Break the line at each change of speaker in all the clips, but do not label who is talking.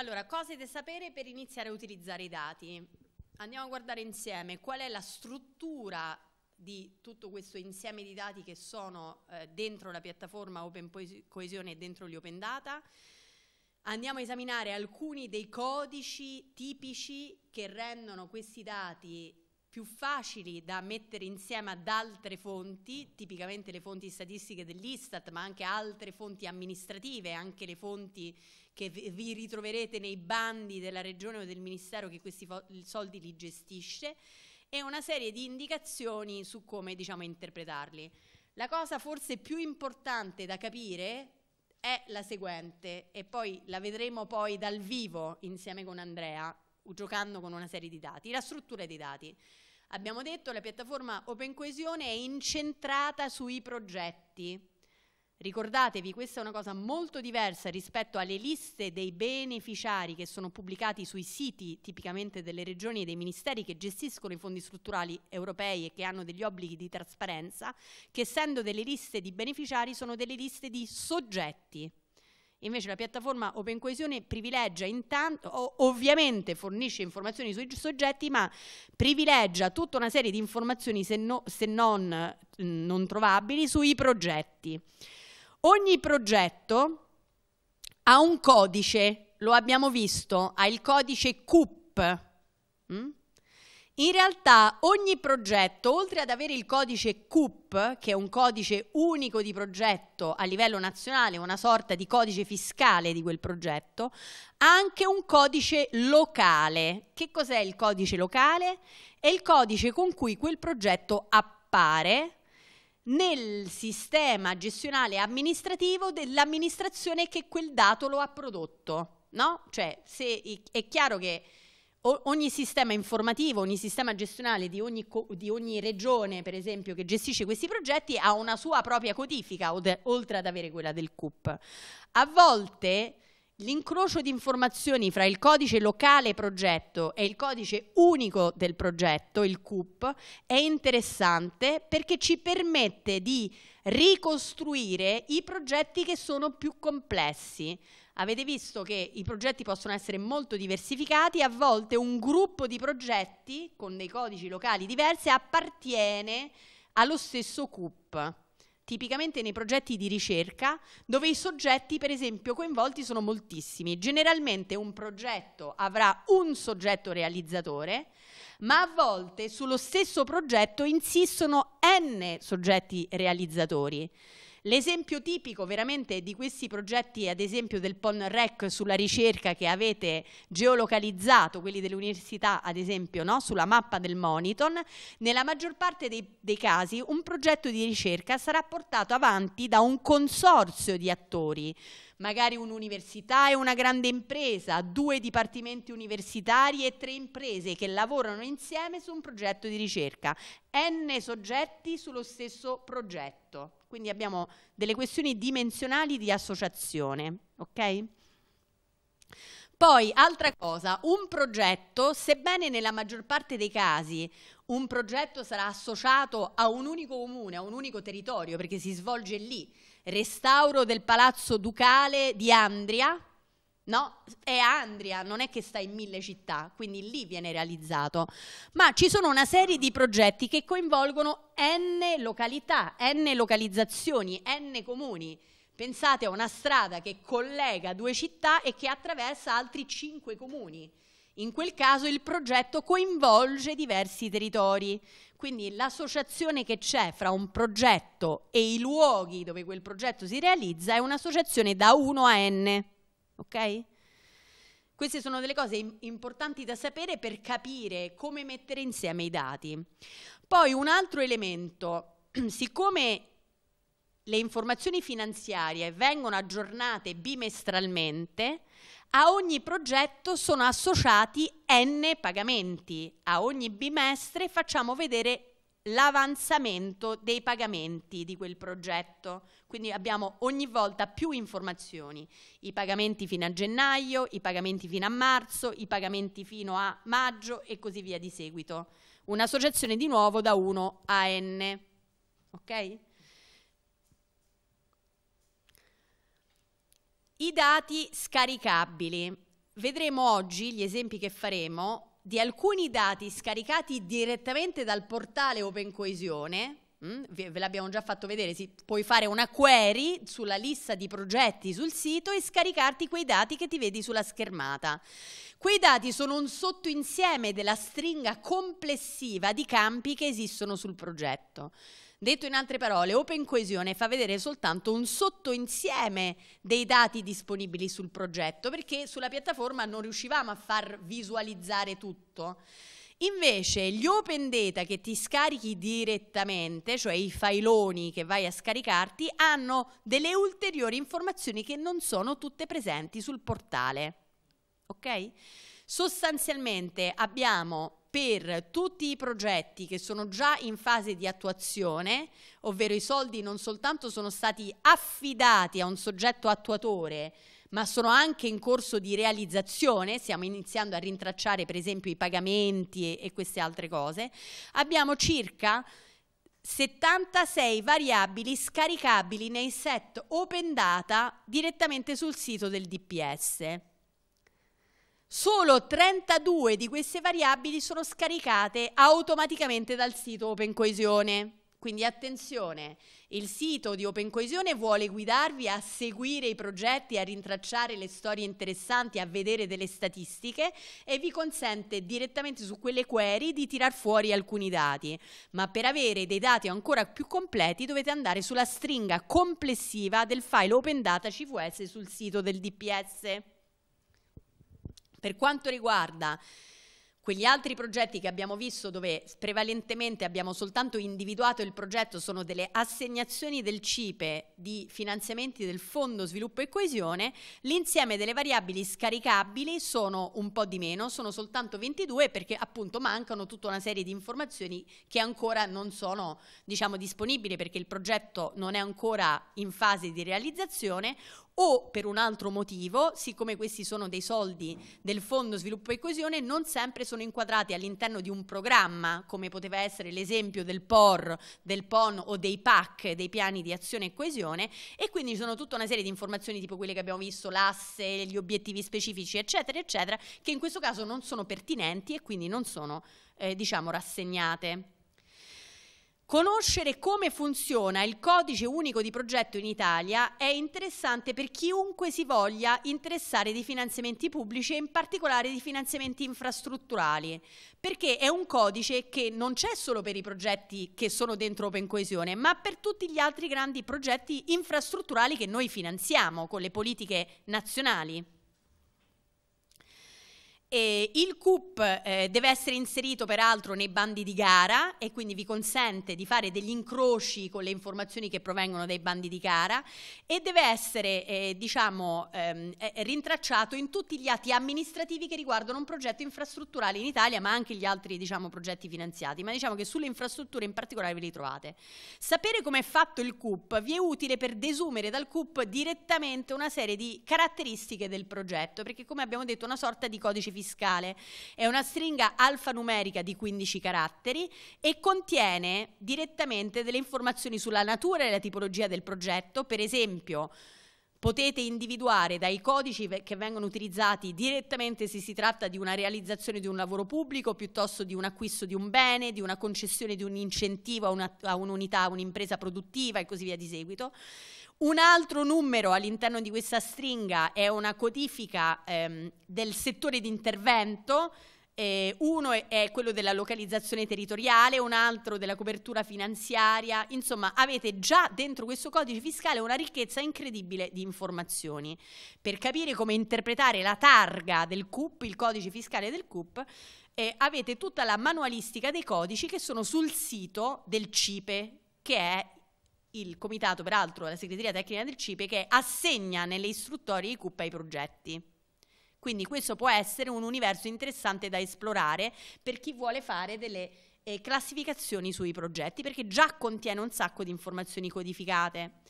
Allora, cose da sapere per iniziare a utilizzare i dati. Andiamo a guardare insieme qual è la struttura di tutto questo insieme di dati che sono eh, dentro la piattaforma Open Coesione e dentro gli Open Data. Andiamo a esaminare alcuni dei codici tipici che rendono questi dati più facili da mettere insieme ad altre fonti, tipicamente le fonti statistiche dell'Istat, ma anche altre fonti amministrative, anche le fonti che vi ritroverete nei bandi della regione o del ministero che questi soldi li gestisce, e una serie di indicazioni su come diciamo, interpretarli. La cosa forse più importante da capire è la seguente, e poi la vedremo poi dal vivo insieme con Andrea, giocando con una serie di dati, la struttura dei dati. Abbiamo detto che la piattaforma Open Coesione è incentrata sui progetti. Ricordatevi, questa è una cosa molto diversa rispetto alle liste dei beneficiari che sono pubblicati sui siti tipicamente delle regioni e dei ministeri che gestiscono i fondi strutturali europei e che hanno degli obblighi di trasparenza, che essendo delle liste di beneficiari sono delle liste di soggetti. Invece la piattaforma Open Coesione privilegia intanto, ovviamente fornisce informazioni sui soggetti, ma privilegia tutta una serie di informazioni, se, no, se non, mm, non trovabili, sui progetti. Ogni progetto ha un codice, lo abbiamo visto, ha il codice CUP. Mm? In realtà ogni progetto, oltre ad avere il codice CUP, che è un codice unico di progetto a livello nazionale, una sorta di codice fiscale di quel progetto, ha anche un codice locale. Che cos'è il codice locale? È il codice con cui quel progetto appare nel sistema gestionale amministrativo dell'amministrazione che quel dato lo ha prodotto. No? Cioè, se è chiaro che ogni sistema informativo, ogni sistema gestionale di ogni, di ogni, regione, per esempio, che gestisce questi progetti ha una sua propria codifica, oltre ad avere quella del CUP. A volte l'incrocio di informazioni fra il codice locale progetto e il codice unico del progetto, il CUP, è interessante perché ci permette di ricostruire i progetti che sono più complessi. Avete visto che i progetti possono essere molto diversificati, a volte un gruppo di progetti con dei codici locali diversi appartiene allo stesso CUP. Tipicamente nei progetti di ricerca, dove i soggetti, per esempio, coinvolti sono moltissimi. Generalmente un progetto avrà un soggetto realizzatore, ma a volte sullo stesso progetto insistono n soggetti realizzatori. L'esempio tipico veramente di questi progetti, ad esempio del PONREC sulla ricerca che avete geolocalizzato, quelli dell'università ad esempio, no? sulla mappa del Moniton, nella maggior parte dei, dei casi un progetto di ricerca sarà portato avanti da un consorzio di attori, magari un'università e una grande impresa, due dipartimenti universitari e tre imprese che lavorano insieme su un progetto di ricerca, n soggetti sullo stesso progetto. Quindi abbiamo delle questioni dimensionali di associazione, ok? Poi, altra cosa, un progetto, sebbene nella maggior parte dei casi un progetto sarà associato a un unico comune, a un unico territorio, perché si svolge lì, restauro del palazzo ducale di Andria, no? È Andria, non è che sta in mille città, quindi lì viene realizzato. Ma ci sono una serie di progetti che coinvolgono n località, n localizzazioni, n comuni. Pensate a una strada che collega due città e che attraversa altri cinque comuni. In quel caso il progetto coinvolge diversi territori, quindi l'associazione che c'è fra un progetto e i luoghi dove quel progetto si realizza è un'associazione da 1 a n ok? Queste sono delle cose importanti da sapere per capire come mettere insieme i dati. Poi un altro elemento, siccome le informazioni finanziarie vengono aggiornate bimestralmente, a ogni progetto sono associati n pagamenti. A ogni bimestre facciamo vedere l'avanzamento dei pagamenti di quel progetto. Quindi abbiamo ogni volta più informazioni, i pagamenti fino a gennaio, i pagamenti fino a marzo, i pagamenti fino a maggio e così via di seguito. Un'associazione di nuovo da 1 a n. Okay? I dati scaricabili. Vedremo oggi gli esempi che faremo di alcuni dati scaricati direttamente dal portale Open Coesione, mm, ve l'abbiamo già fatto vedere, sì, puoi fare una query sulla lista di progetti sul sito e scaricarti quei dati che ti vedi sulla schermata. Quei dati sono un sottoinsieme della stringa complessiva di campi che esistono sul progetto. Detto in altre parole, Open Coesione fa vedere soltanto un sottoinsieme dei dati disponibili sul progetto, perché sulla piattaforma non riuscivamo a far visualizzare tutto. Invece gli open data che ti scarichi direttamente, cioè i failoni che vai a scaricarti, hanno delle ulteriori informazioni che non sono tutte presenti sul portale. Ok? Sostanzialmente abbiamo per tutti i progetti che sono già in fase di attuazione, ovvero i soldi non soltanto sono stati affidati a un soggetto attuatore, ma sono anche in corso di realizzazione, stiamo iniziando a rintracciare per esempio i pagamenti e, e queste altre cose, abbiamo circa 76 variabili scaricabili nei set open data direttamente sul sito del DPS. Solo 32 di queste variabili sono scaricate automaticamente dal sito Open Coesione. Quindi attenzione, il sito di Open Coesione vuole guidarvi a seguire i progetti, a rintracciare le storie interessanti, a vedere delle statistiche e vi consente direttamente su quelle query di tirar fuori alcuni dati. Ma per avere dei dati ancora più completi dovete andare sulla stringa complessiva del file Open Data CVS sul sito del DPS. Per quanto riguarda quegli altri progetti che abbiamo visto dove prevalentemente abbiamo soltanto individuato il progetto sono delle assegnazioni del CIPE di finanziamenti del Fondo Sviluppo e Coesione, l'insieme delle variabili scaricabili sono un po' di meno, sono soltanto 22 perché appunto mancano tutta una serie di informazioni che ancora non sono diciamo, disponibili perché il progetto non è ancora in fase di realizzazione o per un altro motivo, siccome questi sono dei soldi del Fondo Sviluppo e Coesione, non sempre sono inquadrati all'interno di un programma, come poteva essere l'esempio del POR, del PON o dei PAC, dei piani di azione e coesione, e quindi ci sono tutta una serie di informazioni tipo quelle che abbiamo visto, l'asse, gli obiettivi specifici, eccetera, eccetera, che in questo caso non sono pertinenti e quindi non sono, eh, diciamo, rassegnate. Conoscere come funziona il codice unico di progetto in Italia è interessante per chiunque si voglia interessare di finanziamenti pubblici e in particolare di finanziamenti infrastrutturali, perché è un codice che non c'è solo per i progetti che sono dentro Open Coesione, ma per tutti gli altri grandi progetti infrastrutturali che noi finanziamo con le politiche nazionali. E il CUP eh, deve essere inserito peraltro nei bandi di gara e quindi vi consente di fare degli incroci con le informazioni che provengono dai bandi di gara e deve essere eh, diciamo, ehm, rintracciato in tutti gli atti amministrativi che riguardano un progetto infrastrutturale in Italia ma anche gli altri diciamo, progetti finanziati ma diciamo che sulle infrastrutture in particolare ve li trovate. Sapere come è fatto il CUP vi è utile per desumere dal CUP direttamente una serie di caratteristiche del progetto perché come abbiamo detto è una sorta di codice finanziario fiscale. È una stringa alfanumerica di 15 caratteri e contiene direttamente delle informazioni sulla natura e la tipologia del progetto, per esempio potete individuare dai codici che vengono utilizzati direttamente se si tratta di una realizzazione di un lavoro pubblico piuttosto di un acquisto di un bene, di una concessione di un incentivo a, un'unità, a un'impresa produttiva e così via di seguito, un altro numero all'interno di questa stringa è una codifica ehm, del settore di intervento, eh, uno è, quello della localizzazione territoriale, un altro della copertura finanziaria, insomma avete già dentro questo codice fiscale una ricchezza incredibile di informazioni. Per capire come interpretare la targa del CUP, il codice fiscale del CUP, eh, avete tutta la manualistica dei codici che sono sul sito del CIPE, che è il comitato, peraltro, la segreteria tecnica del CIPE, che assegna nelle istruttorie di CUP ai progetti. Quindi questo può essere un universo interessante da esplorare per chi vuole fare delle eh, classificazioni sui progetti, perché già contiene un sacco di informazioni codificate.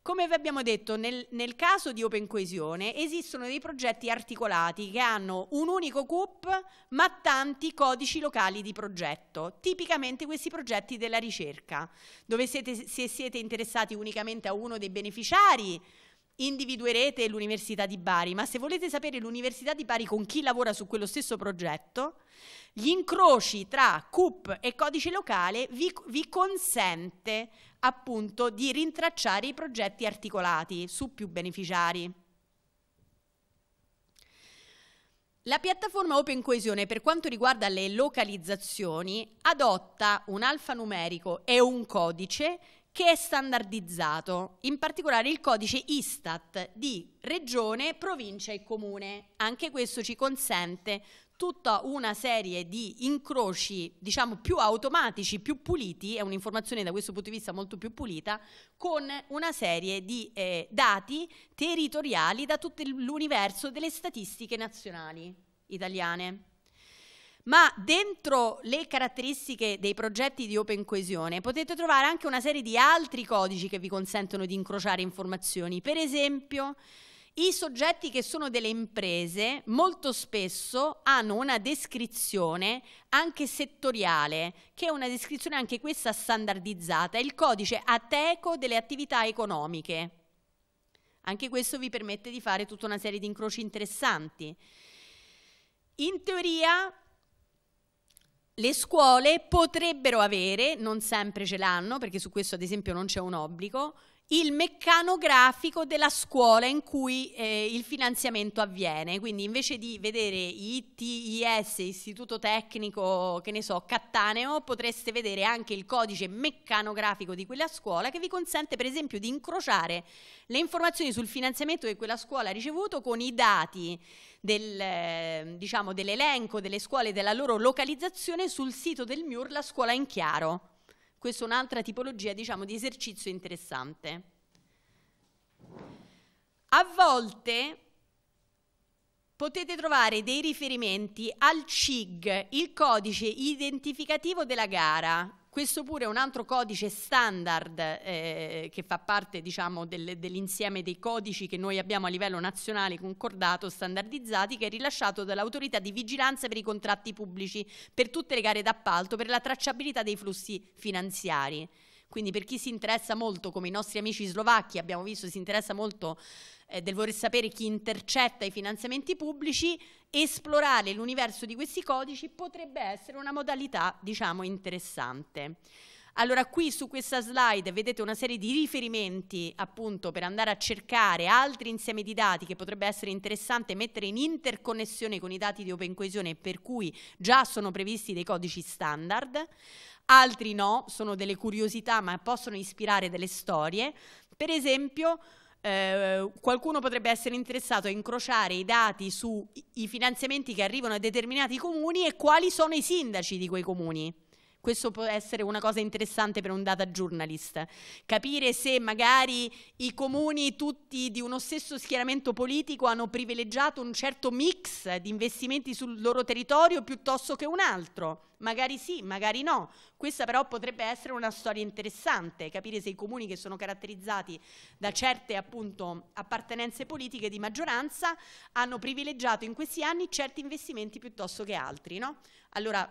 Come vi abbiamo detto, nel, nel caso di Open Coesione esistono dei progetti articolati che hanno un unico CUP ma tanti codici locali di progetto, tipicamente questi progetti della ricerca, dove siete, se siete interessati unicamente a uno dei beneficiari individuerete l'Università di Bari, ma se volete sapere l'Università di Bari con chi lavora su quello stesso progetto, gli incroci tra CUP e codice locale vi, vi consente appunto di rintracciare i progetti articolati su più beneficiari. La piattaforma Open Coesione per quanto riguarda le localizzazioni adotta un alfanumerico e un codice che è standardizzato, in particolare il codice Istat di regione, provincia e comune. Anche questo ci consente tutta una serie di incroci, diciamo, più automatici, più puliti, è un'informazione da questo punto di vista molto più pulita, con una serie di eh, dati territoriali da tutto l'universo delle statistiche nazionali italiane. Ma dentro le caratteristiche dei progetti di Open Coesione potete trovare anche una serie di altri codici che vi consentono di incrociare informazioni. Per esempio, i soggetti che sono delle imprese molto spesso hanno una descrizione anche settoriale, che è una descrizione anche questa standardizzata, il codice ateco delle attività economiche. Anche questo vi permette di fare tutta una serie di incroci interessanti. In teoria le scuole potrebbero avere, non sempre ce l'hanno, perché su questo ad esempio non c'è un obbligo, il meccanografico della scuola in cui eh, il finanziamento avviene. Quindi invece di vedere ITIS, Istituto Tecnico, che ne so, Cattaneo, potreste vedere anche il codice meccanografico di quella scuola che vi consente per esempio di incrociare le informazioni sul finanziamento che quella scuola ha ricevuto con i dati del, eh, diciamo, dell'elenco delle scuole e della loro localizzazione sul sito del MIUR La Scuola in Chiaro. Questa è un'altra tipologia diciamo, di esercizio interessante. A volte potete trovare dei riferimenti al CIG, il codice identificativo della gara, questo pure è un altro codice standard eh, che fa parte diciamo, del, dell'insieme dei codici che noi abbiamo a livello nazionale concordato, standardizzati, che è rilasciato dall'autorità di vigilanza per i contratti pubblici, per tutte le gare d'appalto, per la tracciabilità dei flussi finanziari. Quindi per chi si interessa molto, come i nostri amici slovacchi, abbiamo visto si interessa molto eh, del voler sapere chi intercetta i finanziamenti pubblici, Esplorare l'universo di questi codici potrebbe essere una modalità, diciamo, interessante. Allora qui su questa slide vedete una serie di riferimenti appunto per andare a cercare altri insiemi di dati che potrebbe essere interessante mettere in interconnessione con i dati di Open Coesione per cui già sono previsti dei codici standard, altri no, sono delle curiosità ma possono ispirare delle storie. Per esempio eh, qualcuno potrebbe essere interessato a incrociare i dati sui finanziamenti che arrivano a determinati comuni e quali sono i sindaci di quei comuni questo può essere una cosa interessante per un data journalist, capire se magari i comuni tutti di uno stesso schieramento politico hanno privilegiato un certo mix di investimenti sul loro territorio piuttosto che un altro. Magari sì, magari no. Questa però potrebbe essere una storia interessante, capire se i comuni che sono caratterizzati da certe appunto appartenenze politiche di maggioranza hanno privilegiato in questi anni certi investimenti piuttosto che altri, no? Allora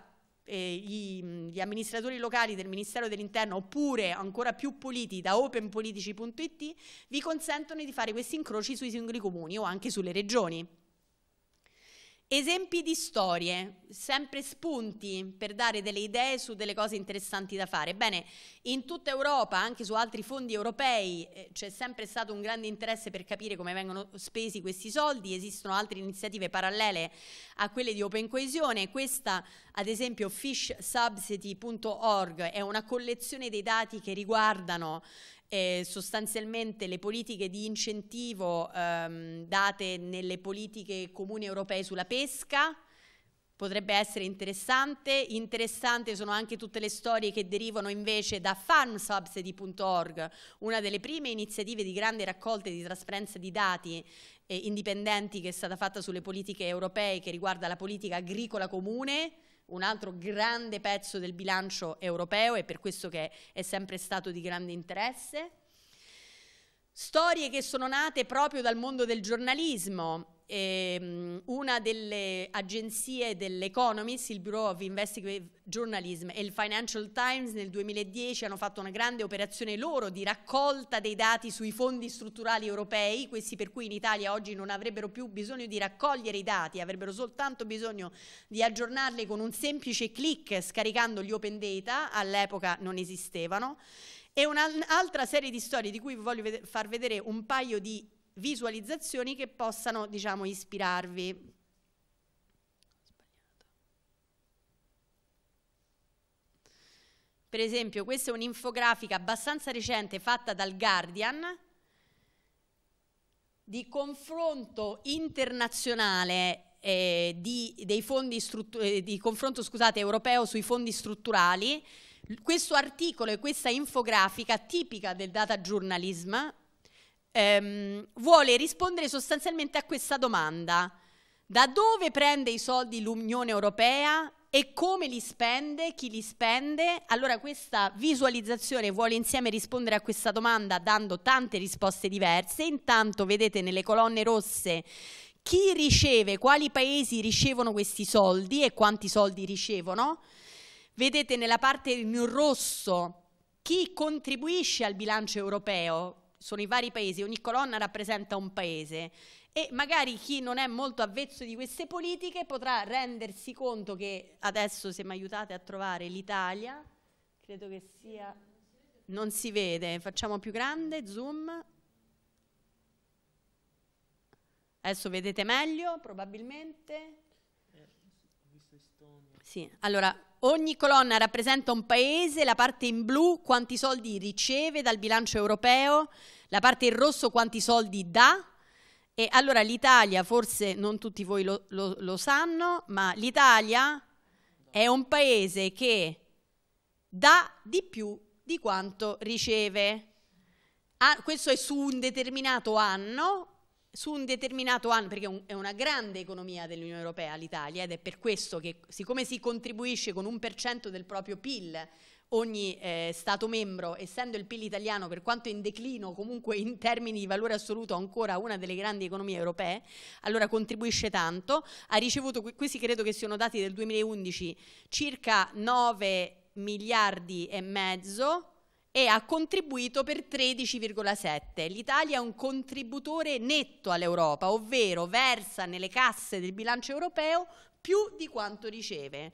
eh, gli, mm, gli, amministratori locali del Ministero dell'Interno oppure ancora più puliti da openpolitici.it vi consentono di fare questi incroci sui singoli comuni o anche sulle regioni. Esempi di storie, sempre spunti per dare delle idee su delle cose interessanti da fare. Bene, in tutta Europa, anche su altri fondi europei, eh, c'è sempre stato un grande interesse per capire come vengono spesi questi soldi, esistono altre iniziative parallele a quelle di Open Coesione, questa ad esempio fishsubsidy.org è una collezione dei dati che riguardano eh, sostanzialmente le politiche di incentivo ehm, date nelle politiche comuni europee sulla pesca, potrebbe essere interessante. Interessante sono anche tutte le storie che derivano invece da farmsubsidy.org, una delle prime iniziative di grande raccolta e di trasparenza di dati eh, indipendenti che è stata fatta sulle politiche europee che riguarda la politica agricola comune un altro grande pezzo del bilancio europeo e per questo che è sempre stato di grande interesse. Storie che sono nate proprio dal mondo del giornalismo, ehm, una delle agenzie dell'Economist, il Bureau of Investigative Journalism e il Financial Times nel 2010 hanno fatto una grande operazione loro di raccolta dei dati sui fondi strutturali europei, questi per cui in Italia oggi non avrebbero più bisogno di raccogliere i dati, avrebbero soltanto bisogno di aggiornarli con un semplice clic scaricando gli open data, all'epoca non esistevano. E un'altra serie di storie di cui vi voglio far vedere un paio di visualizzazioni che possano, diciamo, ispirarvi. Per esempio, questa è un'infografica abbastanza recente fatta dal Guardian di confronto internazionale eh, di, dei fondi eh, di confronto scusate, europeo sui fondi strutturali. Questo articolo e questa infografica tipica del data journalism ehm, vuole rispondere sostanzialmente a questa domanda. Da dove prende i soldi l'Unione Europea e come li spende, chi li spende? Allora questa visualizzazione vuole insieme rispondere a questa domanda dando tante risposte diverse. Intanto vedete nelle colonne rosse chi riceve, quali paesi ricevono questi soldi e quanti soldi ricevono. Vedete nella parte in rosso chi contribuisce al bilancio europeo, sono i vari paesi, ogni colonna rappresenta un paese e magari chi non è molto avvezzo di queste politiche potrà rendersi conto che adesso se mi aiutate a trovare l'Italia, credo che sia... Non si vede, facciamo più grande, zoom. Adesso vedete meglio, probabilmente. Sì, allora ogni colonna rappresenta un paese, la parte in blu quanti soldi riceve dal bilancio europeo, la parte in rosso quanti soldi dà? E allora l'Italia, forse non tutti voi lo, lo, lo sanno, ma l'Italia è un paese che dà di più di quanto riceve. Ah, questo è su un determinato anno, su un determinato anno, perché è una grande economia dell'Unione Europea l'Italia ed è per questo che siccome si contribuisce con un per cento del proprio PIL ogni eh, Stato membro, essendo il PIL italiano per quanto in declino comunque in termini di valore assoluto ancora una delle grandi economie europee, allora contribuisce tanto, ha ricevuto, questi credo che siano dati del 2011, circa 9 miliardi e mezzo e ha contribuito per 13,7. L'Italia è un contributore netto all'Europa, ovvero versa nelle casse del bilancio europeo più di quanto riceve.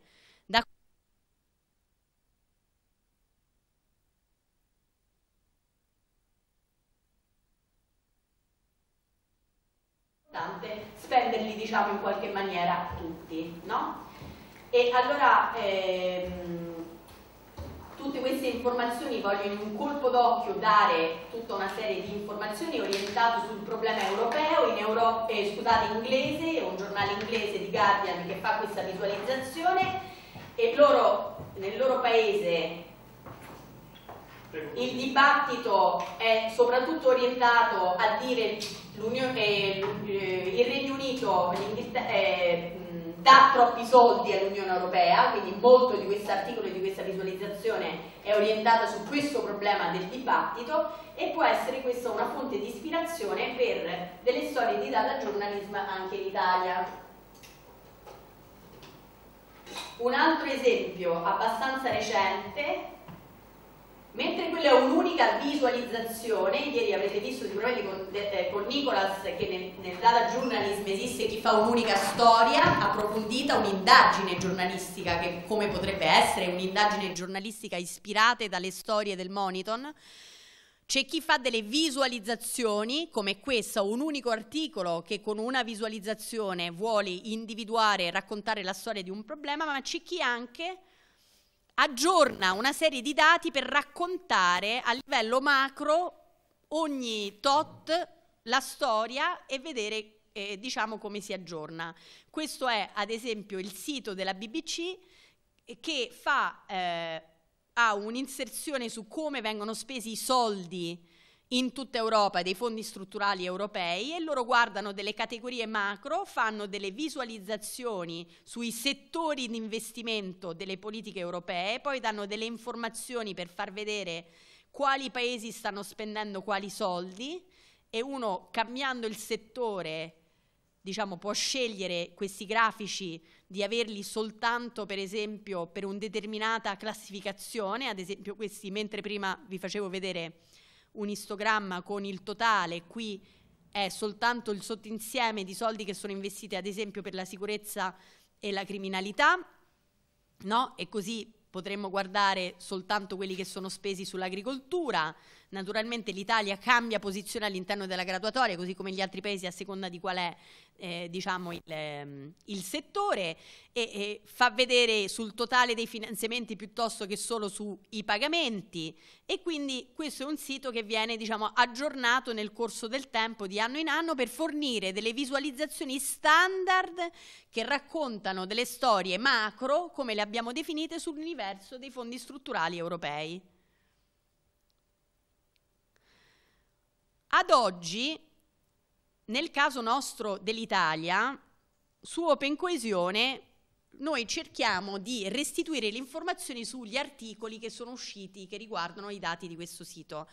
importante spenderli diciamo in qualche maniera tutti, no? E allora ehm, tutte queste informazioni vogliono in un colpo d'occhio dare tutta una serie di informazioni orientate sul problema europeo, in Europa, eh, scusate, inglese, un giornale inglese di Guardian che fa questa visualizzazione e loro, nel loro paese il dibattito è soprattutto orientato a dire eh, eh, il Regno Unito eh, dà troppi soldi all'Unione Europea, quindi molto di questo articolo e di questa visualizzazione è orientata su questo problema del dibattito e può essere questa una fonte di ispirazione per delle storie di data giornalismo anche in Italia. Un altro esempio abbastanza recente Mentre quella è un'unica visualizzazione, ieri avete visto sicuramente con, eh, con Nicolas che nel, nel, data journalism esiste chi fa un'unica storia approfondita, un'indagine giornalistica, che come potrebbe essere un'indagine giornalistica ispirata dalle storie del Moniton, c'è chi fa delle visualizzazioni come questa, un unico articolo che con una visualizzazione vuole individuare e raccontare la storia di un problema, ma c'è chi anche aggiorna una serie di dati per raccontare a livello macro ogni tot la storia e vedere eh, diciamo come si aggiorna. Questo è ad esempio il sito della BBC eh, che fa, eh, ha un'inserzione su come vengono spesi i soldi in tutta Europa dei fondi strutturali europei e loro guardano delle categorie macro, fanno delle visualizzazioni sui settori di investimento delle politiche europee, poi danno delle informazioni per far vedere quali paesi stanno spendendo quali soldi e uno cambiando il settore diciamo, può scegliere questi grafici di averli soltanto per esempio per una determinata classificazione, ad esempio questi mentre prima vi facevo vedere un istogramma con il totale, qui è soltanto il sottinsieme di soldi che sono investiti ad esempio per la sicurezza e la criminalità, no? E così potremmo guardare soltanto quelli che sono spesi sull'agricoltura. Naturalmente l'Italia cambia posizione all'interno della graduatoria, così come gli altri paesi a seconda di qual è eh, diciamo il, ehm, il, settore e, e fa vedere sul totale dei finanziamenti piuttosto che solo sui pagamenti e quindi questo è un sito che viene diciamo, aggiornato nel corso del tempo di anno in anno per fornire delle visualizzazioni standard che raccontano delle storie macro come le abbiamo definite sull'universo dei fondi strutturali europei. Ad oggi nel caso nostro dell'Italia, su Open Coesione noi cerchiamo di restituire le informazioni sugli articoli che sono usciti che riguardano i dati di questo sito.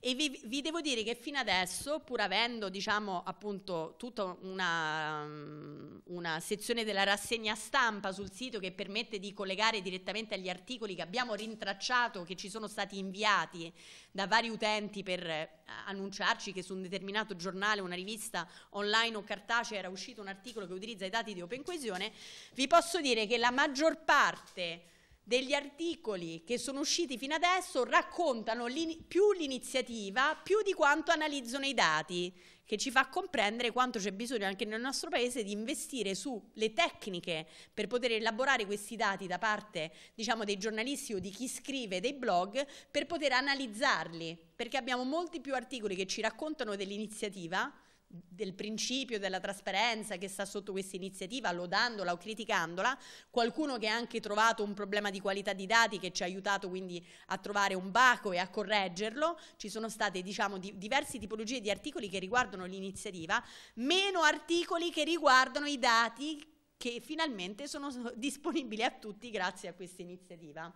E vi, vi, devo dire che fino adesso, pur avendo diciamo, appunto, tutta una, mm, una, sezione della rassegna stampa sul sito che permette di collegare direttamente agli articoli che abbiamo rintracciato, che ci sono stati inviati da vari utenti per eh, annunciarci che su un determinato giornale, una rivista online o cartacea era uscito un articolo che utilizza i dati di Open Coesione, vi posso dire che la maggior parte degli articoli che sono usciti fino adesso raccontano più l'iniziativa, più di quanto analizzano i dati, che ci fa comprendere quanto c'è bisogno anche nel nostro paese di investire sulle tecniche per poter elaborare questi dati da parte diciamo, dei giornalisti o di chi scrive dei blog per poter analizzarli, perché abbiamo molti più articoli che ci raccontano dell'iniziativa del principio della trasparenza che sta sotto questa iniziativa, lodandola o criticandola, qualcuno che ha anche trovato un problema di qualità di dati che ci ha aiutato quindi a trovare un baco e a correggerlo, ci sono state diciamo di, diverse tipologie di articoli che riguardano l'iniziativa, meno articoli che riguardano i dati che finalmente sono disponibili a tutti grazie a questa iniziativa.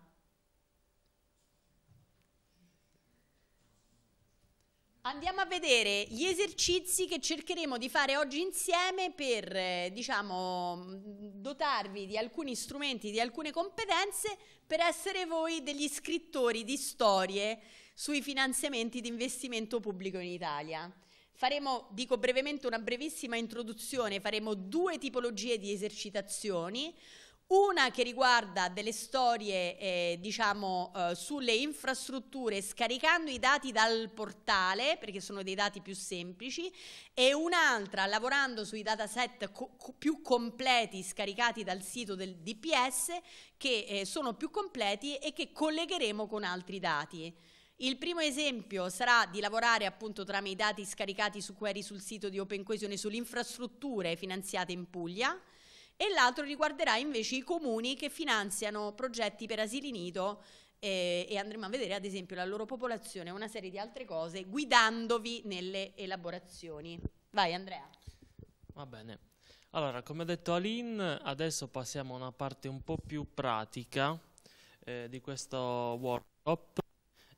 Andiamo a vedere gli esercizi che cercheremo di fare oggi insieme per, eh, diciamo, mm, dotarvi di alcuni strumenti, di alcune competenze per essere voi degli scrittori di storie sui finanziamenti di investimento pubblico in Italia. Faremo, dico brevemente, una brevissima introduzione, faremo due tipologie di esercitazioni una che riguarda delle storie eh, diciamo eh, sulle infrastrutture scaricando i dati dal portale perché sono dei dati più semplici e un'altra lavorando sui dataset co più completi scaricati dal sito del DPS che eh, sono più completi e che collegheremo con altri dati. Il primo esempio sarà di lavorare appunto tramite i dati scaricati su query sul sito di Open Coesione sulle infrastrutture finanziate in Puglia e l'altro riguarderà invece i comuni che finanziano progetti per asili nido eh, e andremo a vedere ad esempio la loro popolazione e una serie di altre cose guidandovi nelle elaborazioni. Vai Andrea.
Va bene. Allora, come ha detto Aline, adesso passiamo a una parte un po' più pratica eh, di questo workshop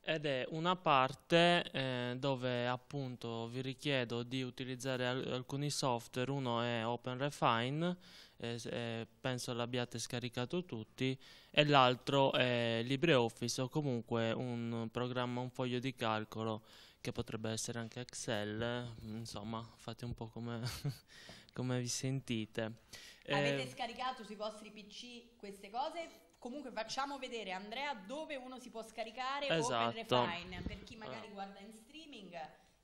ed è una parte eh, dove appunto vi richiedo di utilizzare al alcuni software, uno è OpenRefine eh, eh, penso l'abbiate scaricato tutti, e l'altro è LibreOffice o comunque un programma, un foglio di calcolo che potrebbe essere anche Excel, eh, insomma fate un po' come, come vi sentite. Eh, Avete eh,
scaricato sui vostri PC queste cose? Comunque facciamo vedere Andrea dove uno si può scaricare esatto. Open Refine per chi magari guarda in streaming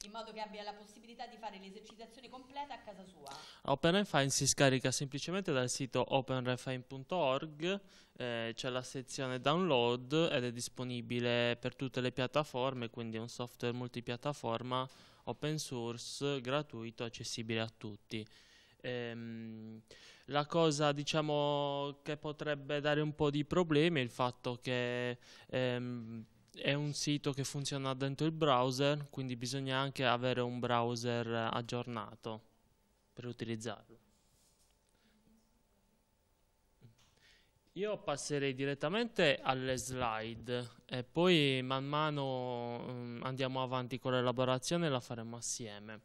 in modo che abbia la possibilità di fare l'esercitazione completa a casa sua.
OpenRefine si scarica semplicemente dal sito openrefine.org, eh, c'è la sezione download ed è disponibile per tutte le piattaforme, quindi è un software multipiattaforma open source, gratuito, accessibile a tutti. Ehm, la cosa diciamo, che potrebbe dare un po' di problemi è il fatto che ehm, è un sito che funziona dentro il browser, quindi bisogna anche avere un browser aggiornato per utilizzarlo. Io passerei direttamente alle slide e poi man mano mm, andiamo avanti con l'elaborazione e la faremo assieme.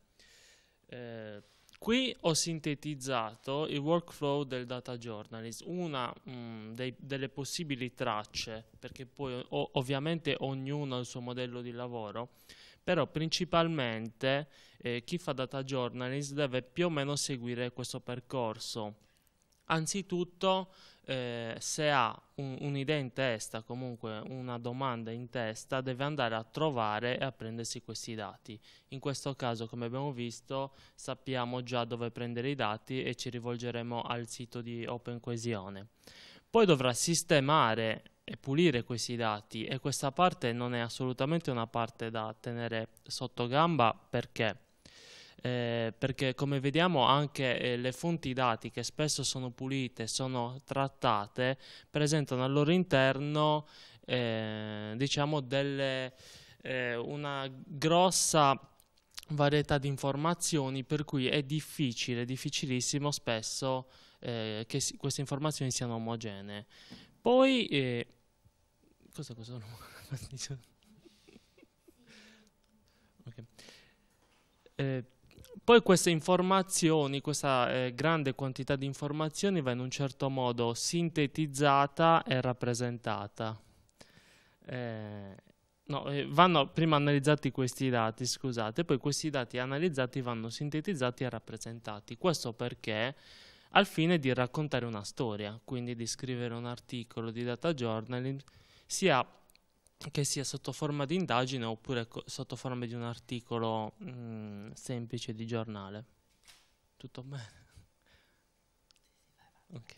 Eh, Qui ho sintetizzato il workflow del data journalist, una mh, mm, dei, delle possibili tracce, perché poi o, ovviamente ognuno ha il suo modello di lavoro, però principalmente eh, chi fa data journalist deve più o meno seguire questo percorso. Anzitutto eh, se ha un, un'idea in testa, comunque una domanda in testa, deve andare a trovare e a prendersi questi dati. In questo caso, come abbiamo visto, sappiamo già dove prendere i dati e ci rivolgeremo al sito di Open OpenQuesione. Poi dovrà sistemare e pulire questi dati e questa parte non è assolutamente una parte da tenere sotto gamba perché eh, perché come vediamo anche eh, le fonti dati che spesso sono pulite, sono trattate, presentano al loro interno eh, diciamo delle, eh, una grossa varietà di informazioni per cui è difficile, difficilissimo spesso eh, che si, queste informazioni siano omogenee. Poi, eh, cosa questo? okay. Poi queste informazioni, questa eh, grande quantità di informazioni va in un certo modo sintetizzata e rappresentata. Eh, no, eh, vanno prima analizzati questi dati, scusate, poi questi dati analizzati vanno sintetizzati e rappresentati. Questo perché al fine di raccontare una storia, quindi di scrivere un articolo di data journaling, sia che sia sotto forma di indagine oppure co- sotto forma di un articolo mh, mm, semplice di giornale. Tutto bene? Okay.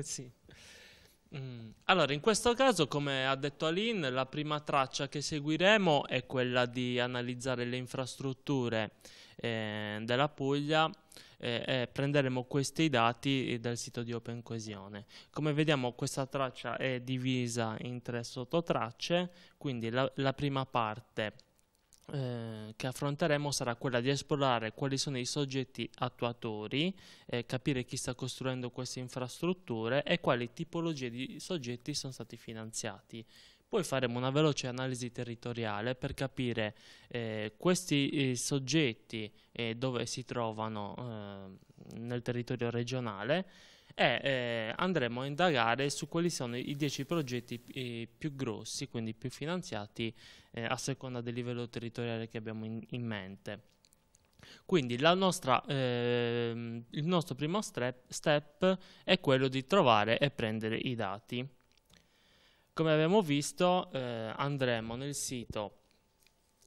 sì. Mm. Allora, in questo caso, come ha detto Aline, la prima traccia che seguiremo è quella di analizzare le infrastrutture eh, della Puglia eh, eh, prenderemo questi dati eh, dal sito di Open OpenCoesione. Come vediamo questa traccia è divisa in tre sottotracce, quindi la, la prima parte eh, che affronteremo sarà quella di esplorare quali sono i soggetti attuatori, eh, capire chi sta costruendo queste infrastrutture e quali tipologie di soggetti sono stati finanziati. Poi faremo una veloce analisi territoriale per capire eh, questi eh, soggetti eh, dove si trovano eh, nel territorio regionale e eh, andremo a indagare su quali sono i 10 progetti eh, più grossi, quindi più finanziati a seconda del livello territoriale che abbiamo in, in mente. Quindi nostra, ehm, il nostro primo step, step è quello di trovare e prendere i dati come abbiamo visto, eh, andremo nel sito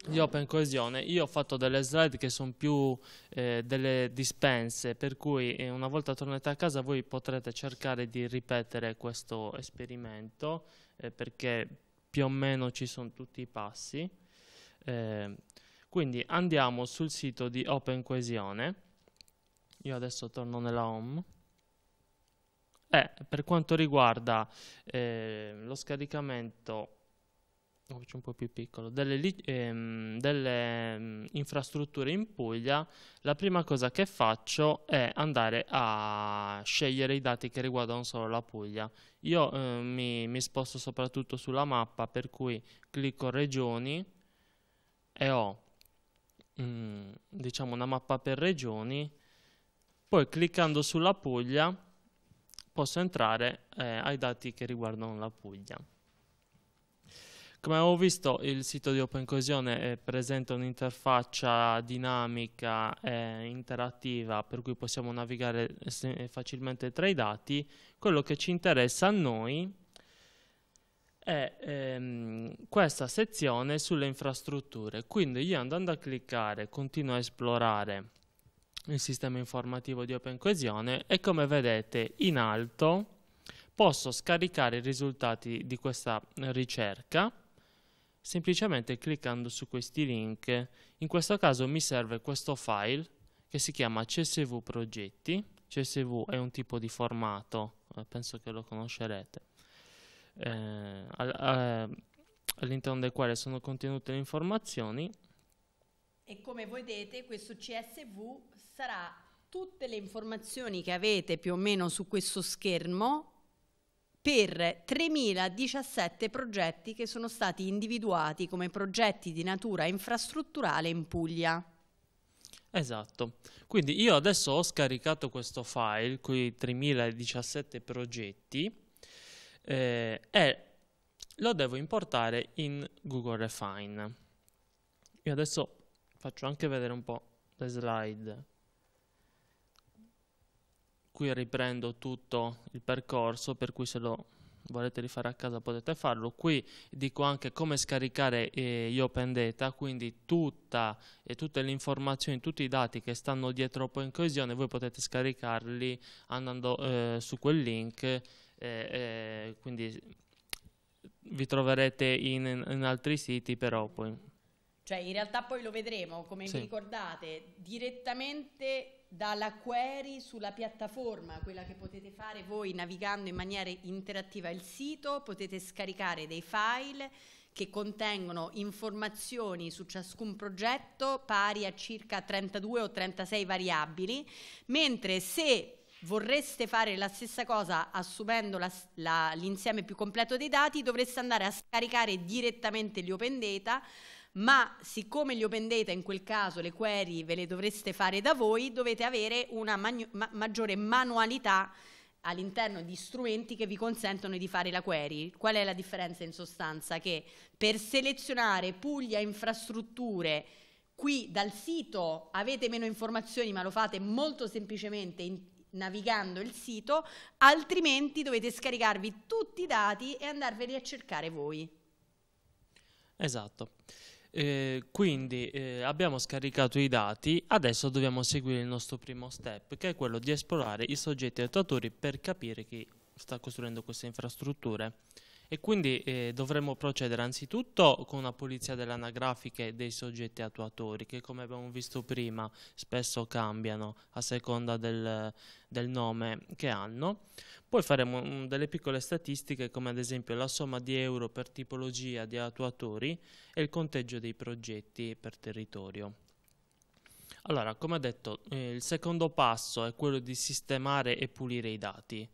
di Open Coesione. Io ho fatto delle slide che sono più eh, delle dispense, per cui eh, una volta tornate a casa voi potrete cercare di ripetere questo esperimento, eh, perché più o meno ci sono tutti i passi. Eh, quindi andiamo sul sito di Open Coesione. Io adesso torno nella home. Eh, per quanto riguarda eh, lo scaricamento lo faccio un po' più piccolo, delle, ehm, delle ehm, infrastrutture in Puglia, la prima cosa che faccio è andare a scegliere i dati che riguardano solo la Puglia. Io eh, mi, mi sposto soprattutto sulla mappa, per cui clicco regioni e ho mh, mm, diciamo una mappa per regioni, poi cliccando sulla Puglia posso entrare eh, ai dati che riguardano la Puglia. Come avevo visto il sito di OpenCoesione eh, presenta un'interfaccia dinamica e eh, interattiva per cui possiamo navigare eh, eh, facilmente tra i dati. Quello che ci interessa a noi è ehm, questa sezione sulle infrastrutture. Quindi io andando a cliccare continuo a esplorare il sistema informativo di Open OpenCoesione e come vedete in alto posso scaricare i risultati di questa ricerca semplicemente cliccando su questi link. In questo caso mi serve questo file che si chiama CSV progetti. CSV è un tipo di formato, eh, penso che lo conoscerete, eh, all'interno del quale sono contenute le informazioni.
E come vedete questo CSV sarà tutte le informazioni che avete più o meno su questo schermo per 3.017 progetti che sono stati individuati come progetti di natura infrastrutturale in Puglia.
Esatto, quindi io adesso ho scaricato questo file con 3.017 progetti eh, e lo devo importare in Google Refine. Io adesso faccio anche vedere un po' le slide qui riprendo tutto il percorso per cui se lo volete rifare a casa potete farlo qui dico anche come scaricare eh, gli open data quindi tutta, eh, tutte le informazioni tutti i dati che stanno dietro open coesione voi potete scaricarli andando eh, su quel link eh, eh, quindi vi troverete in, in altri siti però poi
cioè in realtà poi lo vedremo come sì. vi ricordate direttamente dalla query sulla piattaforma, quella che potete fare voi navigando in maniera interattiva il sito, potete scaricare dei file che contengono informazioni su ciascun progetto pari a circa 32 o 36 variabili, mentre se vorreste fare la stessa cosa assumendo l'insieme più completo dei dati, dovreste andare a scaricare direttamente gli open data ma siccome gli open data in quel caso le query ve le dovreste fare da voi, dovete avere una ma maggiore manualità all'interno di strumenti che vi consentono di fare la query. Qual è la differenza in sostanza? Che per selezionare Puglia infrastrutture qui dal sito avete meno informazioni ma lo fate molto semplicemente navigando il sito, altrimenti dovete scaricarvi tutti i dati e andarveli a cercare voi.
Esatto. Eh, quindi eh, abbiamo scaricato i dati, adesso dobbiamo seguire il nostro primo step, che è quello di esplorare i soggetti attuatori per capire chi sta costruendo queste infrastrutture. E quindi eh, dovremmo procedere anzitutto con una pulizia delle anagrafiche dei soggetti attuatori che come abbiamo visto prima spesso cambiano a seconda del, del nome che hanno. Poi faremo um, delle piccole statistiche come ad esempio la somma di euro per tipologia di attuatori e il conteggio dei progetti per territorio. Allora, come detto, eh, il secondo passo è quello di sistemare e pulire i dati.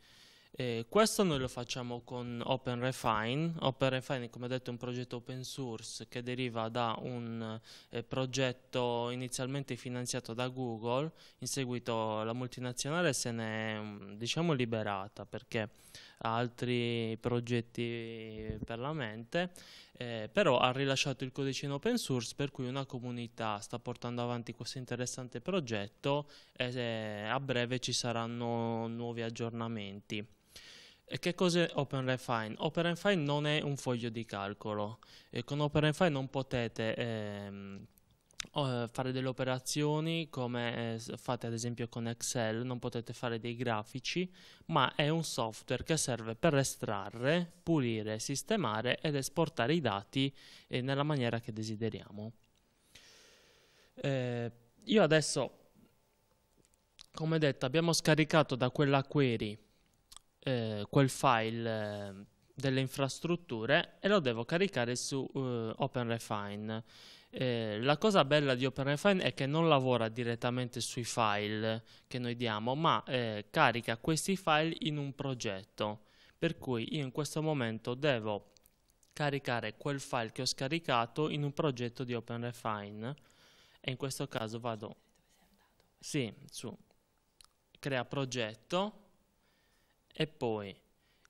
Eh, questo noi lo facciamo con OpenRefine. OpenRefine, come detto, è un progetto open source che deriva da un eh, progetto inizialmente finanziato da Google, in seguito la multinazionale se ne è mm, diciamo, liberata perché altri progetti per la mente, eh, però ha rilasciato il codice in open source per cui una comunità sta portando avanti questo interessante progetto e eh, a breve ci saranno nuovi aggiornamenti. E che cos'è OpenRefine? OpenRefine non è un foglio di calcolo. E con OpenRefine non potete ehm, eh, fare delle operazioni come eh, fate ad esempio con Excel, non potete fare dei grafici, ma è un software che serve per estrarre, pulire, sistemare ed esportare i dati eh, nella maniera che desideriamo. Eh, io adesso, come detto, abbiamo scaricato da quella query quel file delle infrastrutture e lo devo caricare su OpenRefine. Eh, la cosa bella di OpenRefine è che non lavora direttamente sui file che noi diamo, ma eh, carica questi file in un progetto. Per cui io in questo momento devo caricare quel file che ho scaricato in un progetto di OpenRefine e in questo caso vado sì, su crea progetto e poi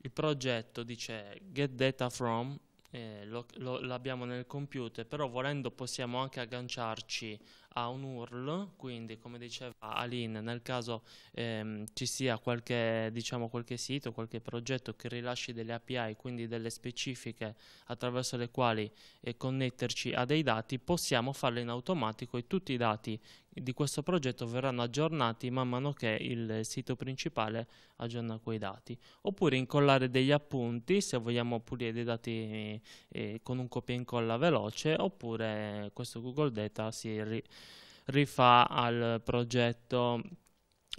il progetto dice get data from eh, lo, lo, l'abbiamo nel computer, però volendo possiamo anche agganciarci a un URL, quindi come diceva Aline, nel caso ehm, ci sia qualche, diciamo, qualche sito, qualche progetto che rilasci delle API, quindi delle specifiche attraverso le quali eh, connetterci a dei dati, possiamo farlo in automatico e tutti i dati di questo progetto verranno aggiornati man mano che il sito principale aggiorna quei dati. Oppure incollare degli appunti se vogliamo pulire dei dati eh, con un copia e incolla veloce, oppure questo Google Data si rifà al progetto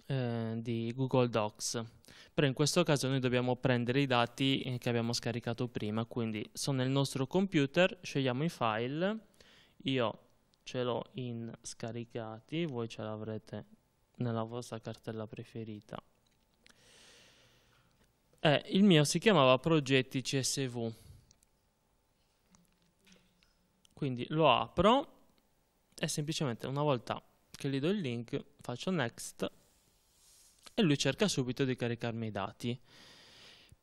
eh, di Google Docs. Però in questo caso noi dobbiamo prendere i dati eh, che abbiamo scaricato prima, quindi sono nel nostro computer, scegliamo i file, io ce l'ho in scaricati, voi ce l'avrete nella vostra cartella preferita. Eh, il mio si chiamava progetti CSV, quindi lo apro è semplicemente una volta che gli do il link faccio next e lui cerca subito di caricarmi i dati.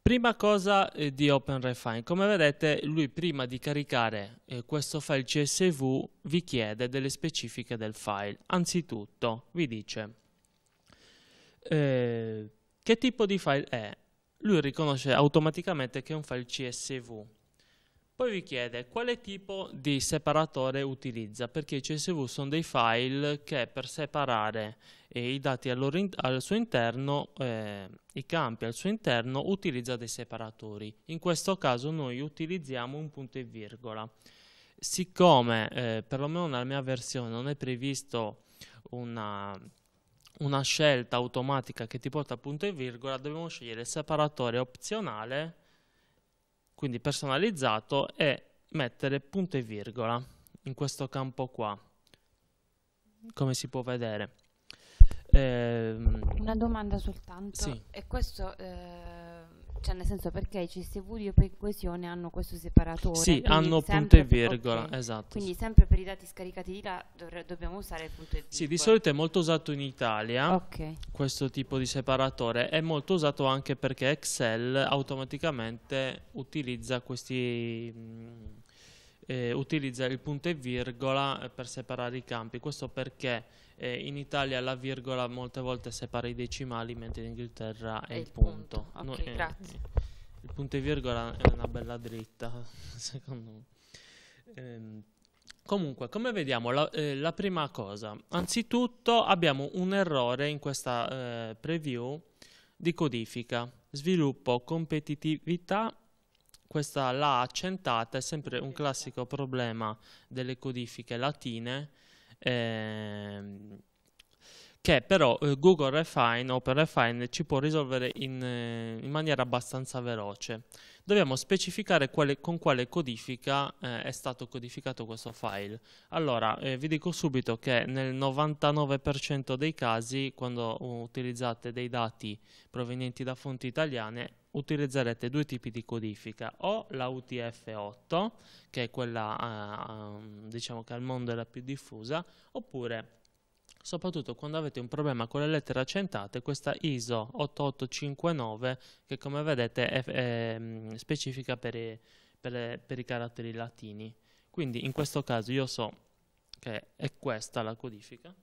Prima cosa eh, di OpenRefine, come vedete lui prima di caricare eh, questo file CSV vi chiede delle specifiche del file. Anzitutto vi dice eh, che tipo di file è. Lui riconosce automaticamente che è un file CSV, poi vi chiede quale tipo di separatore utilizza, perché i CSV sono dei file che per separare eh, i dati in al suo interno, eh, i campi al suo interno, utilizza dei separatori. In questo caso noi utilizziamo un punto e virgola. Siccome eh, perlomeno nella mia versione non è previsto una, una scelta automatica che ti porta a punto e virgola, dobbiamo scegliere il separatore opzionale quindi personalizzato, e mettere punto e virgola in questo campo qua, come si può vedere. Eh,
Una domanda soltanto. Sì. E questo... Eh cioè, nel senso, perché i CSV di coesione hanno questo separatore? Sì, hanno punto e virgola, okay. esatto. Quindi sempre per i dati scaricati di là dobbiamo usare il punto e virgola.
Sì, di solito è molto usato in Italia okay. questo tipo di separatore. È molto usato anche perché Excel automaticamente utilizza questi... Mh, mm, eh, utilizza il punto e virgola eh, per separare i campi. Questo perché eh, in Italia la virgola molte volte separa i decimali, mentre in Inghilterra è, è il punto. punto. Okay, no, eh, grazie. Eh, il punto e virgola è una bella dritta, secondo me. Ehm, comunque, come vediamo, la, eh, la, prima cosa, anzitutto abbiamo un errore in questa eh, preview di codifica, sviluppo, competitività questa la accentata è sempre un classico problema delle codifiche latine ehm, che però eh, Google Refine, Refine ci può risolvere in, eh, in, maniera abbastanza veloce. Dobbiamo specificare quale, con quale codifica eh, è stato codificato questo file. Allora, eh, vi dico subito che nel 99% dei casi, quando utilizzate dei dati provenienti da fonti italiane, utilizzerete due tipi di codifica, o la UTF-8, che è quella eh, ehm, diciamo che al mondo è la più diffusa, oppure soprattutto quando avete un problema con le lettere accentate, questa ISO 8859 che come vedete è, è mm, specifica per i, per, le, per i caratteri latini. Quindi in questo caso io so che è questa la codifica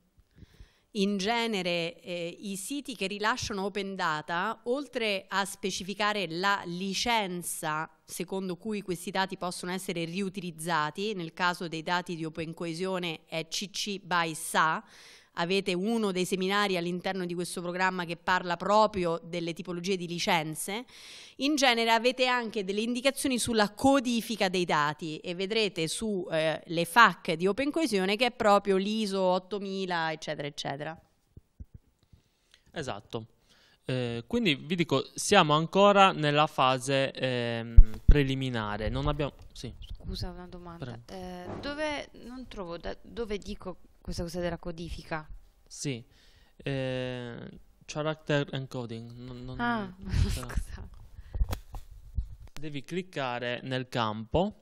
in genere eh, i siti che rilasciano open data, oltre a specificare la licenza secondo cui questi dati possono essere riutilizzati, nel caso dei dati di open coesione è CC by SA, avete uno dei seminari all'interno di questo programma che parla proprio delle tipologie di licenze, in genere avete anche delle indicazioni sulla codifica dei dati e vedrete sulle eh, FAC di Open Coesione che è proprio l'ISO 8000, eccetera, eccetera.
Esatto. Eh, quindi vi dico, siamo ancora nella fase eh, preliminare. Non abbiamo... Sì.
Scusa, una domanda. Eh, dove, non trovo da, dove dico questa cosa della codifica.
Sì, eh, character encoding. Non, non
ah, scusa.
Devi cliccare nel campo.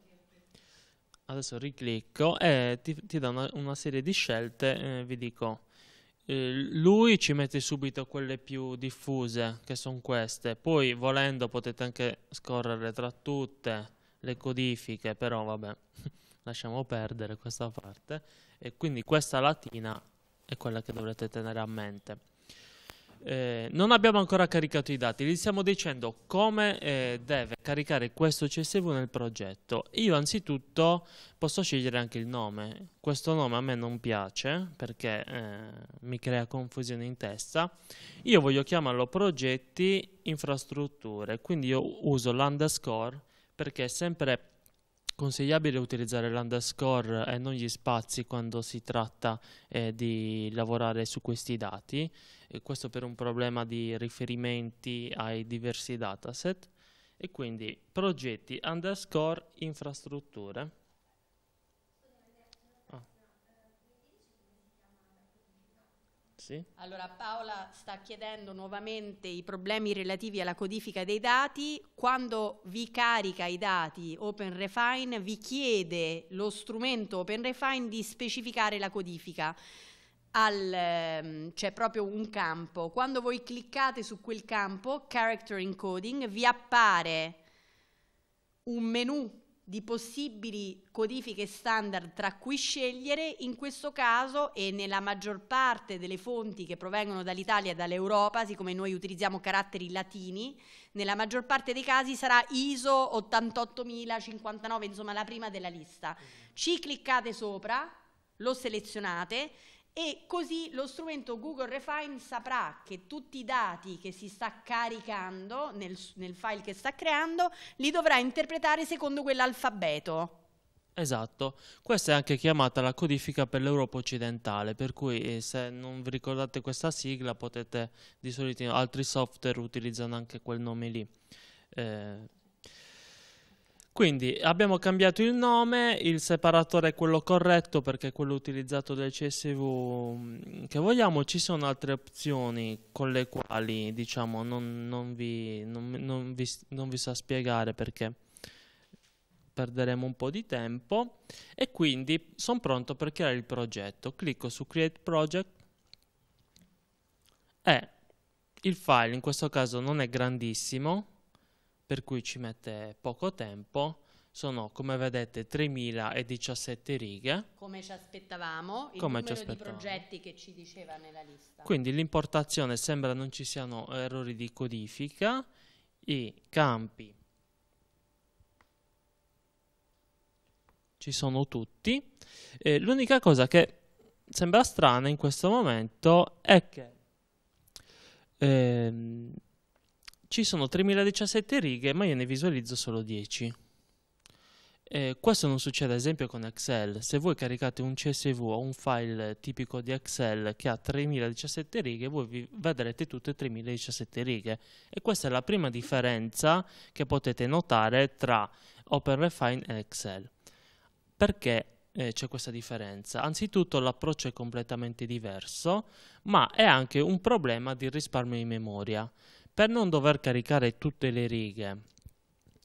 Adesso riclicco e ti, ti dà una, una, serie di scelte. Eh, vi dico, eh, lui ci mette subito quelle più diffuse, che sono queste. Poi, volendo, potete anche scorrere tra tutte le codifiche, però vabbè lasciamo perdere questa parte e quindi questa latina è quella che dovrete tenere a mente. Eh, non abbiamo ancora caricato i dati, gli stiamo dicendo come eh, deve caricare questo CSV nel progetto. Io anzitutto posso scegliere anche il nome, questo nome a me non piace perché eh, mi crea confusione in testa. Io voglio chiamarlo progetti infrastrutture, quindi io uso l'underscore perché è sempre consigliabile utilizzare l'underscore e non gli spazi quando si tratta eh, di lavorare su questi dati, e questo per un problema di riferimenti ai diversi dataset, e quindi progetti underscore infrastrutture.
Sì. Allora Paola sta chiedendo nuovamente i problemi relativi alla codifica dei dati. Quando vi carica i dati OpenRefine vi chiede lo strumento OpenRefine di specificare la codifica. Al, ehm, c'è proprio un campo. Quando voi cliccate su quel campo, Character Encoding, vi appare un menu di possibili codifiche standard tra cui scegliere, in questo caso e nella maggior parte delle fonti che provengono dall'Italia e dall'Europa, siccome noi utilizziamo caratteri latini, nella maggior parte dei casi sarà ISO 88059, insomma la prima della lista. Ci cliccate sopra, lo selezionate e così lo strumento Google Refine saprà che tutti i dati che si sta caricando nel, nel file che sta creando li dovrà interpretare secondo quell'alfabeto.
Esatto, questa è anche chiamata la codifica per l'Europa occidentale, per cui eh, se non vi ricordate questa sigla potete, di solito altri software utilizzano anche quel nome lì. Eh, quindi abbiamo cambiato il nome, il separatore è quello corretto perché è quello utilizzato dal CSV mm, che vogliamo, ci sono altre opzioni con le quali diciamo non, non, vi, non, non vi, non vi so spiegare perché perderemo un po' di tempo e quindi sono pronto per creare il progetto. Clicco su Create Project e il file in questo caso non è grandissimo, per cui ci mette poco tempo. Sono, come vedete, 3017 righe.
Come ci aspettavamo, il come numero aspettavamo. di progetti che ci diceva nella lista. Quindi
l'importazione sembra non ci siano errori di codifica, i campi ci sono tutti. Eh, l'unica cosa che sembra strana in questo momento è che ehm, ci sono 3017 righe, ma io ne visualizzo solo 10. Eh, questo non succede ad esempio con Excel. Se voi caricate un CSV o un file tipico di Excel che ha 3017 righe, voi vedrete tutte 3017 righe. E questa è la prima differenza che potete notare tra OpenRefine e Excel. Perché eh, c'è questa differenza? Anzitutto l'approccio è completamente diverso, ma è anche un problema di risparmio di memoria. Per non dover caricare tutte le righe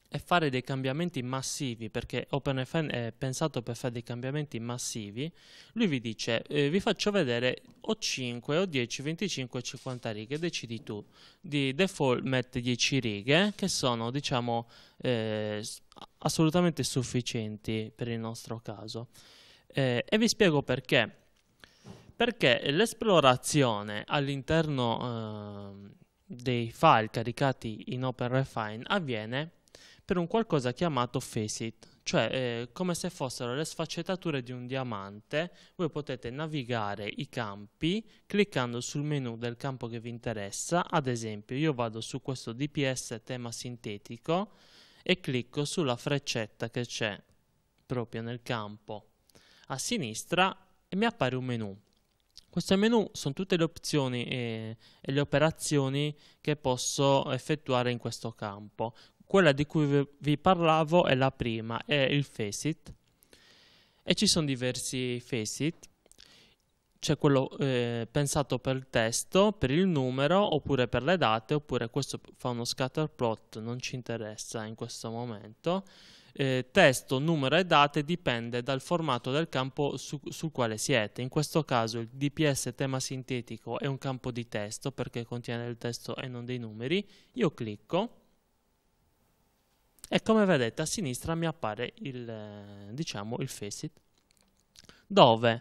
e fare dei cambiamenti massivi, perché OpenFN è pensato per fare dei cambiamenti massivi, lui vi dice eh, vi faccio vedere o 5 o 10, 25 50 righe, decidi tu. Di default mette 10 righe che sono diciamo eh, assolutamente sufficienti per il nostro caso. Eh, e vi spiego perché. Perché l'esplorazione all'interno ehm, dei file caricati in OpenRefine avviene per un qualcosa chiamato facet, cioè eh, come se fossero le sfaccettature di un diamante, voi potete navigare i campi cliccando sul menu del campo che vi interessa, ad esempio io vado su questo DPS tema sintetico e clicco sulla freccetta che c'è proprio nel campo a sinistra e mi appare un menu questo menu sono tutte le opzioni e, eh, e le operazioni che posso effettuare in questo campo. Quella di cui vi parlavo è la prima, è il facet e ci sono diversi facet c'è quello eh, pensato per il testo, per il numero, oppure per le date, oppure questo fa uno scatterplot, non ci interessa in questo momento eh, testo, numero e date dipende dal formato del campo su, sul quale siete. In questo caso il DPS tema sintetico è un campo di testo perché contiene il testo e non dei numeri. Io clicco e come vedete a sinistra mi appare il, eh, diciamo, il facet dove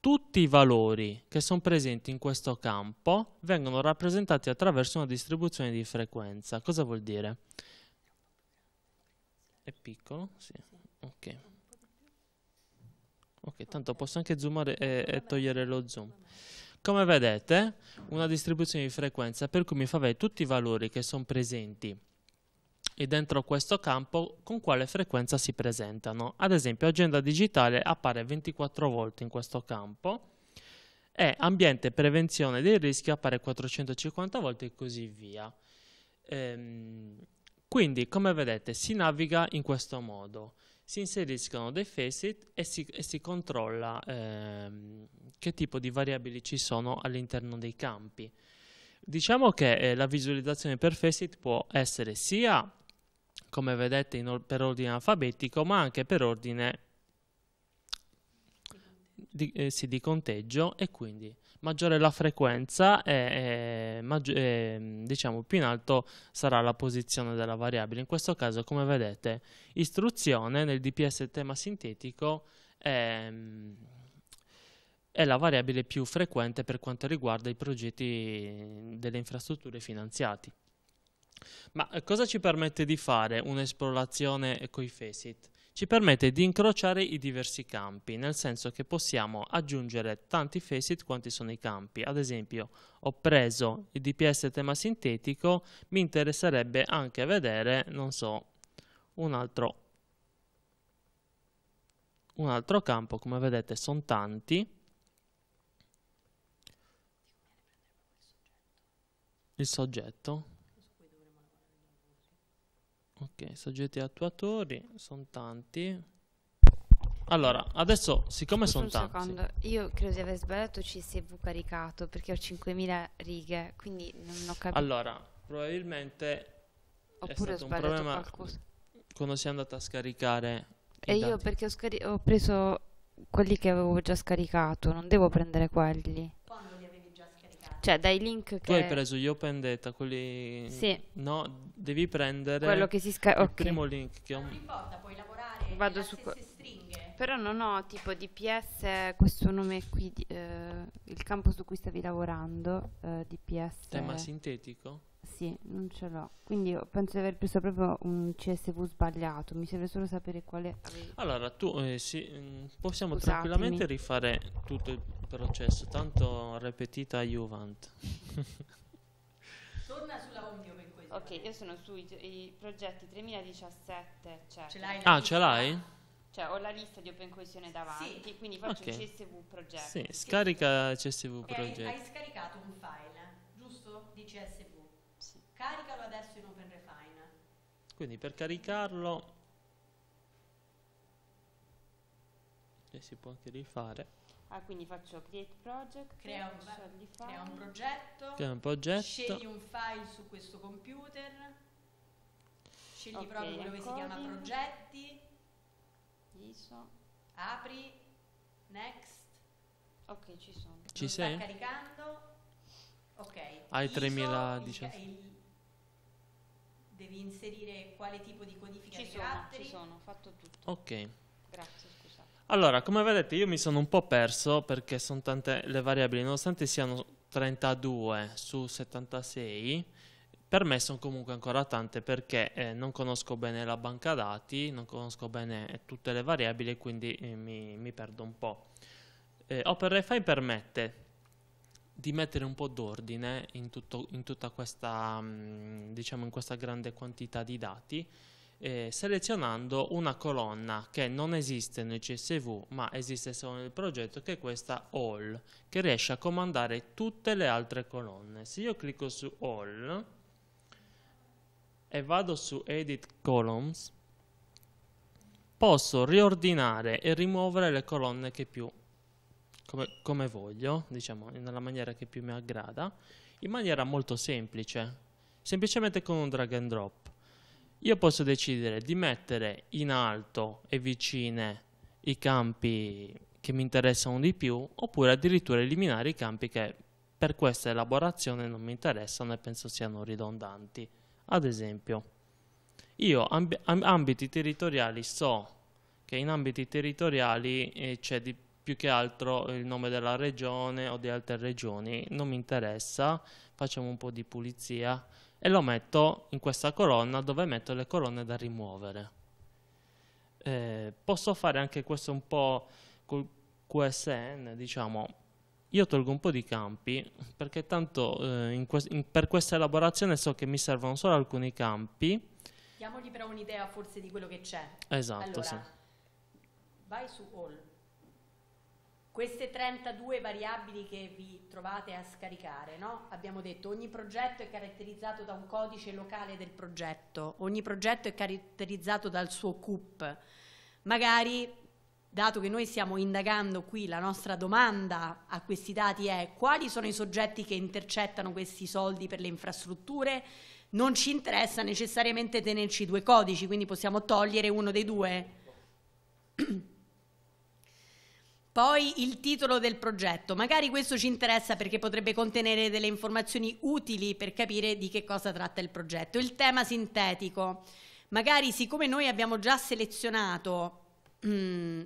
tutti i valori che sono presenti in questo campo vengono rappresentati attraverso una distribuzione di frequenza. Cosa vuol dire? È piccolo? Sì. sì. Ok. Ok, tanto posso anche zoomare e, e togliere lo zoom. Come vedete, una distribuzione di frequenza per cui mi fa vedere tutti i valori che sono presenti e dentro questo campo con quale frequenza si presentano. Ad esempio agenda digitale appare 24 volte in questo campo e ambiente prevenzione dei rischi appare 450 volte e così via. Ehm, quindi, come vedete, si naviga in questo modo. Si inseriscono dei facet e si, e si controlla ehm, che tipo di variabili ci sono all'interno dei campi. Diciamo che eh, la visualizzazione per facet può essere sia, come vedete, or per ordine alfabetico, ma anche per ordine di, eh, sì, di conteggio e quindi maggiore la frequenza e, e, e, diciamo più in alto sarà la posizione della variabile. In questo caso, come vedete, istruzione nel DPS tema sintetico è, è la variabile più frequente per quanto riguarda i progetti delle infrastrutture finanziati. Ma eh, cosa ci permette di fare un'esplorazione con coi FACIT? ci permette di incrociare i diversi campi, nel senso che possiamo aggiungere tanti facet quanti sono i campi. Ad esempio, ho preso il DPS tema sintetico, mi interesserebbe anche vedere, non so, un altro, un altro campo, come vedete sono tanti. Il soggetto ok soggetti attuatori sono tanti allora, adesso, siccome sono tanti... Secondo,
io credo di aver sbagliato CSV caricato, perché ho 5.000 righe, quindi non ho capito...
Allora, probabilmente Oppure è stato un problema qualcosa. quando si è andata a scaricare... E io dati.
perché ho, ho preso quelli che avevo già scaricato, non devo prendere quelli cioè dai link che... Tu hai preso
gli open data, quelli... Sì. No, devi prendere... Quello che si scarica... Il okay. primo link che ho... Non importa, puoi
lavorare Vado su stringhe. Però non ho tipo DPS, questo nome qui, eh, il campo su cui stavi lavorando, eh, DPS... Tema eh, sintetico? sì, non ce l'ho. Quindi penso di aver preso proprio un CSV sbagliato. Mi serve solo sapere quale.
Allora, tu eh, sì, mm, possiamo Scusatemi. tranquillamente rifare tutto il processo. Tanto ripetita Juvent.
Torna sulla home view questo. Ok, io sono sui progetti 2017. Cioè. Ce l'hai? Ah, ce l'hai? Cioè, ho la lista di Open Coesione davanti, sì. quindi faccio okay. CSV progetto. Sì, scarica
CSV progetto. Hai, hai
scaricato un file, giusto? Di CSV Caricalo adesso in OpenRefine.
Quindi per caricarlo e si può anche rifare.
Ah, quindi
faccio create
project, crea un, crea un progetto, crea un progetto, scegli un file su questo computer, scegli okay, proprio quello che si chiama progetti, ISO, apri, next, ok ci sono, ci Lo sei? sta caricando, ok, hai 3000 il, diciamo devi inserire quale tipo di codifica ci di sono, caratteri. Ci sono, ho fatto
tutto. Ok. Grazie, scusate. Allora, come vedete io mi sono un po' perso perché sono tante le variabili, nonostante siano 32 su 76, per me sono comunque ancora tante perché eh, non conosco bene la banca dati, non conosco bene eh, tutte le variabili quindi eh, mi, mi, perdo un po'. Eh, OpenRefine permette di mettere un po' d'ordine in, tutto, in tutta questa, mm, diciamo, in questa grande quantità di dati eh, selezionando una colonna che non esiste nel CSV ma esiste solo nel progetto che è questa all che riesce a comandare tutte le altre colonne se io clicco su all e vado su edit columns posso riordinare e rimuovere le colonne che più come, come voglio, diciamo, nella maniera che più mi aggrada, in maniera molto semplice, semplicemente con un drag and drop. Io posso decidere di mettere in alto e vicine i campi che mi interessano di più, oppure addirittura eliminare i campi che per questa elaborazione non mi interessano e penso siano ridondanti. Ad esempio, io amb ambiti territoriali so che in ambiti territoriali eh, c'è di più che altro il nome della regione o di altre regioni non mi interessa, facciamo un po' di pulizia e lo metto in questa colonna dove metto le colonne da rimuovere. Eh, posso fare anche questo un po' col QSN, diciamo, io tolgo un po' di campi perché tanto eh, que in, per questa elaborazione so che mi servono solo alcuni campi.
Diamogli però un'idea forse di quello che c'è. Esatto, allora, sì. Vai su all queste 32 variabili che vi trovate a scaricare, no? abbiamo detto ogni progetto è caratterizzato da un codice locale del progetto, ogni progetto è caratterizzato dal suo CUP. Magari, dato che noi stiamo indagando qui, la nostra domanda a questi dati è quali sono i soggetti che intercettano questi soldi per le infrastrutture? Non ci interessa necessariamente tenerci due codici, quindi possiamo togliere uno dei due. Poi il titolo del progetto, magari questo ci interessa perché potrebbe contenere delle informazioni utili per capire di che cosa tratta il progetto. Il tema sintetico, magari siccome noi abbiamo già selezionato mm,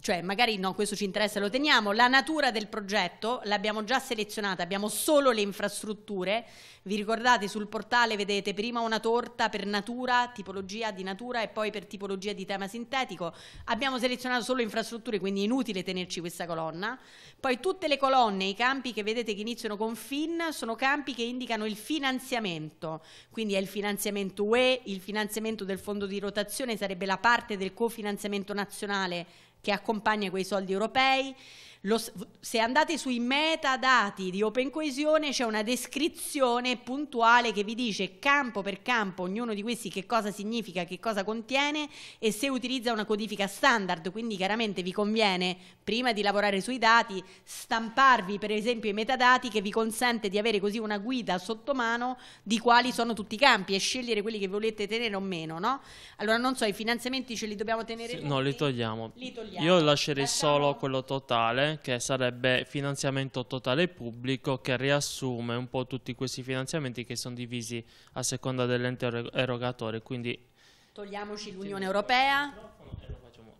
cioè magari no, questo ci interessa, lo teniamo, la natura del progetto l'abbiamo già selezionata, abbiamo solo le infrastrutture, vi ricordate sul portale vedete prima una torta per natura, tipologia di natura e poi per tipologia di tema sintetico, abbiamo selezionato solo infrastrutture quindi è inutile tenerci questa colonna, poi tutte le colonne, i campi che vedete che iniziano con FIN sono campi che indicano il finanziamento, quindi è il finanziamento UE, il finanziamento del fondo di rotazione sarebbe la parte del cofinanziamento nazionale che accompagna quei soldi europei, lo, se andate sui metadati di Open Coesione c'è una descrizione puntuale che vi dice campo per campo ognuno di questi che cosa significa, che cosa contiene e se utilizza una codifica standard, quindi chiaramente vi conviene prima di lavorare sui dati stamparvi per esempio i metadati che vi consente di avere così una guida sotto mano di quali sono tutti i campi e scegliere quelli che volete tenere o meno, no? Allora non so, i finanziamenti ce li dobbiamo tenere? Sì, no,
li togliamo. li togliamo. Io lascerei Lasciamo... solo quello totale che sarebbe finanziamento totale pubblico, che riassume un po' tutti questi finanziamenti che sono divisi a seconda dell'ente erogatore. Quindi
Togliamoci l'Unione Europea.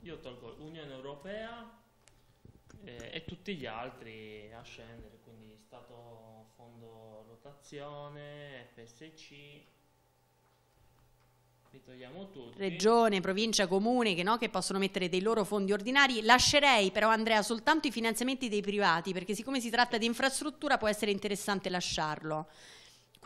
Io tolgo l'Unione Europea eh, e tutti gli altri a scendere, quindi Stato, Fondo Rotazione, FSC. Regione,
provincia, comune che, no, che, possono mettere dei loro fondi ordinari. Lascerei però Andrea soltanto i finanziamenti dei privati perché siccome si tratta di infrastruttura può essere interessante lasciarlo.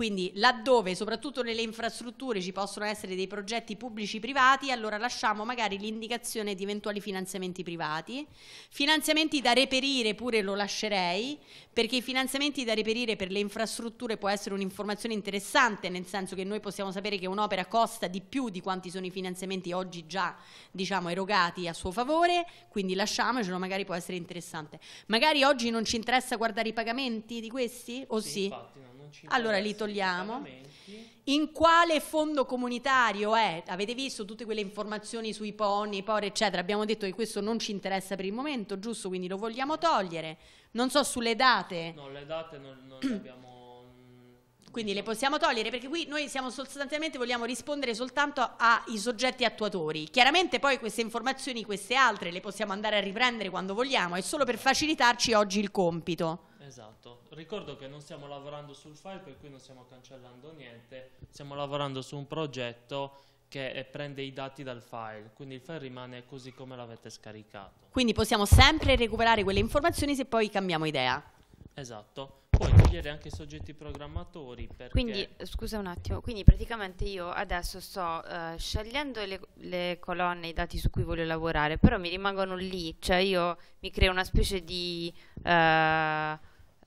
Quindi laddove, soprattutto nelle infrastrutture, ci possono essere dei progetti pubblici privati, allora lasciamo magari l'indicazione di eventuali finanziamenti privati. Finanziamenti da reperire pure lo lascerei, perché i finanziamenti da reperire per le infrastrutture può essere un'informazione interessante, nel senso che noi possiamo sapere che un'opera costa di più di quanti sono i finanziamenti oggi già diciamo, erogati a suo favore, quindi lasciamocelo, magari può essere interessante. Magari oggi non ci interessa guardare i pagamenti di questi? O sì? sì? Infatti, no allora li togliamo. In quale fondo comunitario è? Avete visto tutte quelle informazioni sui PON, POR, eccetera? Abbiamo detto che questo non ci interessa per il momento, giusto? Quindi lo vogliamo togliere. Non so sulle date.
No, le date non, non le
abbiamo mm, quindi le diciamo possiamo togliere perché qui noi siamo sostanzialmente vogliamo rispondere soltanto ai soggetti attuatori. Chiaramente poi queste informazioni, queste altre, le possiamo andare a riprendere quando vogliamo, è solo per facilitarci oggi il compito.
Esatto, ricordo che non stiamo lavorando sul file per cui non stiamo cancellando niente, stiamo lavorando su un progetto che eh, prende i dati dal file, quindi il file rimane così come l'avete scaricato.
Quindi possiamo sempre recuperare quelle informazioni se poi cambiamo idea.
Esatto puoi togliere anche i soggetti programmatori. Quindi,
eh, scusa un attimo, quindi praticamente io adesso sto uh, scegliendo le, le, colonne, i dati su cui voglio lavorare, però mi rimangono lì, cioè io mi creo una specie di... Uh,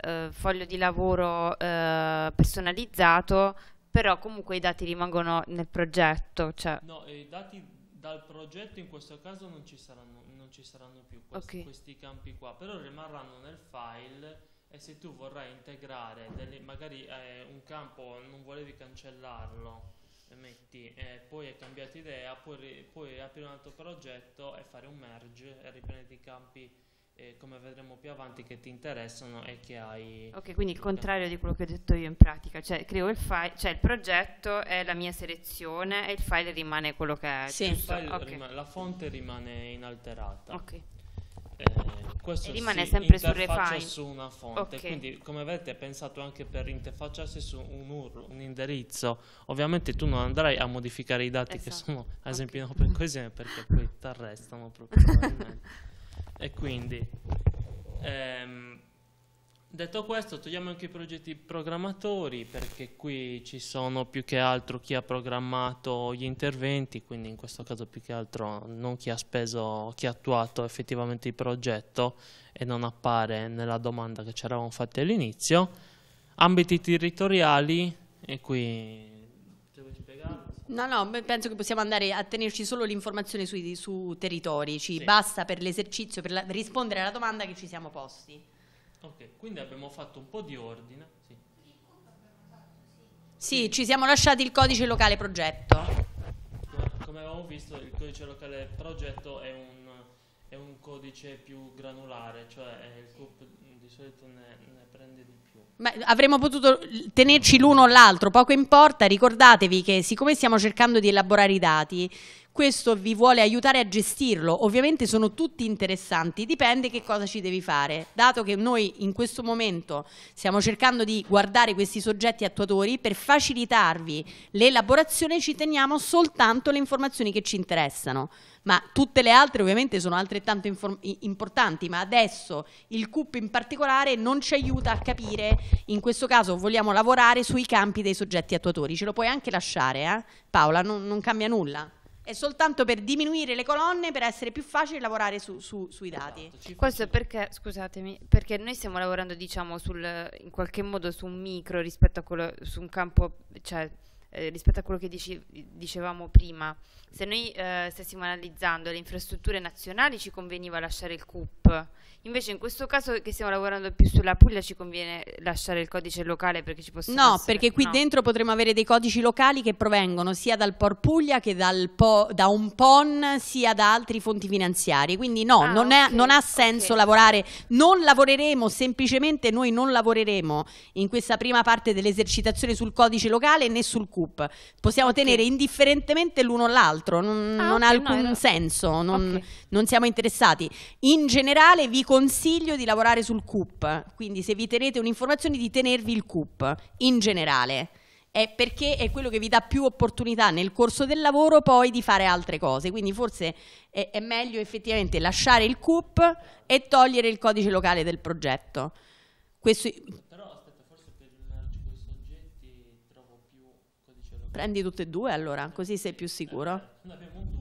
eh, foglio di lavoro eh, personalizzato, però comunque i dati rimangono nel progetto. Cioè. No,
i dati dal progetto in questo caso non ci saranno, non ci saranno più questi, okay. questi, campi qua, però rimarranno nel file e se tu vorrai integrare delle, magari eh, un campo non volevi cancellarlo metti eh, poi è cambiato idea puoi, puoi aprire un altro progetto e fare un merge e riprendere i campi eh, come vedremo più avanti, che ti interessano e che hai... Ok, quindi il contrario di
quello che ho detto io in pratica, cioè creo il file, cioè il progetto è la mia selezione e il file rimane quello che è. Sì, okay. rimane,
la fonte rimane inalterata. Ok. Eh, questo e rimane si sempre sul refine su una fonte okay. quindi come vedete è pensato anche per interfacciarsi su un URL un indirizzo ovviamente tu non andrai a modificare i dati esatto. che sono ad esempio okay. in coesione perché poi ti arrestano proprio E quindi, ehm, detto questo, togliamo anche i progetti programmatori perché qui ci sono più che altro chi ha programmato gli interventi, quindi in questo caso più che altro non chi ha speso, chi ha attuato effettivamente il progetto e non appare nella domanda che ci eravamo fatti all'inizio. Ambiti territoriali, e qui
No, no, penso che possiamo andare a tenerci solo l'informazione sui su territori, ci sì. basta per l'esercizio, per, la, per, rispondere alla domanda che ci siamo posti.
Ok, quindi abbiamo fatto un po' di ordine.
Sì, sì, ci siamo lasciati il codice locale progetto.
Come avevamo visto, il codice locale progetto è un, è un codice più granulare, cioè il CUP di solito ne, ne prende di più ma avremmo potuto
tenerci l'uno o l'altro, poco importa, ricordatevi che siccome stiamo cercando di elaborare i dati, questo vi vuole aiutare a gestirlo. Ovviamente sono tutti interessanti, dipende che cosa ci devi fare. Dato che noi in questo momento stiamo cercando di guardare questi soggetti attuatori, per facilitarvi l'elaborazione ci teniamo soltanto le informazioni che ci interessano. Ma tutte le altre ovviamente sono altrettanto importanti, ma adesso il CUP in particolare non ci aiuta a capire, in questo caso vogliamo lavorare sui campi dei soggetti attuatori. Ce lo puoi anche lasciare, eh? Paola, non, non cambia nulla è soltanto per diminuire le colonne per essere più facile lavorare su, su, sui dati. Esatto, Questo è perché, scusatemi,
perché noi stiamo lavorando diciamo sul, in qualche modo su un micro rispetto a quello, su un campo, cioè eh, rispetto a quello che dici, dicevamo prima, se noi eh, stessimo analizzando le infrastrutture nazionali ci conveniva lasciare il CUP Invece in questo caso che stiamo lavorando più sulla Puglia ci conviene lasciare il codice locale perché ci possono No, essere... perché qui no. dentro potremo
avere dei codici locali che provengono sia dal POR Puglia che po da un PON sia da altri fonti finanziari. Quindi no, ah, non, okay, è, non, ha senso okay. lavorare, non lavoreremo, semplicemente noi non lavoreremo in questa prima parte dell'esercitazione sul codice locale né sul CUP. Possiamo okay. tenere indifferentemente l'uno o l'altro, non, ah, non ha alcun no, senso, non, non siamo interessati. In generale vi consiglio consiglio di lavorare sul CUP, quindi se vi tenete un'informazione di tenervi il CUP in generale, è perché è quello che vi dà più opportunità nel corso del lavoro poi di fare altre cose, quindi forse è, è meglio effettivamente lasciare il CUP e togliere il codice locale del progetto. Questo... Però aspetta, forse per un articolo soggetti trovo più codice locale. Prendi tutte e due allora, così sei più sicuro.
Eh, eh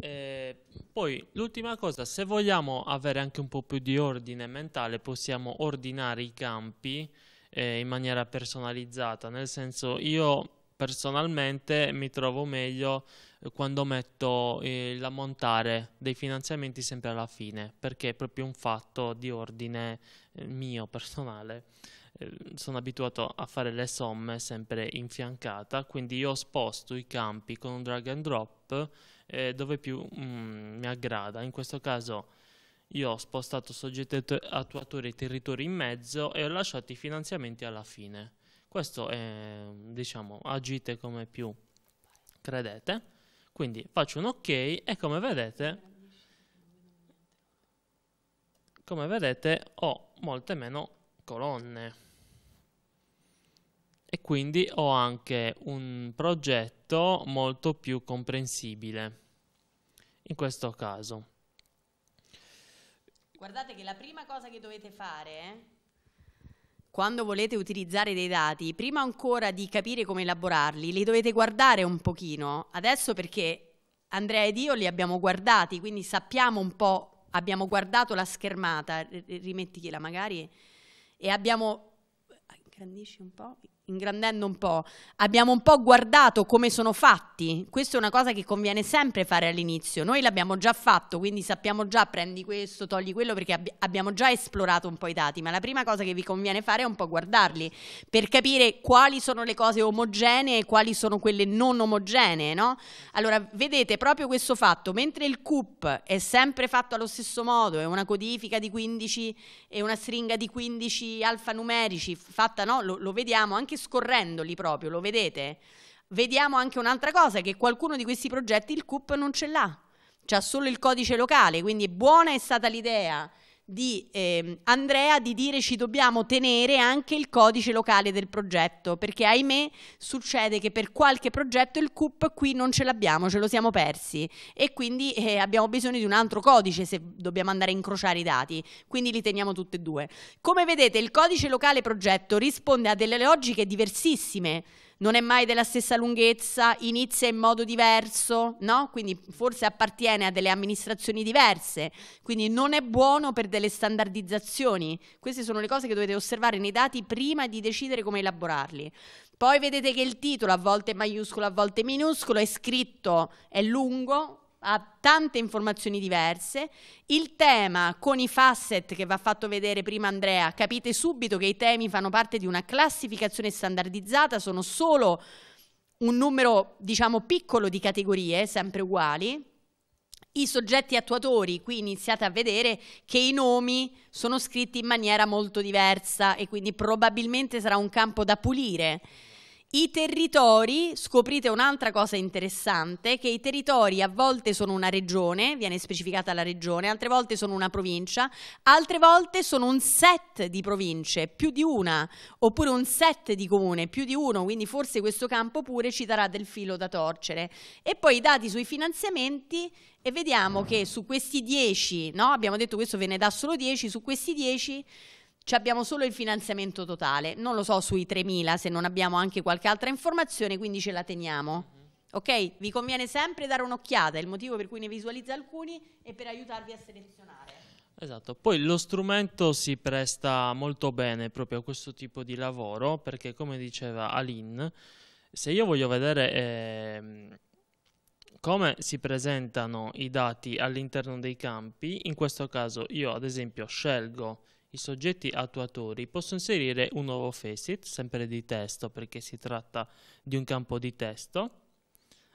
E eh, poi l'ultima cosa, se vogliamo avere anche un po' più di ordine mentale, possiamo ordinare i campi eh, in maniera personalizzata, nel senso io personalmente mi trovo meglio eh, quando metto eh, l'ammontare dei finanziamenti sempre alla fine, perché è proprio un fatto di ordine eh, mio personale. sono abituato a fare le somme sempre in fiancata, quindi io sposto i campi con un drag and drop eh, dove più mm, mi aggrada. In questo caso io ho spostato soggetti attuatori e territori in mezzo e ho lasciato i finanziamenti alla fine. Questo è, diciamo, agite come più credete. Quindi faccio un ok e come vedete, come vedete ho molte meno colonne e quindi ho anche un progetto molto più comprensibile in questo
caso. Guardate che la prima cosa che dovete fare... quando volete utilizzare dei dati, prima ancora di capire come elaborarli, li dovete guardare un pochino. Adesso perché Andrea ed io li abbiamo guardati, quindi sappiamo un po', abbiamo guardato la schermata, rimettigliela magari, e abbiamo... Grandisci un po', ingrandendo un po', abbiamo un po' guardato come sono fatti. Questa è una cosa che conviene sempre fare all'inizio. Noi l'abbiamo già fatto, quindi sappiamo già prendi questo, togli quello, perché ab- abbiamo già esplorato un po' i dati. Ma la prima cosa che vi conviene fare è un po' guardarli per capire quali sono le cose omogenee e quali sono quelle non omogenee, no? Allora, vedete proprio questo fatto, mentre il CUP è sempre fatto allo stesso modo, è una codifica di 15 è una stringa di 15 alfanumerici fatta, no? Lo, lo vediamo anche scorrendoli proprio, lo vedete? Vediamo anche un'altra cosa, che qualcuno di questi progetti il CUP non ce l'ha, c'ha solo il codice locale, quindi buona è stata l'idea di eh, Andrea di dire ci dobbiamo tenere anche il codice locale del progetto, perché ahimè succede che per qualche progetto il CUP qui non ce l'abbiamo, ce lo siamo persi e quindi eh, abbiamo bisogno di un altro codice se dobbiamo andare a incrociare i dati, quindi li teniamo tutti e due. Come vedete il codice locale progetto risponde a delle logiche diversissime non è mai della stessa lunghezza, inizia in modo diverso, no? Quindi forse appartiene a delle amministrazioni diverse, quindi non è buono per delle standardizzazioni. Queste sono le cose che dovete osservare nei dati prima di decidere come elaborarli. Poi vedete che il titolo a volte è maiuscolo, a volte minuscolo, è scritto, è lungo, ha tante informazioni diverse. Il tema con i facet che vi ha fatto vedere prima Andrea, capite subito che i temi fanno parte di una classificazione standardizzata, sono solo un numero, diciamo, piccolo di categorie, sempre uguali. I soggetti attuatori, qui iniziate a vedere che i nomi sono scritti in maniera molto diversa e quindi probabilmente sarà un campo da pulire. I territori, scoprite un'altra cosa interessante, che i territori a volte sono una regione, viene specificata la regione, altre volte sono una provincia, altre volte sono un set di province, più di una, oppure un set di comune, più di uno, quindi forse questo campo pure ci darà del filo da torcere. E poi i dati sui finanziamenti e vediamo che su questi 10, no? abbiamo detto questo ve ne dà solo 10, su questi 10 abbiamo solo il finanziamento totale, non lo so sui 3.000 se non abbiamo anche qualche altra informazione, quindi ce la teniamo. Ok? Vi conviene sempre dare un'occhiata, il motivo per cui ne visualizza alcuni e per aiutarvi a selezionare.
Esatto, poi lo strumento si presta molto bene proprio a questo tipo di lavoro perché come diceva Alin, se io voglio vedere eh, come si presentano i dati all'interno dei campi, in questo caso io ad esempio scelgo i soggetti attuatori possono inserire un nuovo facet, sempre di testo perché si tratta di un campo di testo,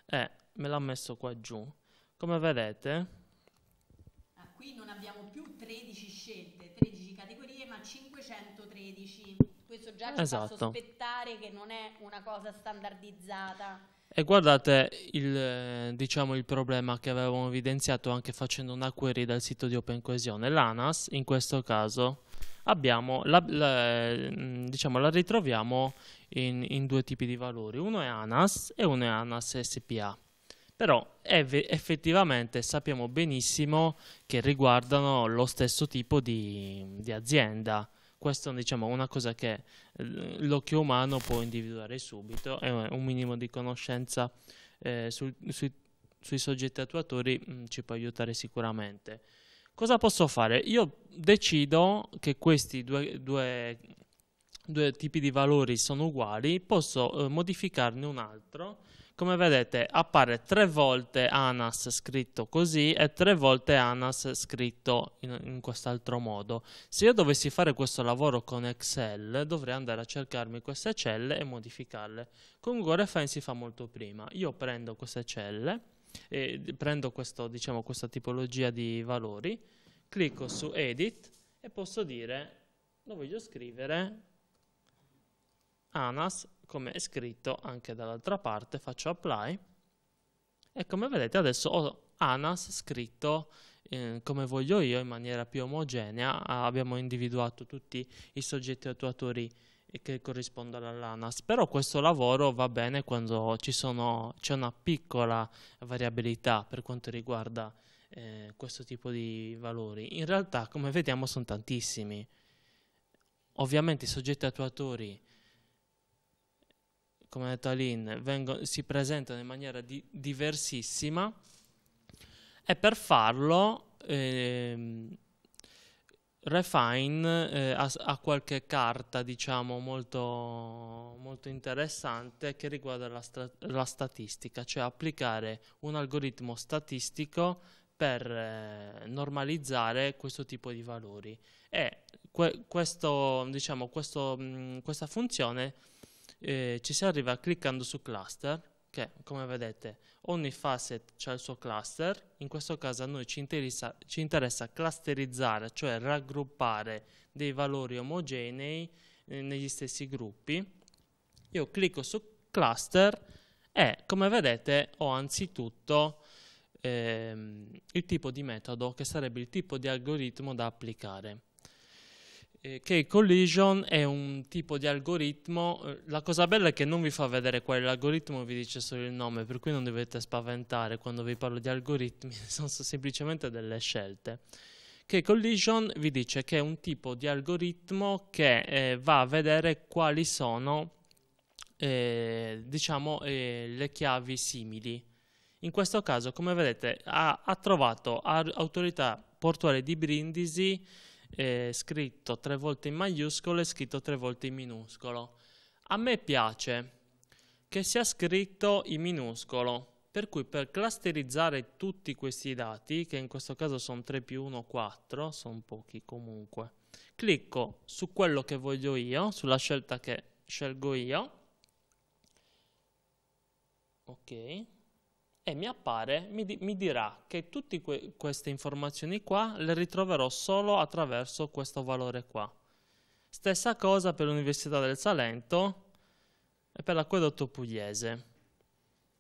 e me l'ha messo qua giù. Come vedete...
Ah, qui non abbiamo più 13 scelte, 13 categorie, ma 513. Questo già ci esatto. fa sospettare che non è una cosa standardizzata.
E guardate il, diciamo, il, problema che avevamo evidenziato anche facendo una query dal sito di Open OpenCoesione. L'ANAS in questo caso abbiamo la, la, mm, diciamo, la ritroviamo in, in, due tipi di valori, uno è ANAS e uno è ANAS SPA. Però effettivamente sappiamo benissimo che riguardano lo stesso tipo di, di azienda. Questa diciamo, è diciamo, una cosa che eh, l'occhio umano può individuare subito, è un minimo di conoscenza eh, su, sui, sui, soggetti attuatori mh, mm, ci può aiutare sicuramente. Cosa posso fare? Io decido che questi due, due, due tipi di valori sono uguali, posso eh, modificarne un altro. Come vedete appare tre volte ANAS scritto così e tre volte ANAS scritto in, in quest'altro modo. Se io dovessi fare questo lavoro con Excel dovrei andare a cercarmi queste celle e modificarle. Con Gore Fine si fa molto prima. Io prendo queste celle eh, prendo questo, diciamo, questa tipologia di valori, clicco su Edit e posso dire, lo voglio scrivere ANAS come è scritto anche dall'altra parte, faccio Apply e come vedete adesso ho ANAS scritto eh, come voglio io in maniera più omogenea, abbiamo individuato tutti i soggetti attuatori e che corrispondono all'ANAS. Però questo lavoro va bene quando c'è una piccola variabilità per quanto riguarda eh, questo tipo di valori. In realtà, come vediamo, sono tantissimi. Ovviamente i soggetti attuatori, come ha detto Aline, vengono, si presentano in maniera di, diversissima e per farlo... Ehm, Refine eh, ha, ha, qualche carta, diciamo, molto, molto interessante che riguarda la, la, statistica, cioè applicare un algoritmo statistico per eh, normalizzare questo tipo di valori. E que questo, diciamo, questo, mh, mm, questa funzione eh, ci si arriva cliccando su cluster che come vedete ogni facet ha il suo cluster, in questo caso a noi ci interessa, ci interessa clusterizzare, cioè raggruppare dei valori omogenei eh, negli stessi gruppi. Io clicco su cluster e come vedete ho anzitutto ehm, il tipo di metodo che sarebbe il tipo di algoritmo da applicare. Eh, che collision è un tipo di algoritmo, eh, la cosa bella è che non vi fa vedere qual è vi dice solo il nome, per cui non dovete spaventare quando vi parlo di algoritmi, sono semplicemente delle scelte. Che collision vi dice che è un tipo di algoritmo che eh, va a vedere quali sono eh, diciamo eh, le chiavi simili. In questo caso, come vedete, ha, ha trovato autorità portuale di Brindisi eh, scritto tre volte in maiuscolo e scritto tre volte in minuscolo. A me piace che sia scritto in minuscolo, per cui per clusterizzare tutti questi dati, che in questo caso sono 3 più 1, 4, sono pochi comunque, clicco su quello che voglio io, sulla scelta che scelgo io, ok, e mi appare, mi, di, mi dirà che tutte que queste informazioni qua le ritroverò solo attraverso questo valore qua. Stessa cosa per l'Università del Salento e per l'acquedotto pugliese.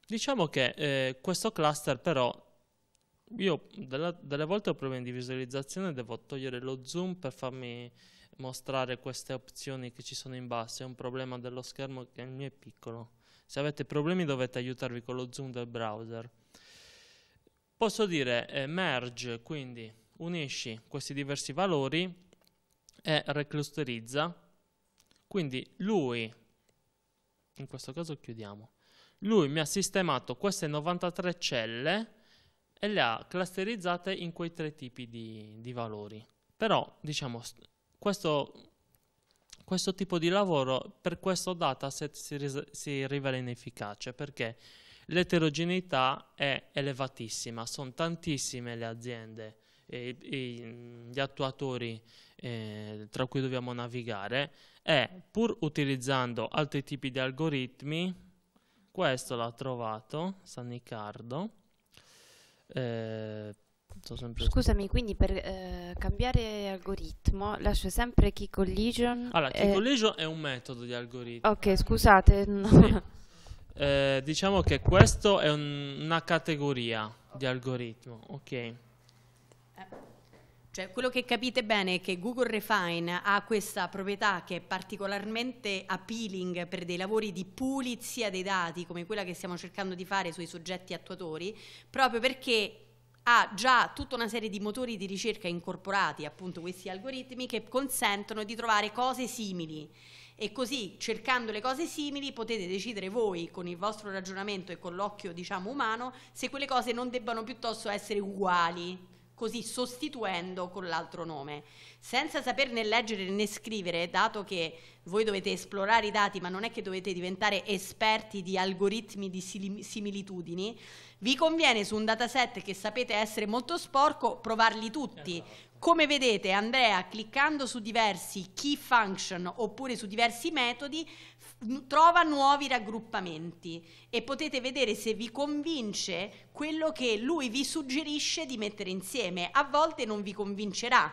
Diciamo che eh, questo cluster però io della, delle volte ho problemi di visualizzazione, devo togliere lo zoom per farmi mostrare queste opzioni che ci sono in basso, è un problema dello schermo che il mio è piccolo. Se avete problemi dovete aiutarvi con lo zoom del browser. Posso dire eh, merge, quindi unisci questi diversi valori e reclusterizza. Quindi lui, in questo caso chiudiamo, lui mi ha sistemato queste 93 celle e le ha clusterizzate in quei tre tipi di, di valori. Però, diciamo, questo questo tipo di lavoro per questo dataset si, ris- si rivela inefficace perché l'eterogeneità è elevatissima, sono tantissime le aziende e, e gli attuatori eh, tra cui dobbiamo navigare e pur utilizzando altri tipi di algoritmi, questo l'ha trovato San Riccardo, eh, fatto sempre
Scusami, quindi per eh, cambiare algoritmo lascio sempre key collision. Allora, eh, key e... collision
è un metodo di algoritmo. Ok, scusate. No. Sì. Eh, diciamo che questo è un, una categoria di algoritmo, ok? Eh,
cioè, quello che capite bene è che Google Refine ha questa proprietà che è particolarmente appealing per dei lavori di pulizia dei dati, come quella che stiamo cercando di fare sui soggetti attuatori, proprio perché ha già tutta una serie di motori di ricerca incorporati, appunto questi algoritmi, che consentono di trovare cose simili e così cercando le cose simili potete decidere voi con il vostro ragionamento e con l'occhio diciamo umano se quelle cose non debbano piuttosto essere uguali così sostituendo con l'altro nome. Senza saperne leggere né scrivere, dato che voi dovete esplorare i dati, ma non è che dovete diventare esperti di algoritmi di similitudini, vi conviene su un dataset che sapete essere molto sporco provarli tutti. Esatto. Come vedete Andrea cliccando su diversi key function oppure su diversi metodi trova nuovi raggruppamenti e potete vedere se vi convince quello che lui vi suggerisce di mettere insieme. A volte non vi convincerà,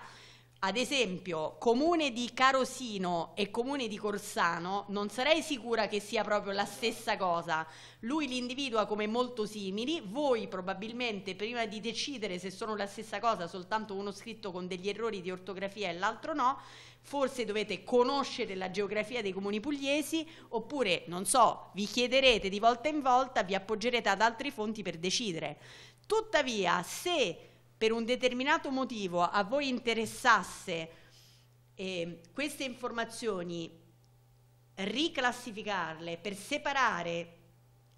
ad esempio, comune di Carosino e comune di Corsano, non sarei sicura che sia proprio la stessa cosa. Lui li individua come molto simili, voi probabilmente prima di decidere se sono la stessa cosa, soltanto uno scritto con degli errori di ortografia e l'altro no, forse dovete conoscere la geografia dei comuni pugliesi, oppure, non so, vi chiederete di volta in volta, vi appoggerete ad altre fonti per decidere. Tuttavia, se per un determinato motivo a voi interessasse eh, queste informazioni, riclassificarle per separare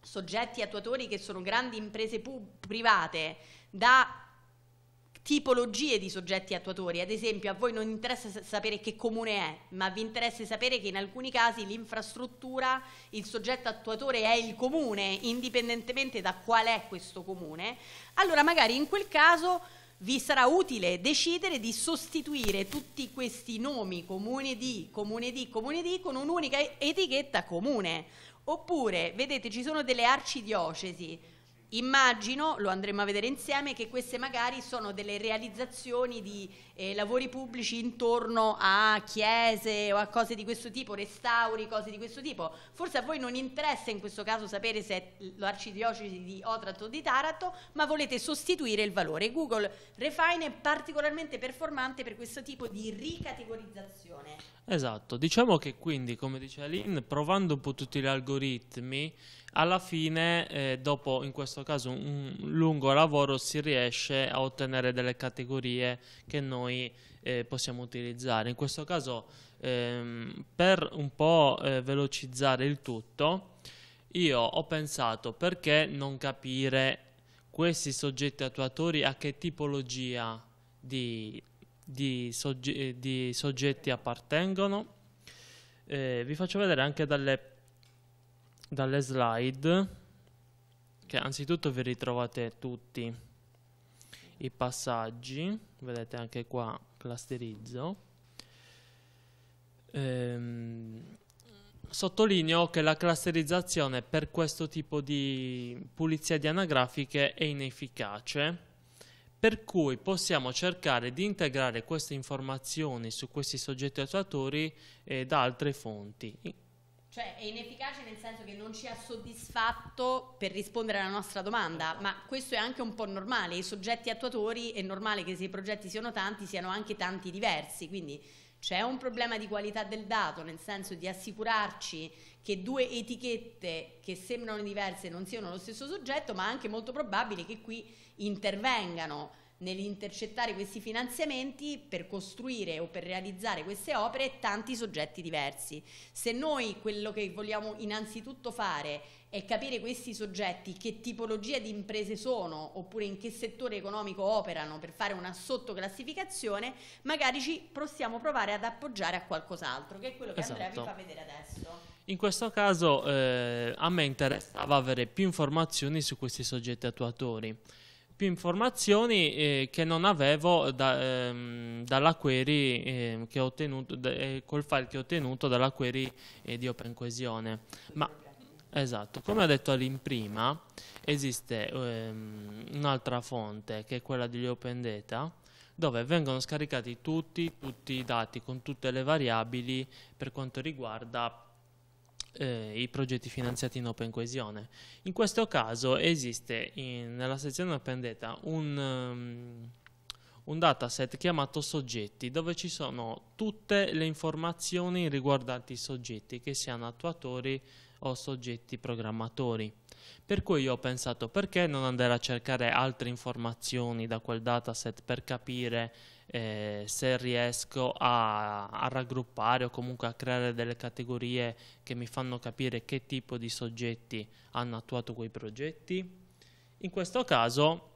soggetti attuatori che sono grandi imprese private da tipologie di soggetti attuatori. Ad esempio, a voi non interessa sapere che comune è, ma vi interessa sapere che in alcuni casi l'infrastruttura, il soggetto attuatore è il comune, indipendentemente da qual è questo comune. Allora, magari in quel caso vi sarà utile decidere di sostituire tutti questi nomi comune di, comune di, comune di con un'unica etichetta comune. Oppure, vedete, ci sono delle arcidiocesi Immagino, lo andremo a vedere insieme, che queste magari sono delle realizzazioni di eh, lavori pubblici intorno a chiese o a cose di questo tipo, restauri, cose di questo tipo. Forse a voi non interessa in questo caso sapere se è l'arcidiocesi di Otranto o di Taranto, ma volete sostituire il valore. Google Refine è particolarmente performante per questo tipo di ricategorizzazione.
Esatto, diciamo che quindi, come dice Aline, provando un po' tutti gli algoritmi, alla fine, eh, dopo in questo caso un lungo lavoro, si riesce a ottenere delle categorie che noi eh, possiamo utilizzare. In questo caso, ehm, per un po' eh, velocizzare il tutto, io ho pensato perché non capire questi soggetti attuatori a che tipologia di, di, sogge di soggetti appartengono. Eh, vi faccio vedere anche dalle dalle slide che anzitutto vi ritrovate tutti i passaggi, vedete anche qua clusterizzo. Ehm, sottolineo che la clusterizzazione per questo tipo di pulizia di anagrafiche è inefficace, per cui possiamo cercare di integrare queste informazioni su questi soggetti attuatori eh, da altre fonti,
cioè è inefficace nel senso che non ci ha soddisfatto per rispondere alla nostra domanda, esatto. ma questo è anche un po' normale, i soggetti attuatori è normale che se i progetti siano tanti siano anche tanti diversi, quindi c'è un problema di qualità del dato, nel senso di assicurarci che due etichette che sembrano diverse non siano lo stesso soggetto, ma anche molto probabile che qui intervengano nell'intercettare questi finanziamenti per costruire o per realizzare queste opere tanti soggetti diversi. Se noi quello che vogliamo innanzitutto fare è capire questi soggetti che tipologia di imprese sono oppure in che settore economico operano per fare una sottoclassificazione, magari ci possiamo provare ad appoggiare a qualcos'altro, che è quello che esatto. Andrea vi fa vedere
adesso. In questo caso eh, a me interessava avere più informazioni su questi soggetti attuatori più informazioni eh, che non avevo da, ehm, dalla query eh, che ho ottenuto, eh, col file che ho ottenuto dalla query eh, di Open OpenCoesione. Ma esatto, come ho detto all'imprima, esiste ehm, un'altra fonte che è quella degli Open Data dove vengono scaricati tutti, tutti i dati con tutte le variabili per quanto riguarda eh, i progetti finanziati in Open Coesione. In questo caso esiste in, nella sezione Open Data un, um, un dataset chiamato soggetti dove ci sono tutte le informazioni riguardanti i soggetti che siano attuatori o soggetti programmatori. Per cui io ho pensato perché non andare a cercare altre informazioni da quel dataset per capire eh, se riesco a, a, raggruppare o comunque a creare delle categorie che mi fanno capire che tipo di soggetti hanno attuato quei progetti. In questo caso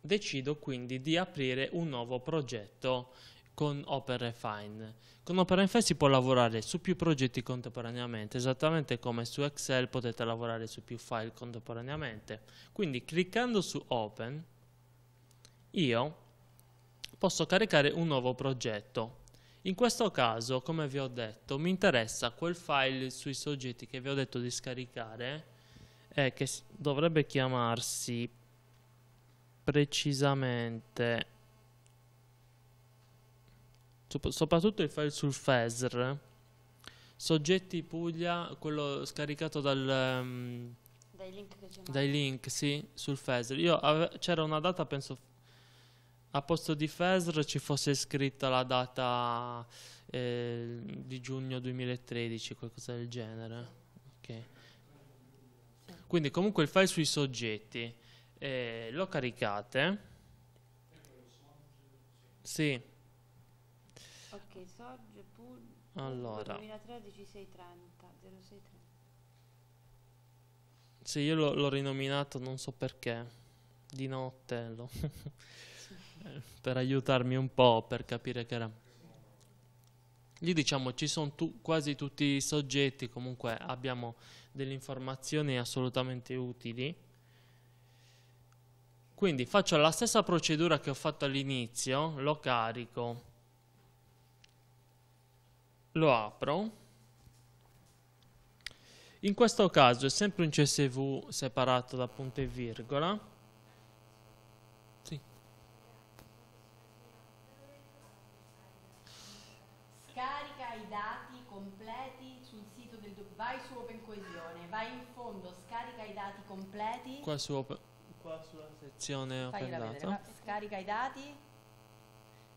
decido quindi di aprire un nuovo progetto con OpenRefine. Con OpenRefine si può lavorare su più progetti contemporaneamente, esattamente come su Excel potete lavorare su più file contemporaneamente. Quindi cliccando su Open, io posso caricare un nuovo progetto. In questo caso, come vi ho detto, mi interessa quel file sui soggetti che vi ho detto di scaricare, eh, che dovrebbe chiamarsi precisamente, soprattutto il file sul FESR, soggetti Puglia, quello scaricato dal... Um,
dai link,
dai link sì, sul FESR. Io c'era una data, penso a posto di Fesr ci fosse scritta la data eh, di giugno 2013, qualcosa del genere. Okay. Quindi comunque il file sui soggetti eh, lo caricate. Sì.
Ok, Sorge Pool allora. 2013 630, 0630.
Sì, io l'ho rinominato non so perché, di notte. Lo per aiutarmi un po' per capire che era. Lì diciamo ci sono tu, quasi tutti i soggetti, comunque abbiamo delle informazioni assolutamente utili. Quindi faccio la stessa procedura che ho fatto all'inizio, lo carico, lo apro. In questo caso è sempre un CSV separato da punto e virgola
secondo scarica i dati completi. Qua sopra, qua sulla sezione Fai open vedere, scarica i dati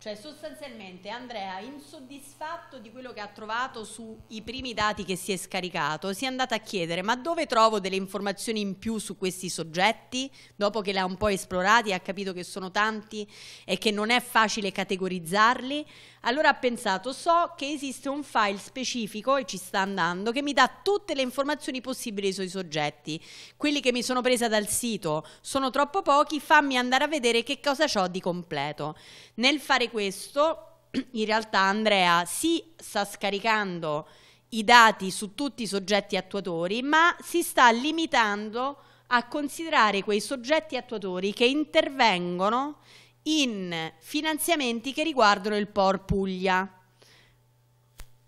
cioè sostanzialmente Andrea, insoddisfatto di quello che ha trovato sui primi dati che si è scaricato, si è andata a chiedere ma dove trovo delle informazioni in più su questi soggetti? Dopo che le ha un po' esplorati, ha capito che sono tanti e che non è facile categorizzarli, allora ha pensato so che esiste un file specifico e ci sta andando che mi dà tutte le informazioni possibili sui soggetti. Quelli che mi sono presa dal sito sono troppo pochi, fammi andare a vedere che cosa ho di completo. Nel fare questo, in realtà Andrea si sta scaricando i dati su tutti i soggetti attuatori, ma si sta limitando a considerare quei soggetti attuatori che intervengono in finanziamenti che riguardano il POR Puglia.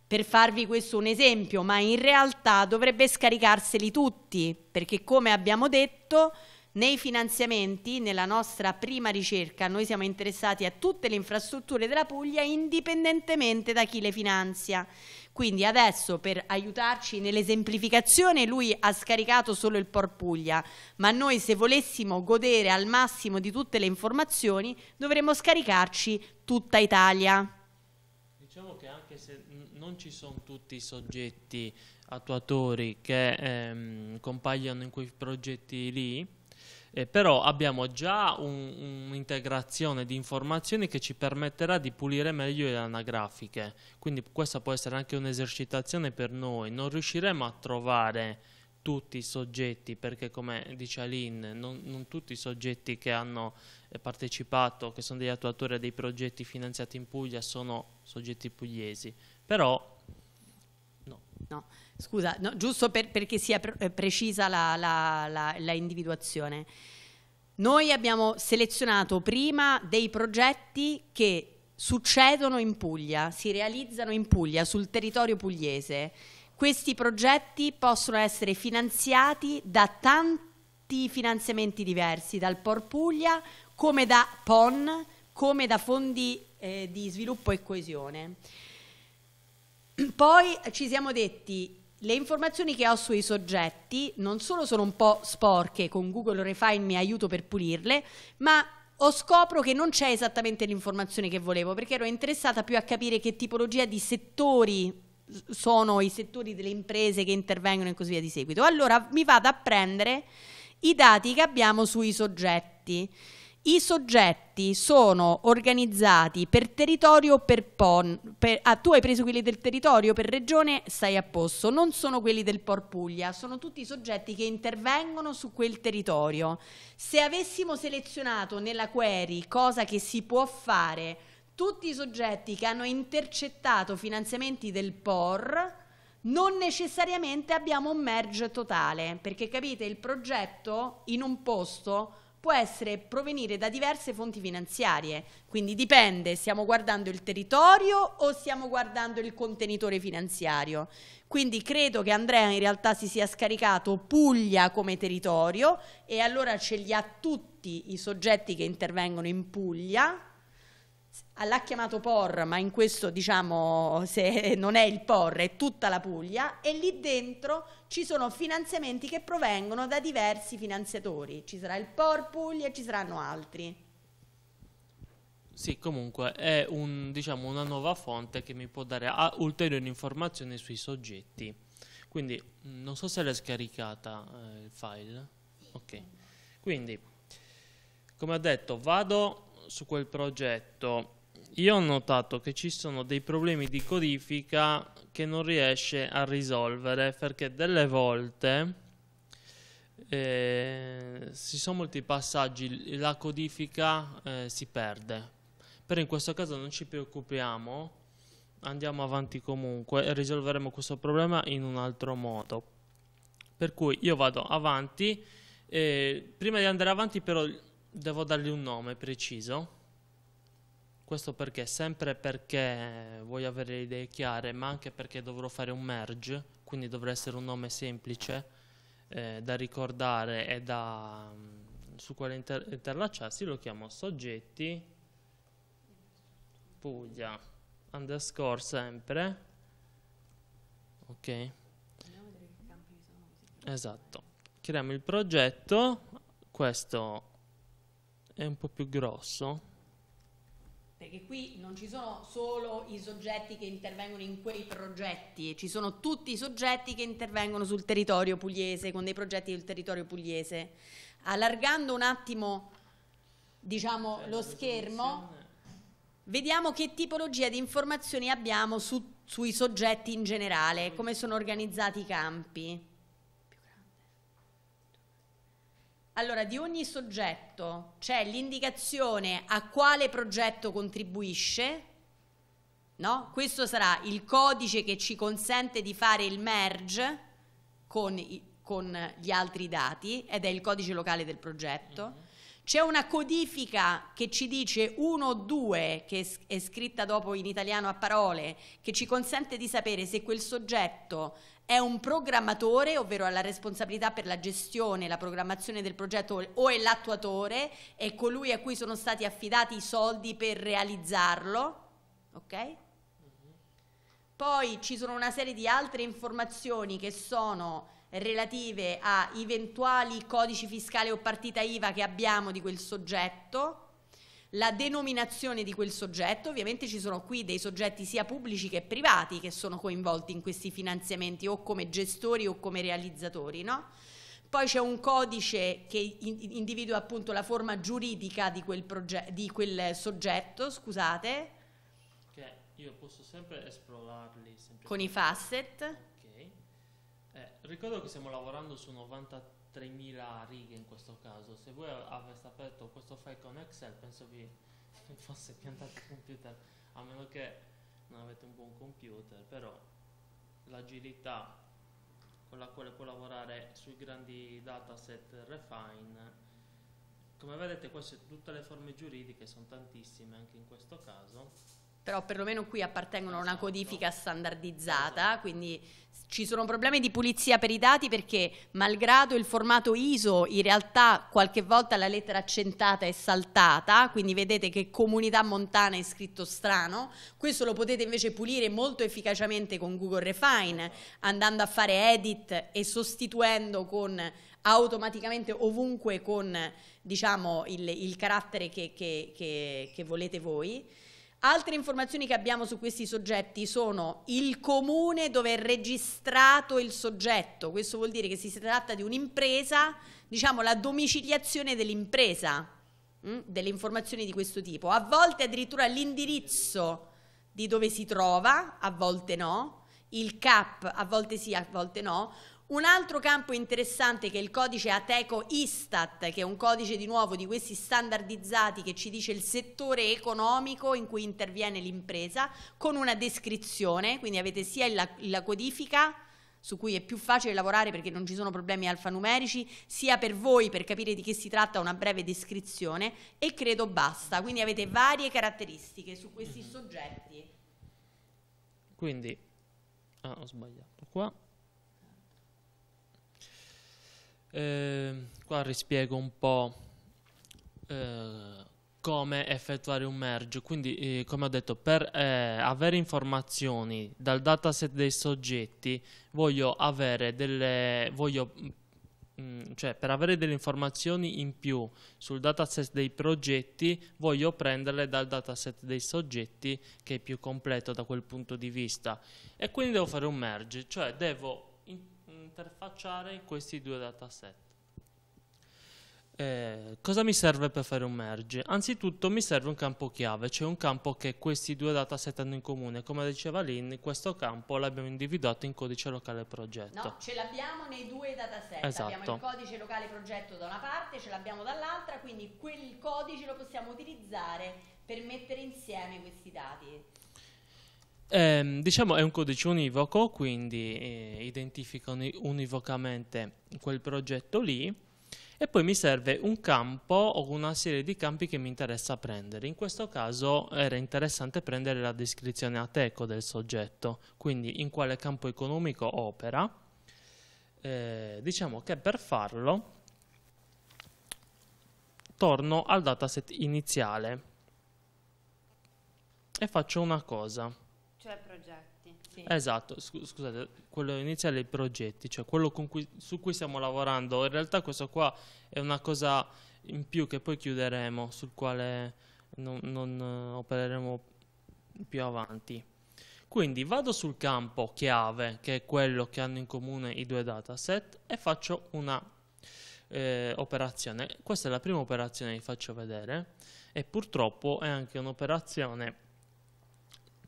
Per farvi questo un esempio, ma in realtà dovrebbe scaricarseli tutti, perché come abbiamo detto nei finanziamenti, nella nostra prima ricerca, noi siamo interessati a tutte le infrastrutture della Puglia indipendentemente da chi le finanzia. Quindi adesso per aiutarci nell'esemplificazione lui ha scaricato solo il Puglia, ma noi se volessimo godere al massimo di tutte le informazioni dovremmo scaricarci tutta Italia.
Diciamo che anche se non ci sono tutti i soggetti attuatori che ehm, compaiono in quei progetti lì, eh, però abbiamo già un, un'integrazione di informazioni che ci permetterà di pulire meglio le anagrafiche, quindi questa può essere anche un'esercitazione per noi, non riusciremo a trovare tutti i soggetti, perché come dice Aline, non, non, tutti i soggetti che hanno eh, partecipato, che sono degli attuatori dei progetti finanziati in Puglia, sono soggetti pugliesi, però
no. no. Scusa, no, giusto per, perché sia pre- eh, precisa la, la, la, la individuazione. Noi abbiamo selezionato prima dei progetti che succedono in Puglia, si realizzano in Puglia, sul territorio pugliese. Questi progetti possono essere finanziati da tanti finanziamenti diversi, dal POR Puglia, come da PON, come da fondi eh, di sviluppo e coesione. Poi ci siamo detti le informazioni che ho sui soggetti non solo sono un po' sporche, con Google Refine mi aiuto per pulirle, ma ho scopro che non c'è esattamente l'informazione che volevo, perché ero interessata più a capire che tipologia di settori sono i settori delle imprese che intervengono e così via di seguito. Allora mi vado a prendere i dati che abbiamo sui soggetti. I soggetti sono organizzati per territorio o per PON. Per, ah, tu hai preso quelli del territorio, per regione stai a posto. Non sono quelli del POR Puglia, sono tutti i soggetti che intervengono su quel territorio. Se avessimo selezionato nella query cosa che si può fare, tutti i soggetti che hanno intercettato finanziamenti del POR, non necessariamente abbiamo un merge totale, perché capite, il progetto in un posto può essere provenire da diverse fonti finanziarie, quindi dipende, stiamo guardando il territorio o stiamo guardando il contenitore finanziario. Quindi credo che Andrea in realtà si sia scaricato Puglia come territorio e allora ce li ha tutti i soggetti che intervengono in Puglia. L'ha chiamato POR, ma in questo diciamo se non è il POR, è tutta la Puglia e lì dentro ci sono finanziamenti che provengono da diversi finanziatori, ci sarà il Por Puglia e ci saranno altri.
Sì, comunque è un, diciamo, una nuova fonte che mi può dare ulteriori informazioni sui soggetti. Quindi non so se l'hai scaricata eh, il file. Ok. Quindi, come ho detto, vado su quel progetto. Io ho notato che ci sono dei problemi di codifica che non riesce a risolvere perché delle volte eh, ci sono molti passaggi, la codifica eh, si perde, però in questo caso non ci preoccupiamo, andiamo avanti comunque e risolveremo questo problema in un altro modo. Per cui io vado avanti, eh, prima di andare avanti però devo dargli un nome preciso questo perché? Sempre perché voglio avere le idee chiare, ma anche perché dovrò fare un merge, quindi dovrà essere un nome semplice eh, da ricordare e da, mm, su quale inter interlacciarsi. Lo chiamo soggetti Puglia underscore sempre. Ok. Esatto. Creiamo il progetto. Questo è un po' più grosso
perché qui non ci sono solo i soggetti che intervengono in quei progetti, ci sono tutti i soggetti che intervengono sul territorio pugliese, con dei progetti del territorio pugliese. Allargando un attimo diciamo, cioè, lo schermo, vediamo che tipologia di informazioni abbiamo su, sui soggetti in generale, come sono organizzati i campi. Allora, di ogni soggetto c'è l'indicazione a quale progetto contribuisce, no? questo sarà il codice che ci consente di fare il merge con, i, con gli altri dati ed è il codice locale del progetto. Mm-hmm. C'è una codifica che ci dice 1 o 2, che è scritta dopo in italiano a parole, che ci consente di sapere se quel soggetto è un programmatore, ovvero ha la responsabilità per la gestione, la programmazione del progetto o è l'attuatore, è colui a cui sono stati affidati i soldi per realizzarlo, ok? Poi ci sono una serie di altre informazioni che sono relative a eventuali codici fiscali o partita IVA che abbiamo di quel soggetto, la denominazione di quel soggetto, ovviamente ci sono qui dei soggetti sia pubblici che privati che sono coinvolti in questi finanziamenti o come gestori o come realizzatori, no? Poi c'è un codice che individua appunto la forma giuridica di quel, di quel soggetto, scusate.
Che io posso sempre esplorarli. con i facet. Ok. Eh, ricordo che stiamo lavorando su 93 3000 righe in questo caso. Se voi aveste aperto questo file con Excel, penso vi fosse piantato il computer, a meno che non avete un buon computer, però l'agilità con la quale può lavorare sui grandi dataset refine. Come vedete queste tutte le forme giuridiche sono tantissime anche in questo caso
però perlomeno qui appartengono a una codifica standardizzata, quindi ci sono problemi di pulizia per i dati perché malgrado il formato ISO in realtà qualche volta la lettera accentata è saltata, quindi vedete che comunità montana è scritto strano, questo lo potete invece pulire molto efficacemente con Google Refine, andando a fare edit e sostituendo con automaticamente ovunque con diciamo, il, il, carattere che, che, che, che volete voi. Altre informazioni che abbiamo su questi soggetti sono il comune dove è registrato il soggetto, questo vuol dire che si tratta di un'impresa, diciamo la domiciliazione dell'impresa, mm, delle informazioni di questo tipo, a volte addirittura l'indirizzo di dove si trova, a volte no, il CAP, a volte sì, a volte no, un altro campo interessante che è il codice Ateco Istat, che è un codice di nuovo di questi standardizzati che ci dice il settore economico in cui interviene l'impresa, con una descrizione, quindi avete sia la, la codifica su cui è più facile lavorare perché non ci sono problemi alfanumerici, sia per voi per capire di che si tratta una breve descrizione e credo basta. Quindi avete varie caratteristiche su questi soggetti.
Quindi, ah, ho sbagliato qua. Eh, qua rispiego un po' eh, come effettuare un merge. Quindi, eh, come ho detto, per eh, avere informazioni dal dataset dei soggetti, voglio avere delle. Voglio, mh, mm, cioè, per avere delle informazioni in più sul dataset dei progetti, voglio prenderle dal dataset dei soggetti che è più completo da quel punto di vista. E quindi devo fare un merge, cioè devo interfacciare questi due dataset. Eh, cosa mi serve per fare un merge? Anzitutto mi serve un campo chiave, cioè un campo che questi due dataset hanno in comune. Come diceva Lynn, questo campo l'abbiamo individuato in codice locale progetto. No,
ce l'abbiamo nei due dataset. Esatto. Abbiamo il esatto. codice locale progetto da una parte, ce l'abbiamo dall'altra, quindi quel codice lo possiamo utilizzare per mettere insieme questi dati.
Eh, diciamo è un codice univoco, quindi eh, identifica uni univocamente quel progetto lì e poi mi serve un campo o una serie di campi che mi interessa prendere. In questo caso era interessante prendere la descrizione a teco del soggetto, quindi in quale campo economico opera. Eh, diciamo che per farlo torno al dataset iniziale e faccio una cosa
cioè progetti. Sì. Esatto,
scusate, quello iniziale è i progetti, cioè quello cui, su cui stiamo lavorando. In realtà questo qua è una cosa in più che poi chiuderemo, sul quale non, non eh, opereremo più avanti. Quindi vado sul campo chiave, che è quello che hanno in comune i due dataset, e faccio una eh, operazione. Questa è la prima operazione che vi faccio vedere, e purtroppo è anche un'operazione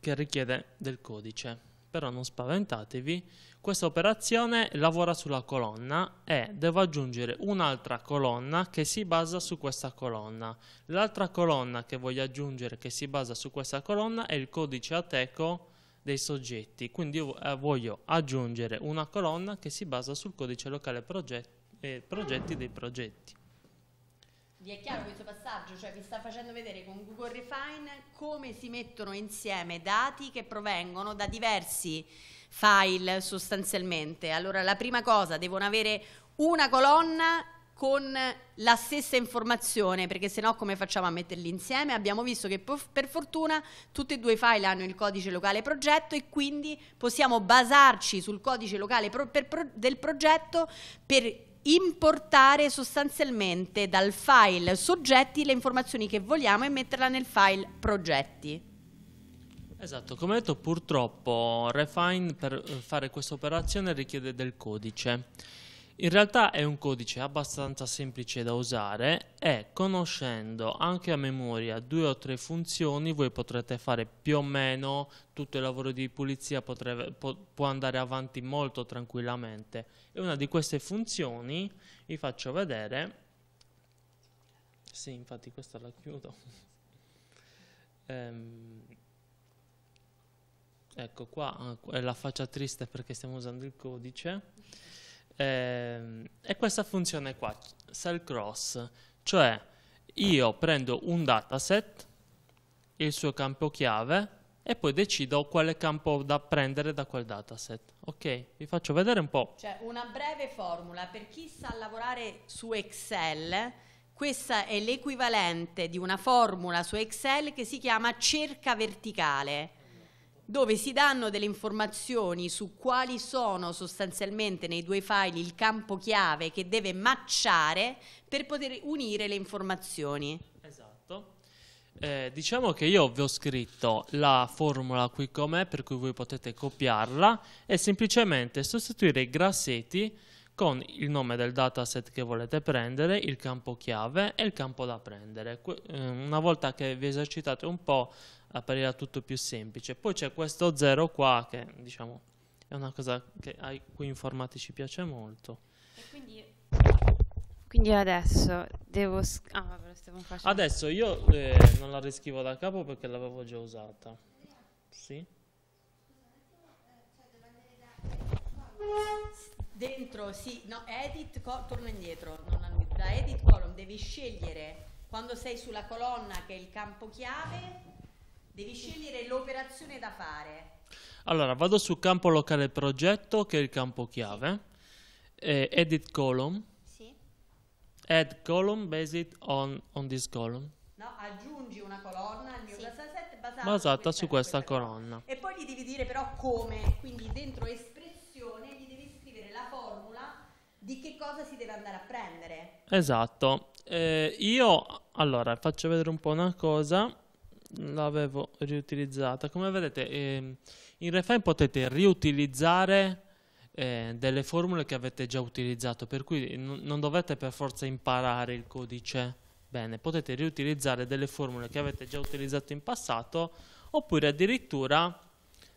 che richiede del codice. Però non spaventatevi, questa operazione lavora sulla colonna e devo aggiungere un'altra colonna che si basa su questa colonna. L'altra colonna che voglio aggiungere che si basa su questa colonna è il codice ateco dei soggetti, quindi io eh, voglio aggiungere una colonna che si basa sul codice locale eh, progetti dei progetti
vi è chiaro questo passaggio, cioè vi sta facendo vedere con Google Refine come si mettono insieme dati che provengono da diversi file sostanzialmente. Allora la prima cosa, devono avere una colonna con la stessa informazione, perché se no come facciamo a metterli insieme? Abbiamo visto che per fortuna tutti e due i file hanno il codice locale progetto e quindi possiamo basarci sul codice locale pro pro del progetto per importare sostanzialmente dal file soggetti le informazioni che vogliamo e metterla nel file progetti.
Esatto, come detto purtroppo Refine per fare questa operazione richiede del codice. In realtà è un codice abbastanza semplice da usare e conoscendo anche a memoria due o tre funzioni voi potrete fare più o meno tutto il lavoro di pulizia potrebbe, po può andare avanti molto tranquillamente e una di queste funzioni vi faccio vedere sì infatti questa la chiudo ehm, ecco ah, qua è la faccia triste perché stiamo usando il codice eh, è questa funzione qua, cell cross, cioè io prendo un dataset, il suo campo chiave, e poi decido quale campo da prendere da quel dataset. Ok, vi faccio vedere un po'.
Cioè, una breve formula, per chi sa lavorare su Excel, questa è l'equivalente di una formula su Excel che si chiama cerca verticale dove si danno delle informazioni su quali sono sostanzialmente nei due file il campo chiave che deve matchare per poter unire le informazioni. Esatto. Eh,
diciamo che io vi ho scritto la formula qui com'è per cui voi potete copiarla e semplicemente sostituire i grassetti con il nome del dataset che volete prendere, il campo chiave e il campo da prendere. Eh, una volta che vi esercitate un po' apparirà tutto più semplice. Poi c'è questo 0 qua che diciamo è una cosa che ai cui informatici piace molto.
Quindi, quindi, adesso devo... Ah,
adesso io eh, non la riscrivo da capo perché l'avevo già usata. Sì?
Dentro, sì, no, edit, torna indietro, da edit column devi scegliere quando sei sulla colonna che è il campo chiave Devi scegliere l'operazione da fare.
Allora, vado sul campo locale progetto, che è il campo chiave, eh, edit column, sì. add column based on, on this column.
No, aggiungi una colonna al mio sì. set basata, basata, su questa, questa colonna. colonna. E poi gli devi dire però come, quindi dentro espressione gli devi scrivere la formula di che cosa si deve andare a prendere.
Esatto. Eh, io, allora, faccio vedere un po' una cosa l'avevo riutilizzata. Come vedete, eh, in Refine potete riutilizzare eh, delle formule che avete già utilizzato, per cui non dovete per forza imparare il codice. Bene, potete riutilizzare delle formule che avete già utilizzato in passato, oppure addirittura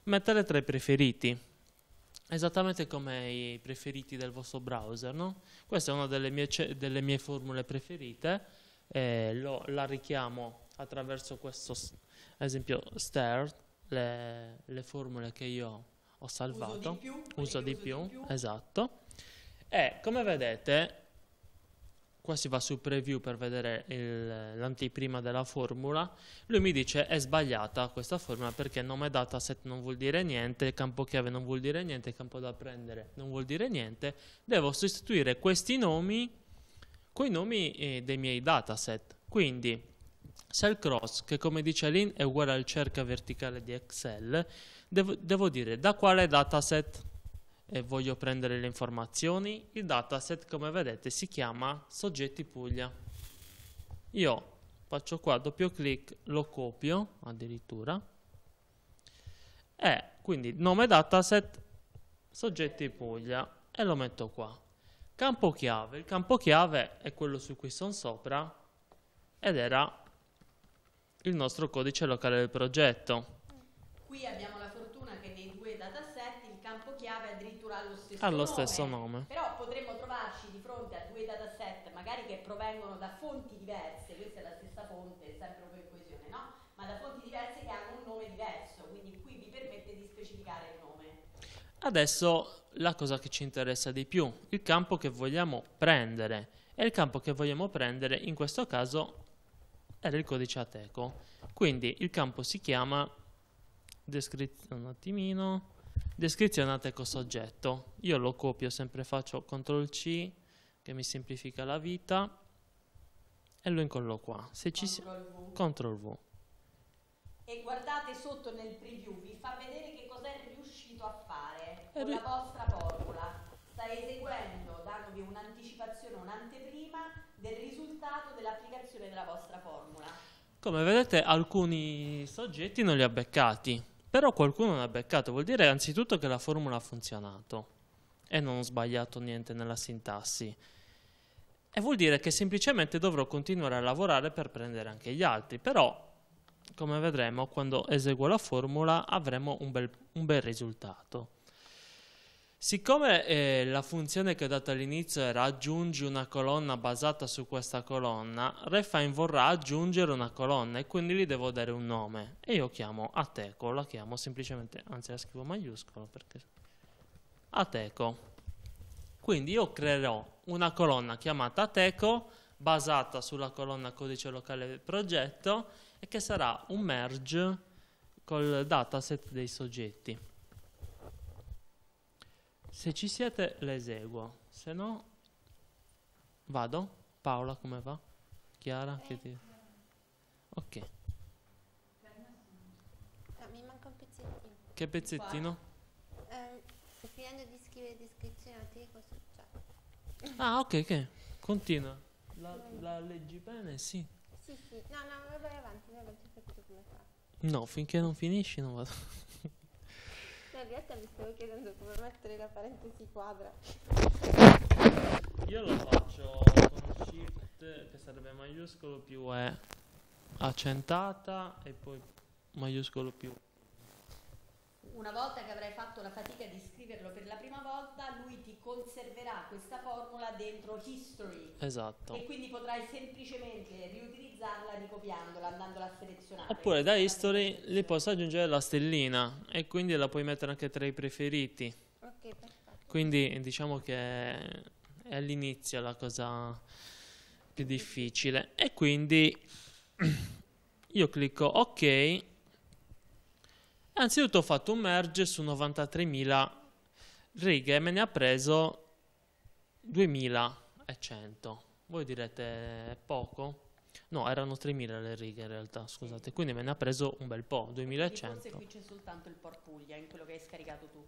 mettere tra i preferiti. Esattamente come i preferiti del vostro browser, no? Questa è una delle mie, delle mie formule preferite, eh, lo, la richiamo attraverso questo esempio stir le, le, formule che io ho salvato uso di più, uso di uso più, di più. esatto e come vedete qua si va su preview per vedere l'antiprima della formula, lui mi dice è sbagliata questa formula perché nome dataset non vuol dire niente, campo chiave non vuol dire niente, campo da prendere non vuol dire niente, devo sostituire questi nomi con i nomi eh, dei miei dataset. Quindi se il cross, che come dice Lin è uguale al cerchio verticale di Excel, devo, devo dire da quale dataset e voglio prendere le informazioni. Il dataset, come vedete, si chiama soggetti Puglia. Io faccio qua doppio clic, lo copio addirittura. E quindi nome dataset soggetti Puglia e lo metto qua. Campo chiave, il campo chiave è quello su cui sono sopra ed era il nostro codice locale del progetto.
Qui abbiamo la fortuna che nei due dataset il campo chiave addirittura ha lo stesso, ha lo stesso nome. Però potremmo trovarci di fronte a due dataset magari che provengono da fonti diverse, questa è la stessa fonte, sempre per coesione, no? Ma da fonti diverse che hanno un nome diverso, quindi qui vi permette di specificare il nome.
Adesso la cosa che ci interessa di più, il campo che vogliamo prendere. E il campo che vogliamo prendere in questo caso era il codice ateco. Quindi il campo si chiama descrizione, descrizione ateco soggetto. Io lo copio, sempre faccio CTRL C che mi semplifica la vita e lo incollo qua. Se ci si... CTRL V.
E guardate sotto nel preview, vi fa vedere che cos'è riuscito a fare con la vostra formula. Sta eseguendo, dandovi un'anticipazione,
un'anteprima del risultato dell'applicazione della vostra formula. Come vedete alcuni soggetti non li ha beccati, però qualcuno ne ha beccato, vuol dire anzitutto che la formula ha funzionato e non ho sbagliato niente nella sintassi. E vuol dire che semplicemente dovrò continuare a lavorare per prendere anche gli altri, però come vedremo quando eseguo la formula avremo un bel, un bel risultato. Siccome eh, la funzione che ho dato all'inizio era aggiungi una colonna basata su questa colonna, Refine vorrà aggiungere una colonna e quindi gli devo dare un nome. E io chiamo Ateco, la chiamo semplicemente, anzi la scrivo maiuscolo perché... Ateco. Quindi io creerò una colonna chiamata Ateco basata sulla colonna codice locale progetto e che sarà un merge col dataset dei soggetti. Se ci siete le eseguo, se no vado. Paola come va? Chiara? Che ti... Ok. mi manca un pezzettino. Che pezzettino? Um, sto finendo di scrivere
descrizione, ti dico sul chat. Cioè.
Ah, ok, ok. Continua. La, la, leggi bene? Sì.
Sì, sì. No, no, vai avanti, vai avanti,
come fa. No, finché non finisci non vado. No, cioè, in realtà mi stavo chiedendo come mettere la parentesi quadra. Io lo faccio con shift che sarebbe maiuscolo più E accentata e poi maiuscolo più E
una volta che avrai fatto la fatica di scriverlo per la prima volta, lui ti conserverà questa formula dentro history.
Esatto. E quindi
potrai semplicemente riutilizzarla ricopiandola, andandola a selezionare.
Oppure da history le posso aggiungere la stellina e quindi la puoi mettere anche tra i preferiti. Ok, perfetto. Quindi diciamo che è all'inizio la cosa più difficile. E quindi io clicco ok Anzitutto ho fatto un merge su 93.000 righe e me ne ha preso 2.100. Voi direte poco? No, erano 3.000 le righe in realtà, scusate, quindi me ne ha preso un bel po', 2.100. Forse qui
c'è soltanto il Porpuglia in quello che hai scaricato tu.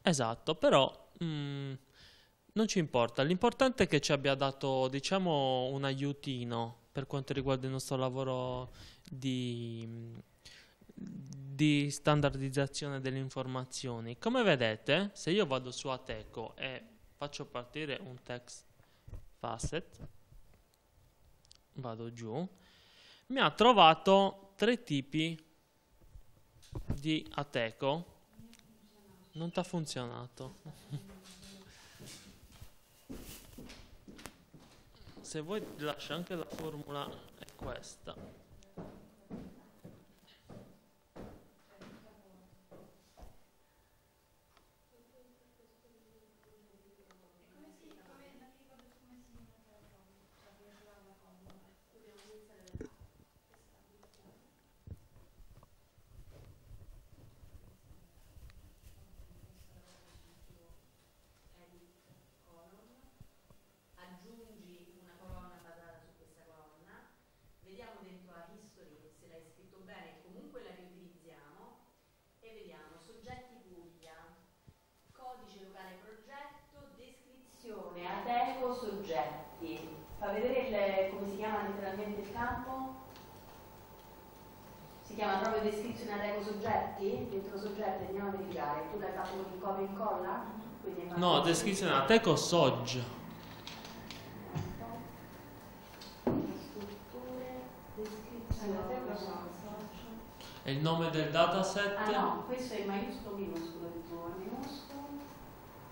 Esatto, però mh, mm, non ci importa, l'importante è che ci abbia dato, diciamo, un aiutino per quanto riguarda il nostro lavoro di, di di standardizzazione delle informazioni. Come vedete, eh, se io vado su Ateco e faccio partire un text facet, vado giù, mi ha trovato tre tipi di Ateco. Non ti ha funzionato. se vuoi lascia anche la formula è questa.
chiama proprio descrizione ad ecosoggetti, dentro soggetti andiamo a verificare, tu l'hai fatto con il copia e incolla? No, descrizione ad
ecosogg.
È il nome del dataset? Ah no, questo è maiuscolo minuscolo, il tuo
minuscolo,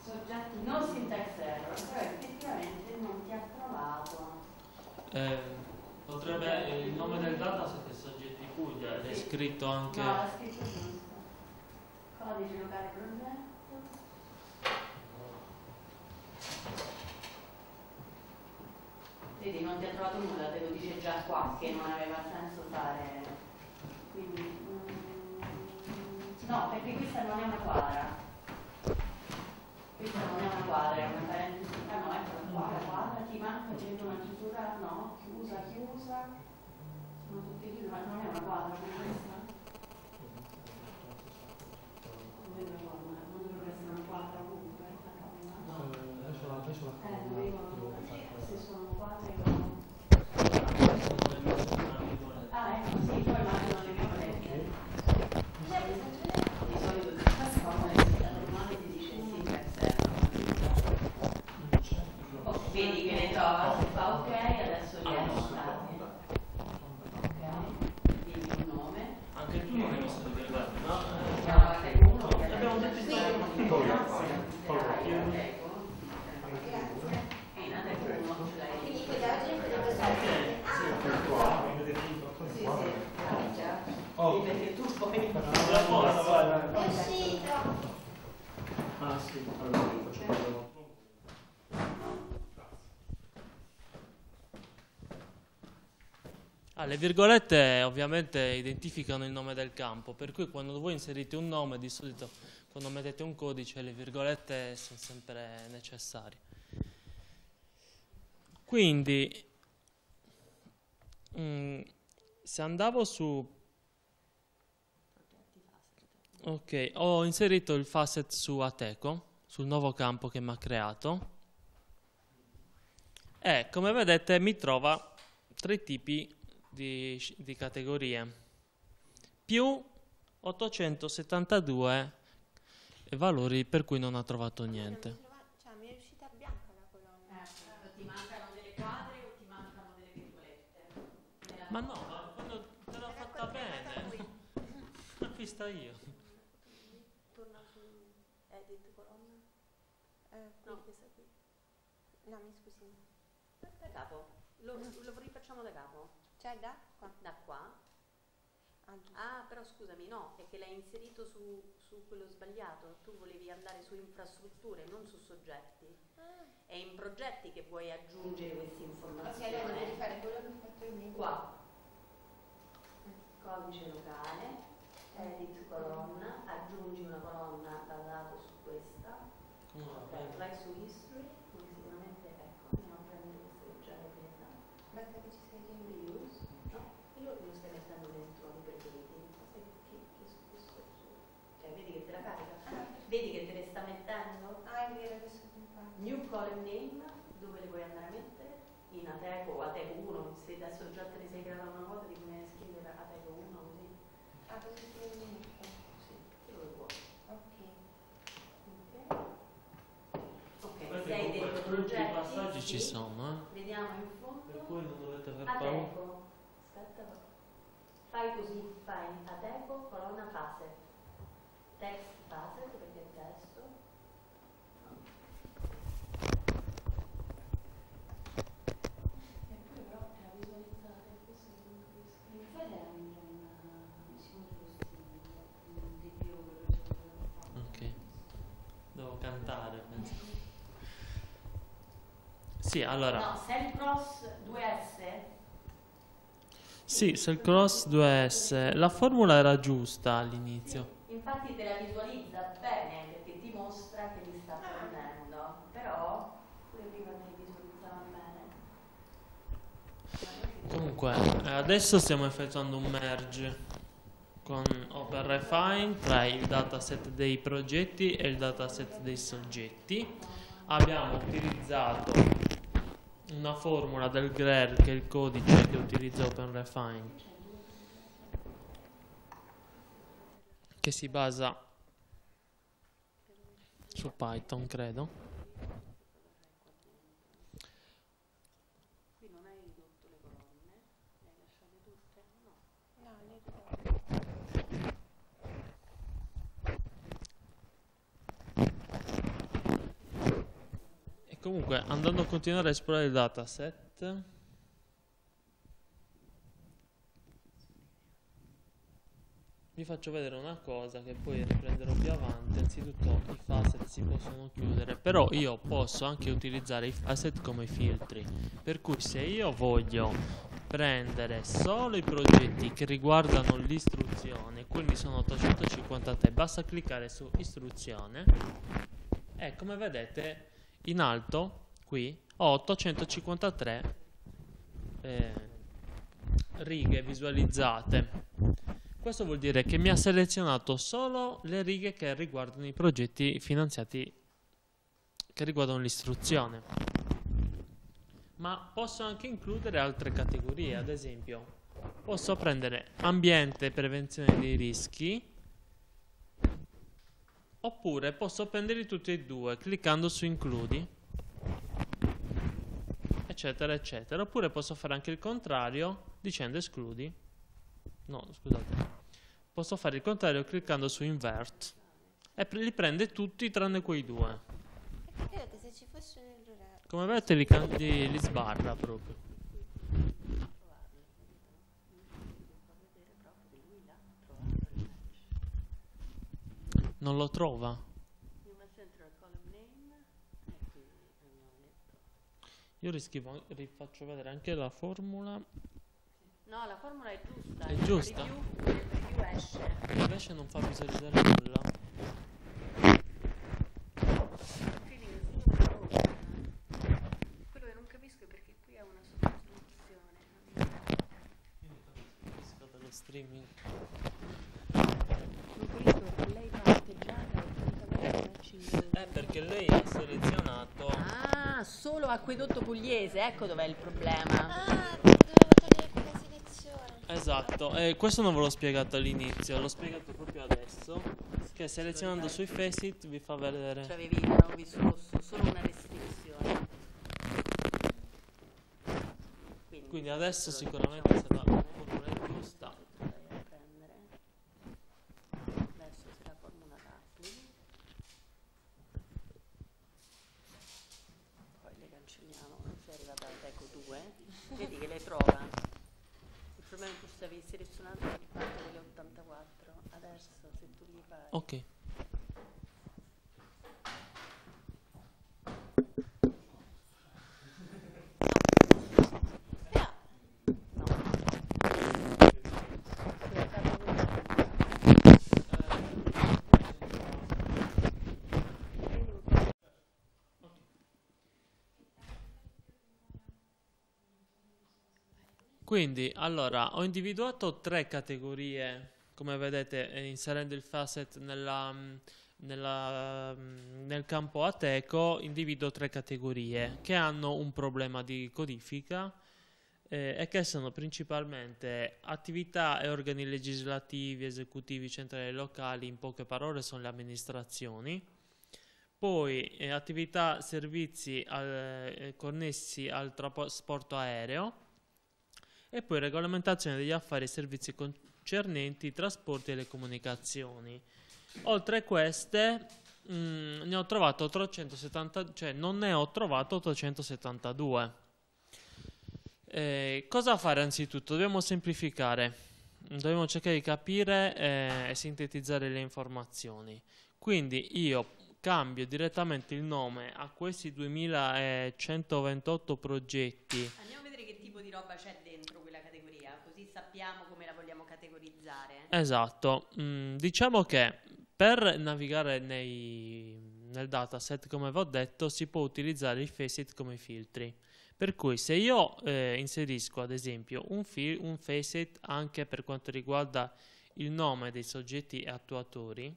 soggetti non syntax error, però effettivamente non ti ha
trovato. Eh, potrebbe, il nome del dataset è soggetto Scusa, è scritto anche... No, Codice locale progetto.
Vedi, non ti ha trovato nulla, te lo dice già qua, che non aveva senso fare... Quindi, mm, no, perché questa non è una quadra. Questa non è una quadra, è una parentesi. Ah no, ecco, una quadra, quadra, ti manca, c'è una chiusura, no, chiusa, chiusa. Sono tutte chiuse. Father,
we
Ah, le virgolette ovviamente identificano il nome del campo, per cui quando voi inserite un nome, di solito quando mettete un codice, le virgolette sono sempre necessarie. Quindi, mh, mm, se andavo su... Ok, ho inserito il facet su Ateco, sul nuovo campo che mi ha creato, e come vedete mi trova tre tipi di, di categorie, più 872 valori per cui non ha trovato ah, niente. Ma no, quando te l'ho fatta bene. L'ho vista io.
Torna su edit colonna. Eh, no, questa qui. No, mi scusi. Da capo. Lo, lo rifacciamo da capo. Cioè da qua. Da qua. Ah, ah, però scusami, no, è che l'hai inserito su, su, quello sbagliato. Tu volevi andare su infrastrutture, non su soggetti. Ah. È in progetti che vuoi aggiungere queste informazioni. Ok, allora devi fare quello che ho fatto io. Qua. Codice locale, edit colonna, aggiungi una colonna basata su questa. No, mm, ok, vai su history, quindi sicuramente ecco, andiamo a prendere questa che già l'ho presa. Cioè, ah. vedi che, te le sta mettendo. Ah, è New column name, dove le vuoi andare a mettere? In Ateco o Ateco 1, se adesso già te ne sei creata una volta, di come scrivere Ateco 1 così. Ah, così scrivi in Sì, quello che vuoi. Ok. Ok, okay sei dei progetti. I passaggi sì. ci sono, eh? Vediamo in fondo. Per cui non dovete aver paura fai così, fai a tempo, colonna fase, text fase, perché il testo,
cantare. Eh, penso. Sì, allora.
No, cross 2S
sì, sul cross 2S. La formula era giusta all'inizio.
Sì, infatti te la visualizza bene perché ti mostra che li sta prendendo, però pure prima non
li visualizzava bene. Comunque, adesso stiamo effettuando un merge con OpenRefine tra il dataset dei progetti e il dataset dei soggetti. Abbiamo utilizzato una formula del grel che è il codice che utilizza OpenRefine che si basa su Python credo Comunque, andando a continuare a esplorare il dataset... Vi faccio vedere una cosa che poi riprenderò più avanti. Anzitutto i facet si possono chiudere, però io posso anche utilizzare i facet come filtri. Per cui se io voglio prendere solo i progetti che riguardano l'istruzione, quindi sono 853, basta cliccare su istruzione e come vedete in alto qui ho 853 eh, righe visualizzate questo vuol dire che mi ha selezionato solo le righe che riguardano i progetti finanziati che riguardano l'istruzione ma posso anche includere altre categorie ad esempio posso prendere ambiente e prevenzione dei rischi Oppure posso prenderli tutti e due cliccando su includi eccetera eccetera oppure posso fare anche il contrario dicendo escludi no scusate posso fare il contrario cliccando su invert e li prende tutti tranne quei due
come vedete li,
li sbarra proprio non lo trova. Io riscrivo, rifaccio vedere anche la formula. No,
la formula è giusta. È giusta. Review, review
esce. Invece non fa visualizzare nulla.
Quello che streaming. Eh, perché lei ha selezionato... Ah, solo acquedotto pugliese, ecco dov'è il problema. Ah, dovevo togliere quella selezione.
Esatto, e eh, questo non ve l'ho spiegato all'inizio, l'ho spiegato proprio adesso, che selezionando sui faceit vi fa vedere... Cioè avevi no, vissuto solo una restrizione. Quindi, Quindi adesso sicuramente diciamo. sarà po' più stabile.
selezionato il fatto dell'84, adesso se tu mi pari. Ok.
Quindi, allora, ho individuato tre categorie, come vedete, eh, inserendo il facet nella, mm, nella, mm, nel campo Ateco, individuo tre categorie che hanno un problema di codifica eh, e che sono principalmente attività e organi legislativi, esecutivi, centrali e locali, in poche parole sono le amministrazioni poi eh, attività servizi al, eh, connessi al trasporto aereo e poi regolamentazione degli affari e servizi concernenti i trasporti e le comunicazioni. Oltre a queste mh, mm, ne ho trovato 370, cioè non ne ho trovato 872. Eh, cosa fare anzitutto? Dobbiamo semplificare, dobbiamo cercare di capire eh, e sintetizzare le informazioni. Quindi io cambio direttamente il nome a questi 2128 progetti.
Andiamo a vedere che tipo di roba c'è dentro sappiamo come la vogliamo categorizzare.
Esatto, mm, diciamo che per navigare nei, nel dataset, come vi ho detto, si può utilizzare il facet come filtri. Per cui se io eh, inserisco ad esempio un, un facet anche per quanto riguarda il nome dei soggetti attuatori,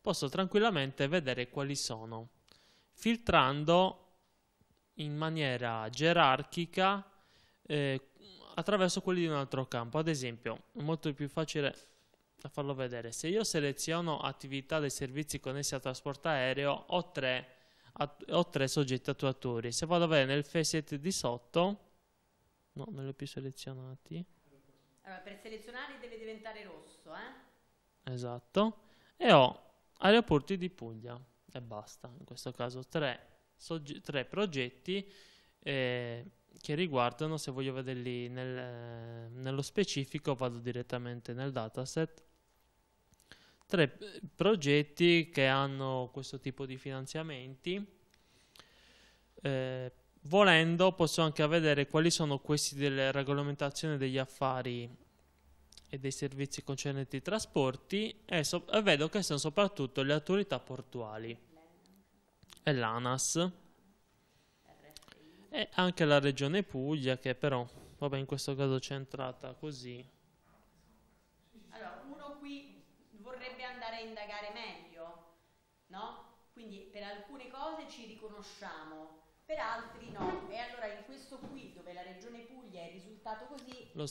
posso tranquillamente vedere quali sono, filtrando in maniera gerarchica eh, attraverso quelli di un altro campo. Ad esempio, è molto più facile da farlo vedere, se io seleziono attività dei servizi connessi al trasporto aereo ho tre, ho tre soggetti attuatori. Se vado a vedere nel facet di sotto, no, non li ho più selezionati.
Allora, per selezionarli deve diventare rosso, eh?
Esatto. E ho aeroporti di Puglia e basta. In questo caso tre, tre progetti. Eh, che riguardano, se voglio vederli nel, eh, nello specifico, vado direttamente nel dataset. Tre progetti che hanno questo tipo di finanziamenti. Eh, volendo posso anche vedere quali sono questi delle regolamentazioni degli affari e dei servizi concernenti i trasporti e, so e vedo che sono soprattutto le autorità portuali e l'ANAS e anche la regione Puglia che però, vabbè in questo caso c'è entrata così.
Allora, uno qui vorrebbe andare a indagare meglio, no? Quindi per alcune cose ci riconosciamo, per altri no. E allora in questo qui, dove la regione Puglia è risultato così, lo,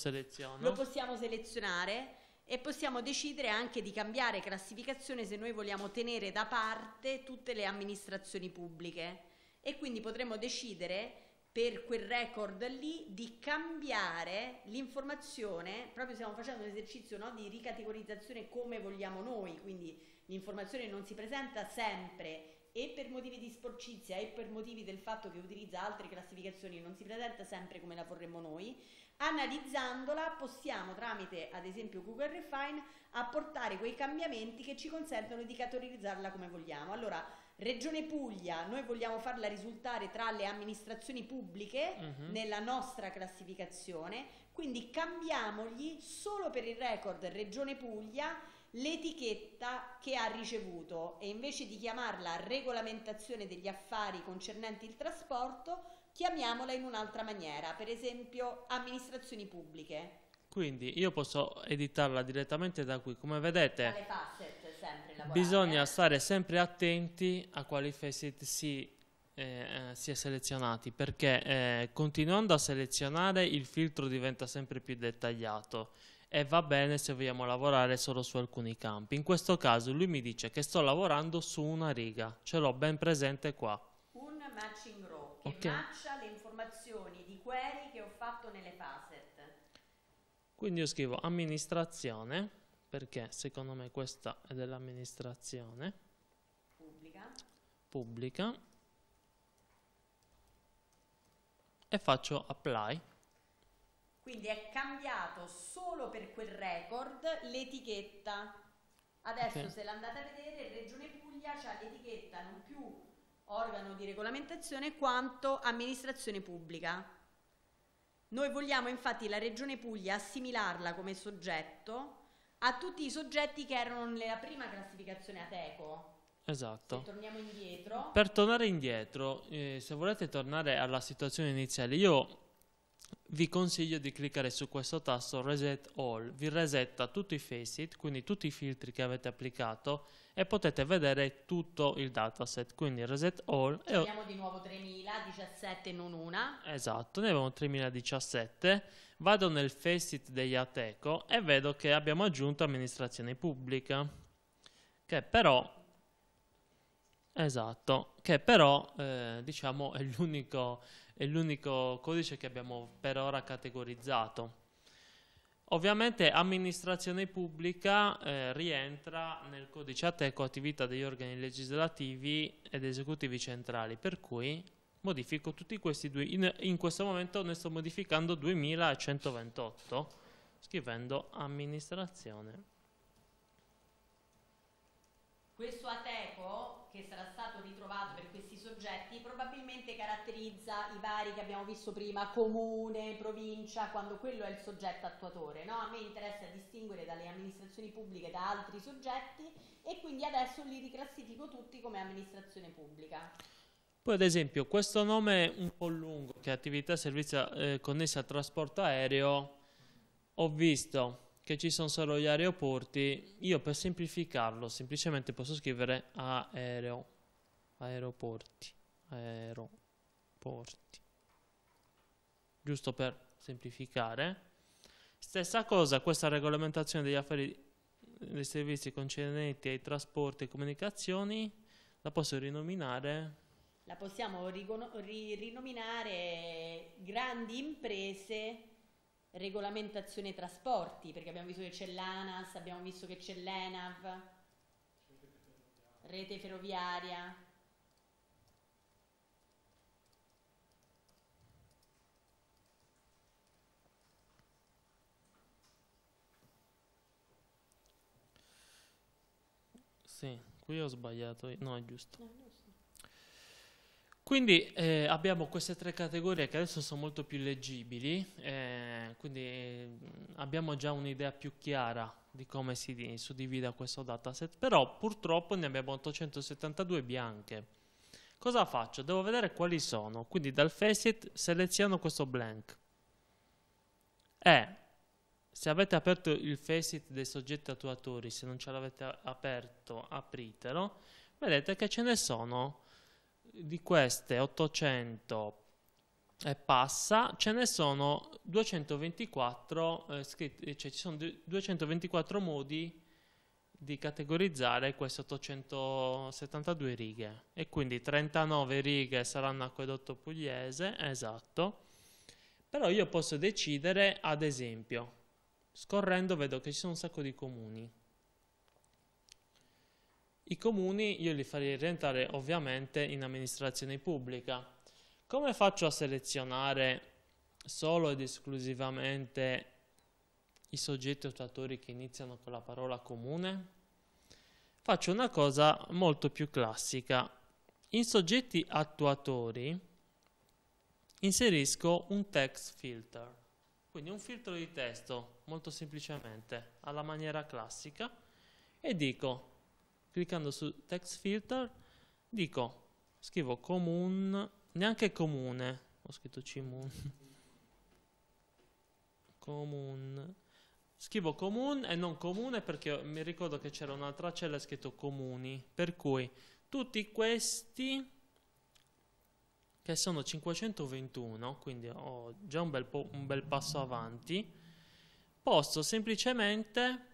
lo possiamo selezionare e possiamo decidere anche di cambiare classificazione se noi vogliamo tenere da parte tutte le amministrazioni pubbliche e quindi potremmo decidere per quel record lì di cambiare l'informazione, proprio stiamo facendo un esercizio no, di ricategorizzazione come vogliamo noi, quindi l'informazione non si presenta sempre e per motivi di sporcizia e per motivi del fatto che utilizza altre classificazioni non si presenta sempre come la vorremmo noi, analizzandola possiamo tramite ad esempio Google Refine apportare quei cambiamenti che ci consentono di categorizzarla come vogliamo. Allora, Regione Puglia, noi vogliamo farla risultare tra le amministrazioni pubbliche uh mhm. -huh. nella nostra classificazione, quindi cambiamogli solo per il record Regione Puglia l'etichetta che ha ricevuto e invece di chiamarla regolamentazione degli affari concernenti il trasporto, chiamiamola in un'altra maniera, per esempio amministrazioni pubbliche.
Quindi io posso editarla direttamente da qui, come vedete. Dalle
facet sempre lavorare. Bisogna eh.
stare sempre attenti a quali facet si, eh, eh, si è selezionati, perché eh, continuando a selezionare il filtro diventa sempre più dettagliato e va bene se vogliamo lavorare solo su alcuni campi. In questo caso lui mi dice che sto lavorando su una riga, ce l'ho ben presente qua.
Un matching row che okay. matcha le informazioni di query che ho fatto nelle facet.
Quindi io scrivo amministrazione perché secondo me questa è dell'amministrazione pubblica. pubblica e faccio apply
quindi è cambiato solo per quel record l'etichetta adesso okay. se l'andate a vedere Regione Puglia c'ha l'etichetta non più organo di regolamentazione quanto amministrazione pubblica noi vogliamo infatti la Regione Puglia assimilarla come soggetto a tutti i soggetti che erano nella prima classificazione Ateco.
Esatto. Se
torniamo indietro.
Per tornare indietro, eh, se volete tornare alla situazione iniziale, io vi consiglio di cliccare su questo tasto Reset All, vi resetta tutti i facet, quindi tutti i filtri che avete applicato e potete vedere tutto il dataset, quindi reset all. Ci abbiamo
e... di nuovo 3017, non una.
Esatto, ne abbiamo 3017. Vado nel faceit degli Ateco e vedo che abbiamo aggiunto amministrazione pubblica, che però... Esatto, che però eh, diciamo è l'unico codice che abbiamo per ora categorizzato. Ovviamente amministrazione pubblica eh, rientra nel codice ateco attività degli organi legislativi ed esecutivi centrali, per cui modifico tutti questi due, in, in questo momento ne sto modificando 2128 scrivendo amministrazione
questo ateco che sarà stato ritrovato per questi soggetti probabilmente caratterizza i vari che abbiamo visto prima, comune, provincia, quando quello è il soggetto attuatore. No? A me interessa distinguere dalle amministrazioni pubbliche da altri soggetti e quindi adesso li riclassifico tutti come amministrazione pubblica.
Poi ad esempio questo nome un po' lungo che è attività servizio eh, connessa al trasporto aereo, ho visto che ci sono solo gli aeroporti, io per semplificarlo semplicemente posso scrivere aereo, aeroporti, aeroporti, giusto per semplificare. Stessa cosa, questa regolamentazione degli affari dei servizi concernenti ai trasporti e comunicazioni la posso rinominare
la possiamo rinominare grandi imprese regolamentazione trasporti, perché abbiamo visto che c'è l'ANAS, abbiamo visto che c'è l'ENAV, rete ferroviaria.
Sì, qui ho sbagliato, no è giusto. Quindi eh, abbiamo queste tre categorie che adesso sono molto più leggibili, eh, quindi mm, abbiamo già un'idea più chiara di come si suddivida questo dataset, però purtroppo ne abbiamo 872 bianche. Cosa faccio? Devo vedere quali sono, quindi dal facet seleziono questo blank e se avete aperto il facet dei soggetti attuatori, se non ce l'avete aperto apritelo, vedete che ce ne sono di queste 800 e eh, passa, ce ne sono 224, eh, scritti, eh, cioè ci sono 224 modi di categorizzare queste 872 righe e quindi 39 righe saranno acquedotto pugliese, esatto, però io posso decidere ad esempio, scorrendo vedo che ci sono un sacco di comuni, i comuni io li farei rientrare ovviamente in amministrazione pubblica. Come faccio a selezionare solo ed esclusivamente i soggetti attuatori che iniziano con la parola comune? Faccio una cosa molto più classica. In soggetti attuatori inserisco un text filter, quindi un filtro di testo, molto semplicemente, alla maniera classica, e dico cliccando su text filter dico scrivo comune neanche comune ho scritto cimun comune scrivo comune e non comune perché mi ricordo che c'era un'altra cella scritto comuni per cui tutti questi che sono 521 quindi ho già un bel, un bel passo avanti posso semplicemente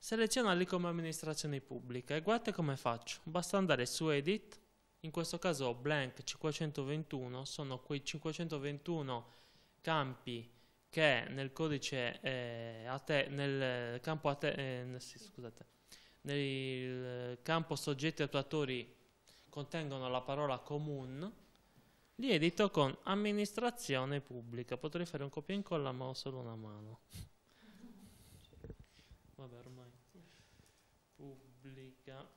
selezionarli come amministrazione pubblica e guardate come faccio, basta andare su edit, in questo caso blank 521 sono quei 521 campi che nel codice eh, ate, nel campo ate, eh, sì, scusate, nel eh, campo soggetti attuatori contengono la parola comune li edito con amministrazione pubblica potrei fare un copia e incolla ma ho solo una mano Vabbè, ormai applica.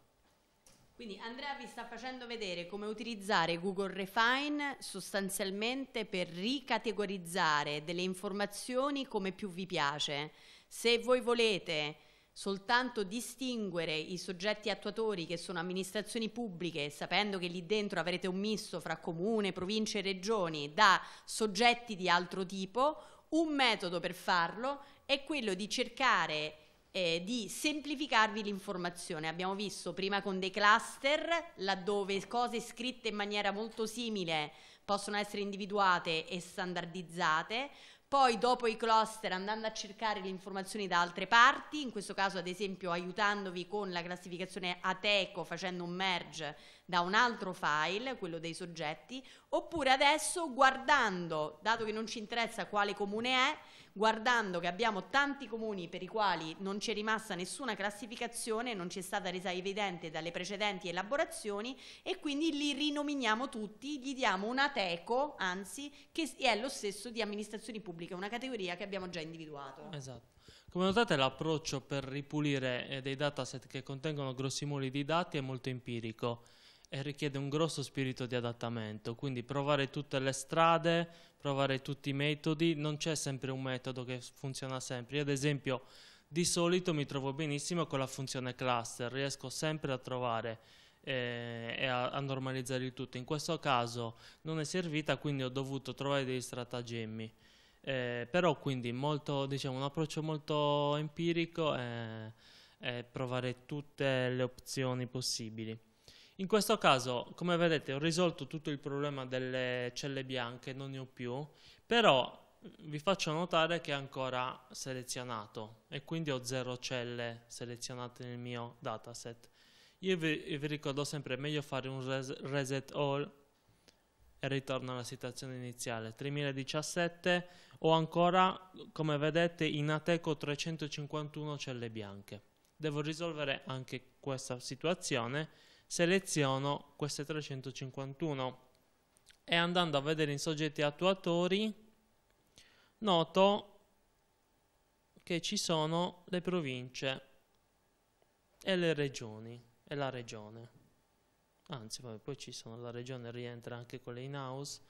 Quindi Andrea vi sta facendo vedere come utilizzare Google Refine sostanzialmente per ricategorizzare delle informazioni come più vi piace. Se voi volete soltanto distinguere i soggetti attuatori che sono amministrazioni pubbliche, sapendo che lì dentro avrete un misto fra comune, province e regioni, da soggetti di altro tipo, un metodo per farlo è quello di cercare eh, di semplificarvi l'informazione. Abbiamo visto prima con dei cluster, laddove cose scritte in maniera molto simile possono essere individuate e standardizzate. Poi dopo i cluster andando a cercare le informazioni da altre parti, in questo caso ad esempio aiutandovi con la classificazione ateco facendo un merge da un altro file, quello dei soggetti, oppure adesso guardando, dato che non ci interessa quale comune è, guardando che abbiamo tanti comuni per i quali non c'è rimasta nessuna classificazione, non c'è stata resa evidente dalle precedenti elaborazioni e quindi li rinominiamo tutti, gli diamo un ateco, anzi, che è lo stesso di amministrazioni pubbliche, una categoria che abbiamo già individuato. Esatto.
Come notate l'approccio per ripulire eh, dei dataset che contengono grossi muri di dati è molto empirico e richiede un grosso spirito di adattamento, quindi provare tutte le strade, provare tutti i metodi, non c'è sempre un metodo che funziona sempre. Io ad esempio di solito mi trovo benissimo con la funzione cluster, riesco sempre a trovare eh, e a, a normalizzare il tutto. In questo caso non è servita, quindi ho dovuto trovare degli stratagemmi. Eh, però quindi molto, diciamo, un approccio molto empirico eh, è, eh, provare tutte le opzioni possibili. In questo caso, come vedete, ho risolto tutto il problema delle celle bianche, non ne ho più, però vi faccio notare che è ancora selezionato e quindi ho zero celle selezionate nel mio dataset. Io vi, vi ricordo sempre, è meglio fare un res reset all e ritorno alla situazione iniziale. 3017 ho ancora, come vedete, in ateco 351 celle bianche. Devo risolvere anche questa situazione seleziono queste 351 e andando a vedere in soggetti attuatori noto che ci sono le province e le regioni e la regione anzi vabbè, poi ci sono la regione rientra anche quella in house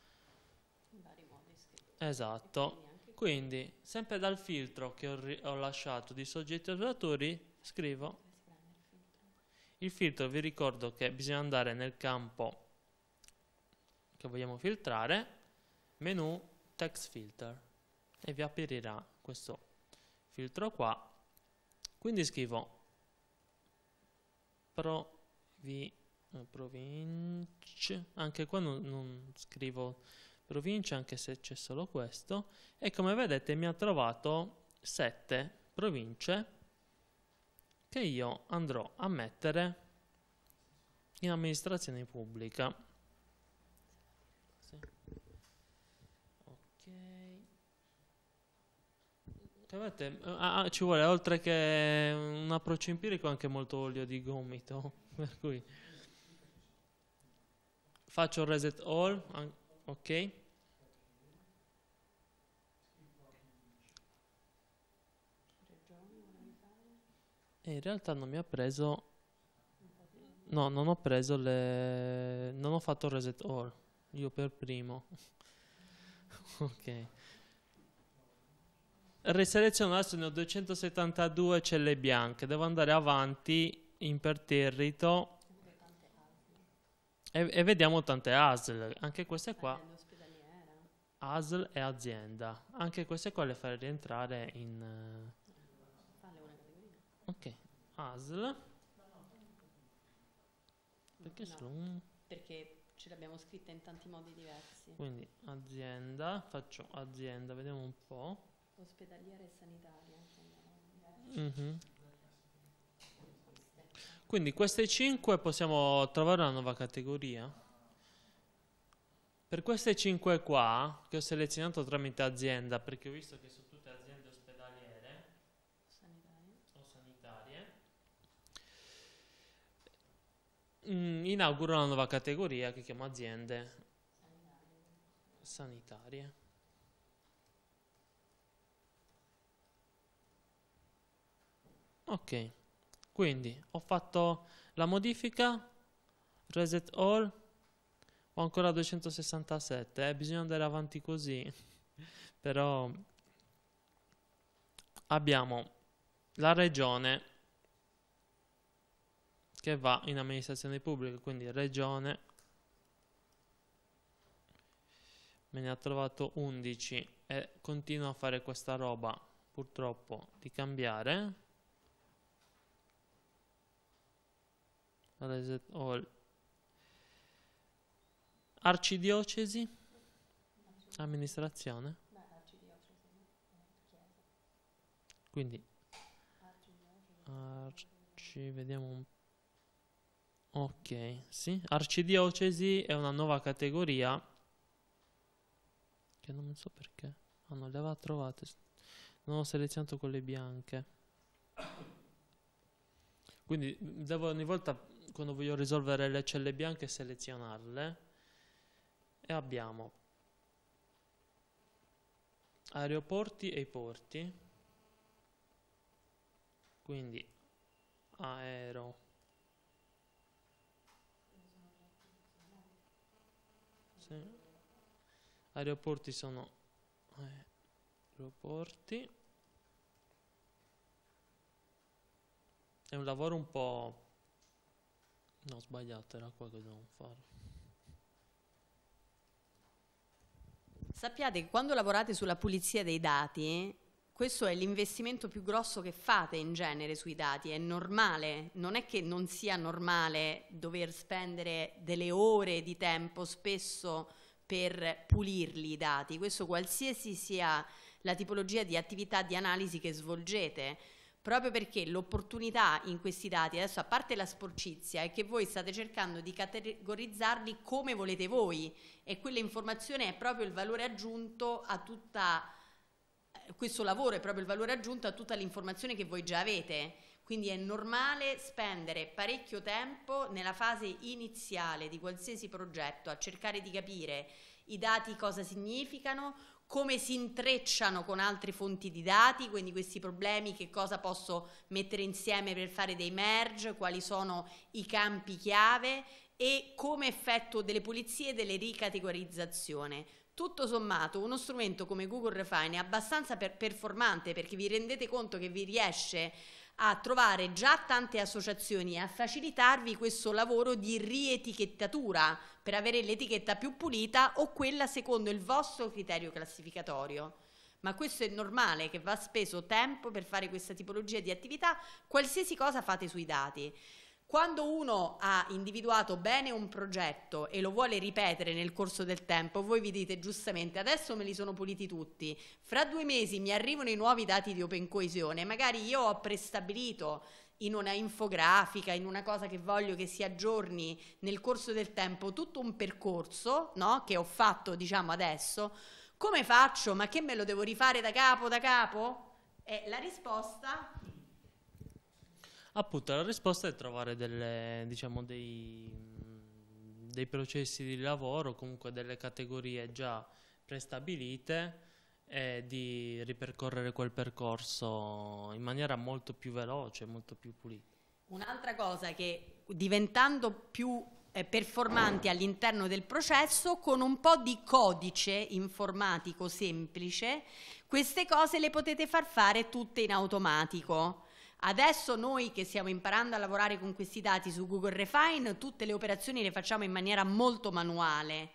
esatto quindi sempre dal filtro che ho, ho lasciato di soggetti attuatori scrivo il filtro vi ricordo che bisogna andare nel campo che vogliamo filtrare menu text filter e vi aprirà questo filtro qua quindi scrivo provi, eh, province anche qua non, non scrivo province anche se c'è solo questo e come vedete mi ha trovato 7 province che io andrò a mettere in amministrazione pubblica. Sì. Ok. Capite? Ah, ah, ci vuole oltre che un approccio empirico anche molto olio di gomito, per cui faccio reset all, ok? E in realtà non mi ha preso... No, non ho preso le... Non ho fatto reset all. Io per primo. ok. Riselezionato ne ho 272 celle bianche. Devo andare avanti imperterrito. E, e vediamo tante ASL. Anche queste qua. ASL e azienda. Anche queste qua le farei rientrare in... Eh, ASL. Perché no, solo un...
Perché ce l'abbiamo scritta in tanti modi diversi. Quindi
azienda, faccio azienda, vediamo un po'.
Ospedaliera e sanitaria. Mm -hmm.
Quindi queste 5 possiamo trovare una nuova categoria. Per queste 5 qua, che ho selezionato tramite azienda, perché ho visto che sono mh, mm, inaugura una nuova categoria che chiamo aziende sanitarie. Ok, quindi ho fatto la modifica, reset all, ho ancora 267, eh, bisogna andare avanti così, però abbiamo la regione che va in amministrazione pubblica, quindi regione me ne ha trovato 11 e continuo a fare questa roba purtroppo di cambiare reset all arcidiocesi amministrazione quindi arci vediamo un Ok, sì. Arcidiocesi è una nuova categoria che non so perché. Ah, non le aveva trovate. Non ho selezionato quelle bianche. Quindi devo ogni volta quando voglio risolvere le celle bianche selezionarle. E abbiamo aeroporti e i porti. Quindi aero Sì. Aeroporti sono... Eh, aeroporti. È un lavoro un po'... No, sbagliato, era qua che dovevo fare.
Sappiate che quando lavorate sulla pulizia dei dati questo è l'investimento più grosso che fate in genere sui dati, è normale, non è che non sia normale dover spendere delle ore di tempo spesso per pulirli i dati, questo qualsiasi sia la tipologia di attività di analisi che svolgete, proprio perché l'opportunità in questi dati, adesso a parte la sporcizia, è che voi state cercando di categorizzarli come volete voi e quell'informazione è proprio il valore aggiunto a tutta questo lavoro è proprio il valore aggiunto a tutta l'informazione che voi già avete. Quindi è normale spendere parecchio tempo nella fase iniziale di qualsiasi progetto a cercare di capire i dati cosa significano, come si intrecciano con altre fonti di dati, quindi questi problemi, che cosa posso mettere insieme per fare dei merge, quali sono i campi chiave e come effetto delle pulizie e delle ricategorizzazioni tutto sommato uno strumento come Google Refine è abbastanza per performante perché vi rendete conto che vi riesce a trovare già tante associazioni e a facilitarvi questo lavoro di rietichettatura per avere l'etichetta più pulita o quella secondo il vostro criterio classificatorio. Ma questo è normale che va speso tempo per fare questa tipologia di attività, qualsiasi cosa fate sui dati. Quando uno ha individuato bene un progetto e lo vuole ripetere nel corso del tempo, voi vi dite giustamente adesso me li sono puliti tutti, fra due mesi mi arrivano i nuovi dati di Open Coesione, magari io ho prestabilito in una infografica, in una cosa che voglio che si aggiorni nel corso del tempo, tutto un percorso no? che ho fatto diciamo adesso, come faccio? Ma che me lo devo rifare da capo, da capo? Eh, la risposta
Appunto, la risposta è trovare delle, diciamo, dei, dei processi di lavoro, comunque delle categorie già prestabilite e di ripercorrere quel percorso in maniera molto più veloce, molto più pulita.
Un'altra cosa è che diventando più eh, performanti all'interno del processo con un po' di codice informatico semplice, queste cose le potete far fare tutte in automatico Adesso noi che stiamo imparando a lavorare con questi dati su Google Refine, tutte le operazioni le facciamo in maniera molto manuale.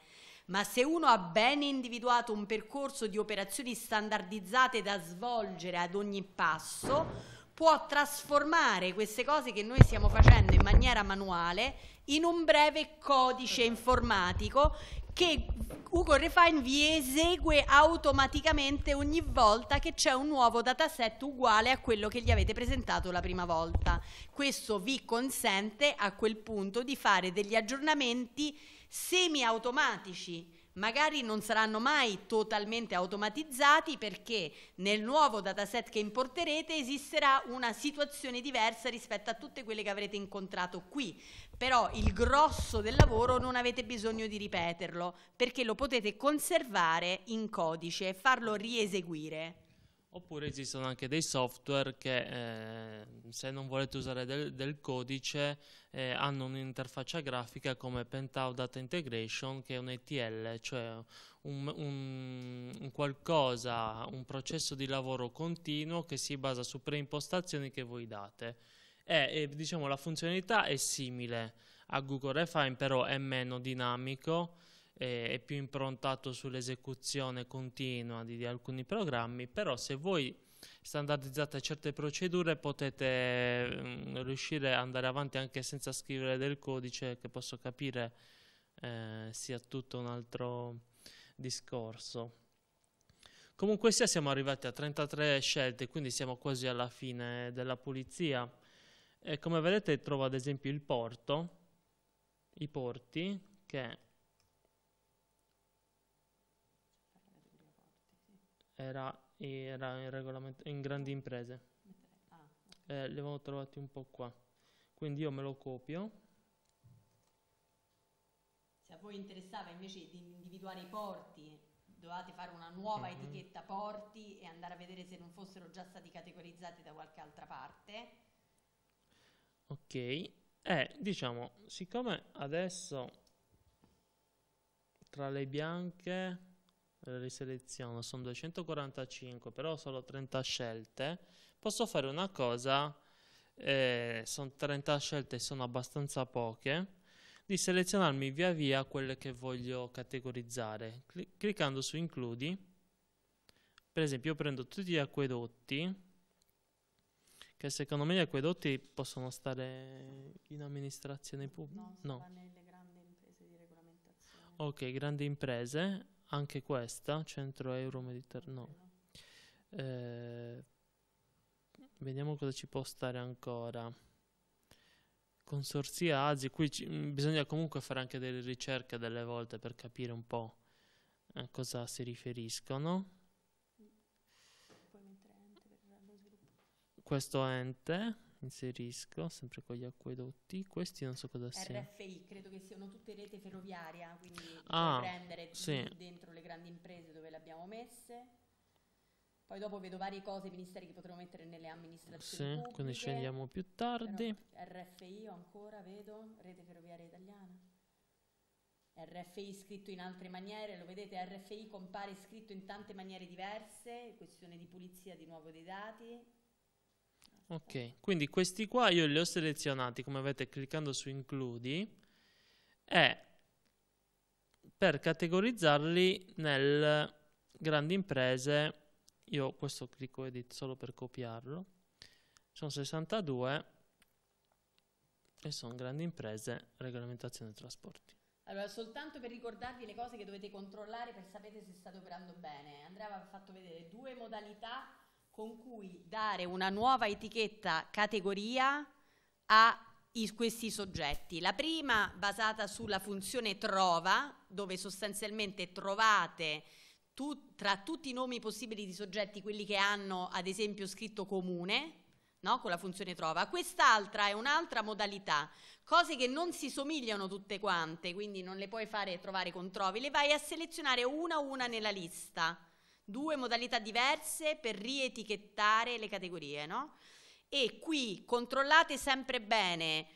Ma se uno ha ben individuato un percorso di operazioni standardizzate da svolgere ad ogni passo, può trasformare queste cose che noi stiamo facendo in maniera manuale in un breve codice informatico che Google Refine vi esegue automaticamente ogni volta che c'è un nuovo dataset uguale a quello che gli avete presentato la prima volta. Questo vi consente a quel punto di fare degli aggiornamenti semi-automatici, magari non saranno mai totalmente automatizzati perché nel nuovo dataset che importerete esisterà una situazione diversa rispetto a tutte quelle che avrete incontrato qui però il grosso del lavoro non avete bisogno di ripeterlo perché lo potete conservare in codice e farlo rieseguire.
Oppure esistono anche dei software che eh, se non volete usare del, del codice eh, hanno un'interfaccia grafica come Pentaho Data Integration che è un ETL, cioè un, un, un, qualcosa, un processo di lavoro continuo che si basa su preimpostazioni che voi date e eh, diciamo la funzionalità è simile a Google Refine, però è meno dinamico eh, è più improntato sull'esecuzione continua di, di, alcuni programmi, però se voi standardizzate certe procedure potete mh, mm, riuscire ad andare avanti anche senza scrivere del codice che posso capire eh, sia tutto un altro discorso. Comunque sia siamo arrivati a 33 scelte, quindi siamo quasi alla fine della pulizia. E come vedete trovo ad esempio il porto, i porti che era, era in regolamento in grandi imprese. Ah, eh, li avevo trovati un po' qua. Quindi io me lo copio.
Se a voi interessava invece di individuare i porti, dovevate fare una nuova uh mhm. -huh. etichetta porti e andare a vedere se non fossero già stati categorizzati da qualche altra parte
ok e diciamo siccome adesso tra le bianche eh, le riseleziono sono 245 però solo 30 scelte posso fare una cosa eh, sono 30 scelte sono abbastanza poche di selezionarmi via via quelle che voglio categorizzare cliccando su includi per esempio io prendo tutti gli acquedotti che secondo me gli acquedotti possono stare in amministrazione pubblica. No, no. nelle grandi imprese di regolamentazione. Ok, grandi imprese, anche questa, Centro Euro Mediterraneo. No. Eh, vediamo cosa ci può stare ancora. Consorzi ASI, qui ci, mm, bisogna comunque fare anche delle ricerche delle volte per capire un po' a eh, cosa si riferiscono. questo ente inserisco sempre con gli acquedotti questi non so cosa sia
RFI credo che siano tutte rete ferroviaria quindi ah, prendere sì. dentro le grandi imprese dove le abbiamo messe poi dopo vedo varie cose ministeri che potremmo mettere nelle amministrazioni sì, pubbliche quindi scendiamo più tardi Però RFI ancora vedo rete ferroviaria italiana RFI scritto in altre maniere, lo vedete, RFI compare scritto in tante maniere diverse, questione di pulizia di nuovo dei dati,
ok quindi questi qua io li ho selezionati come avete cliccando su includi e per categorizzarli nel grandi imprese io questo clicco edit solo per copiarlo sono 62 e sono grandi imprese regolamentazione dei trasporti
allora, soltanto per ricordarvi le cose che dovete controllare per sapere se state operando bene, Andrea ha fatto vedere due modalità con cui dare una nuova etichetta categoria a questi soggetti. La prima basata sulla funzione trova, dove sostanzialmente trovate tu, tra tutti i nomi possibili di soggetti quelli che hanno ad esempio scritto comune, no? con la funzione trova. Quest'altra è un'altra modalità, cose che non si somigliano tutte quante, quindi non le puoi fare trovare con trovi, le vai a selezionare una a una nella lista due modalità diverse per rietichettare le categorie, no? E qui controllate sempre bene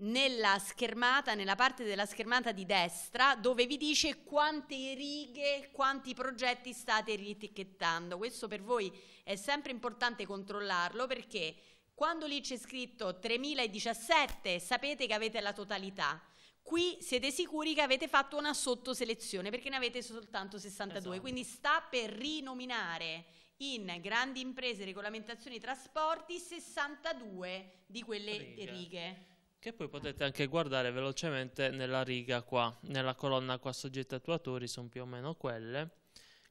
nella schermata, nella parte della schermata di destra, dove vi dice quante righe, quanti progetti state rietichettando. Questo per voi è sempre importante controllarlo perché quando lì c'è scritto 3017 sapete che avete la totalità qui siete sicuri che avete fatto una sottoselezione perché ne avete soltanto 62, esatto. quindi sta per rinominare in grandi imprese, regolamentazioni, trasporti 62 di quelle righe. righe.
Che poi potete anche guardare velocemente nella riga qua, nella colonna qua soggetti attuatori, sono più o meno quelle.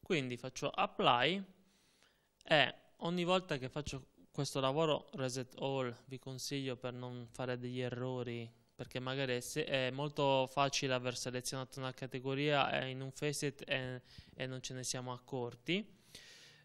Quindi faccio apply e ogni volta che faccio questo lavoro reset all, vi consiglio per non fare degli errori perché magari è molto facile aver selezionato una categoria in un facet e, e non ce ne siamo accorti.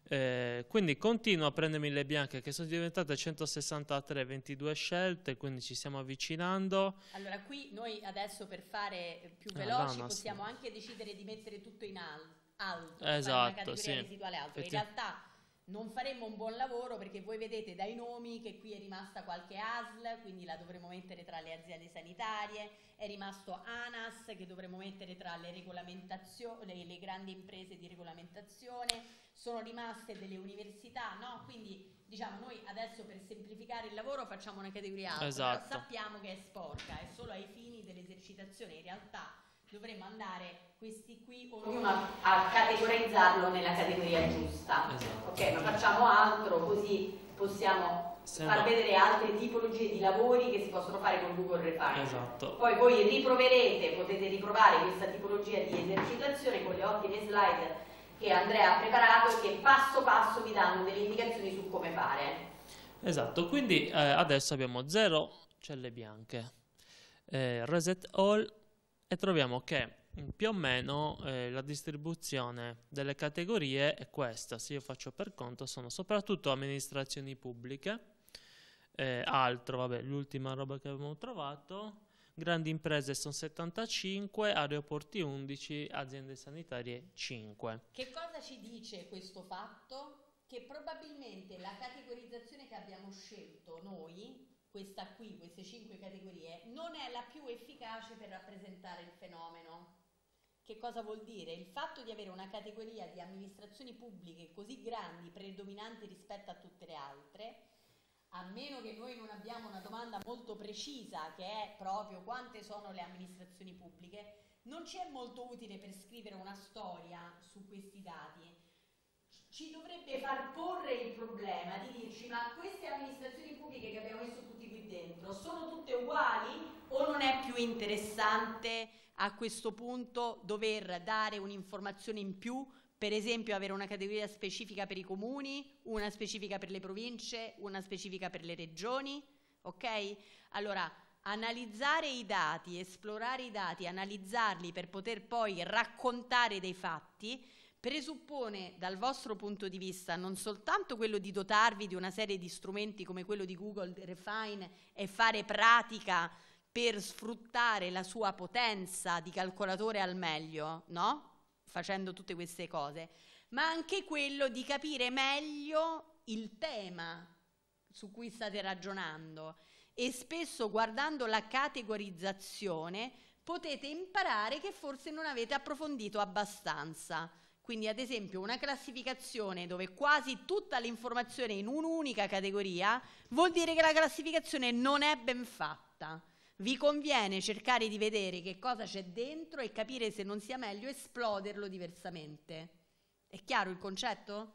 Eh, quindi continuo a prendermi le bianche che sono diventate 163, 22 scelte, quindi ci stiamo avvicinando.
Allora qui noi adesso per fare più eh, veloci ah, possiamo anche decidere di mettere tutto in alto. Alto, esatto, sì. alto. In realtà non faremmo un buon lavoro perché voi vedete dai nomi che qui è rimasta qualche ASL, quindi la dovremmo mettere tra le aziende sanitarie, è rimasto ANAS che dovremmo mettere tra le, regolamentazioni, le grandi imprese di regolamentazione, sono rimaste delle università, no? Quindi diciamo noi adesso per semplificare il lavoro facciamo una categoria A, esatto. sappiamo che è sporca, è solo ai fini dell'esercitazione, in realtà dovremmo andare questi qui ognuno a, a categorizzarlo nella categoria giusta. Esatto. Ok, ma facciamo altro così possiamo Sembra... far vedere altre tipologie di lavori che si possono fare con Google Refine. Esatto. Poi voi riproverete, potete riprovare questa tipologia di esercitazione con le ottime slide che Andrea ha preparato che passo passo vi danno delle indicazioni su come fare.
Esatto, quindi eh, adesso abbiamo zero celle bianche, eh, reset all e troviamo che mm, più o meno eh, la distribuzione delle categorie è questa, se io faccio per conto sono soprattutto amministrazioni pubbliche, eh, altro, vabbè, l'ultima roba che abbiamo trovato, grandi imprese sono 75, aeroporti 11, aziende sanitarie 5.
Che cosa ci dice questo fatto? Che probabilmente la categorizzazione che abbiamo scelto noi questa qui, queste cinque categorie, non è la più efficace per rappresentare il fenomeno. Che cosa vuol dire? Il fatto di avere una categoria di amministrazioni pubbliche così grandi, predominanti rispetto a tutte le altre, a meno che noi non abbiamo una domanda molto precisa che è proprio quante sono le amministrazioni pubbliche, non ci è molto utile per scrivere una storia su questi dati, ci dovrebbe far porre il problema di dirci ma queste amministrazioni pubbliche che abbiamo messo tutti qui dentro sono tutte uguali o non è più interessante a questo punto dover dare un'informazione in più per esempio avere una categoria specifica per i comuni, una specifica per le province, una specifica per le regioni, ok? Allora, analizzare i dati, esplorare i dati, analizzarli per poter poi raccontare dei fatti presuppone dal vostro punto di vista non soltanto quello di dotarvi di una serie di strumenti come quello di Google Refine e fare pratica per sfruttare la sua potenza di calcolatore al meglio, no? Facendo tutte queste cose, ma anche quello di capire meglio il tema su cui state ragionando e spesso guardando la categorizzazione potete imparare che forse non avete approfondito abbastanza. Quindi ad esempio una classificazione dove quasi tutta l'informazione è in un'unica categoria vuol dire che la classificazione non è ben fatta. Vi conviene cercare di vedere che cosa c'è dentro e capire se non sia meglio esploderlo diversamente. È chiaro il concetto?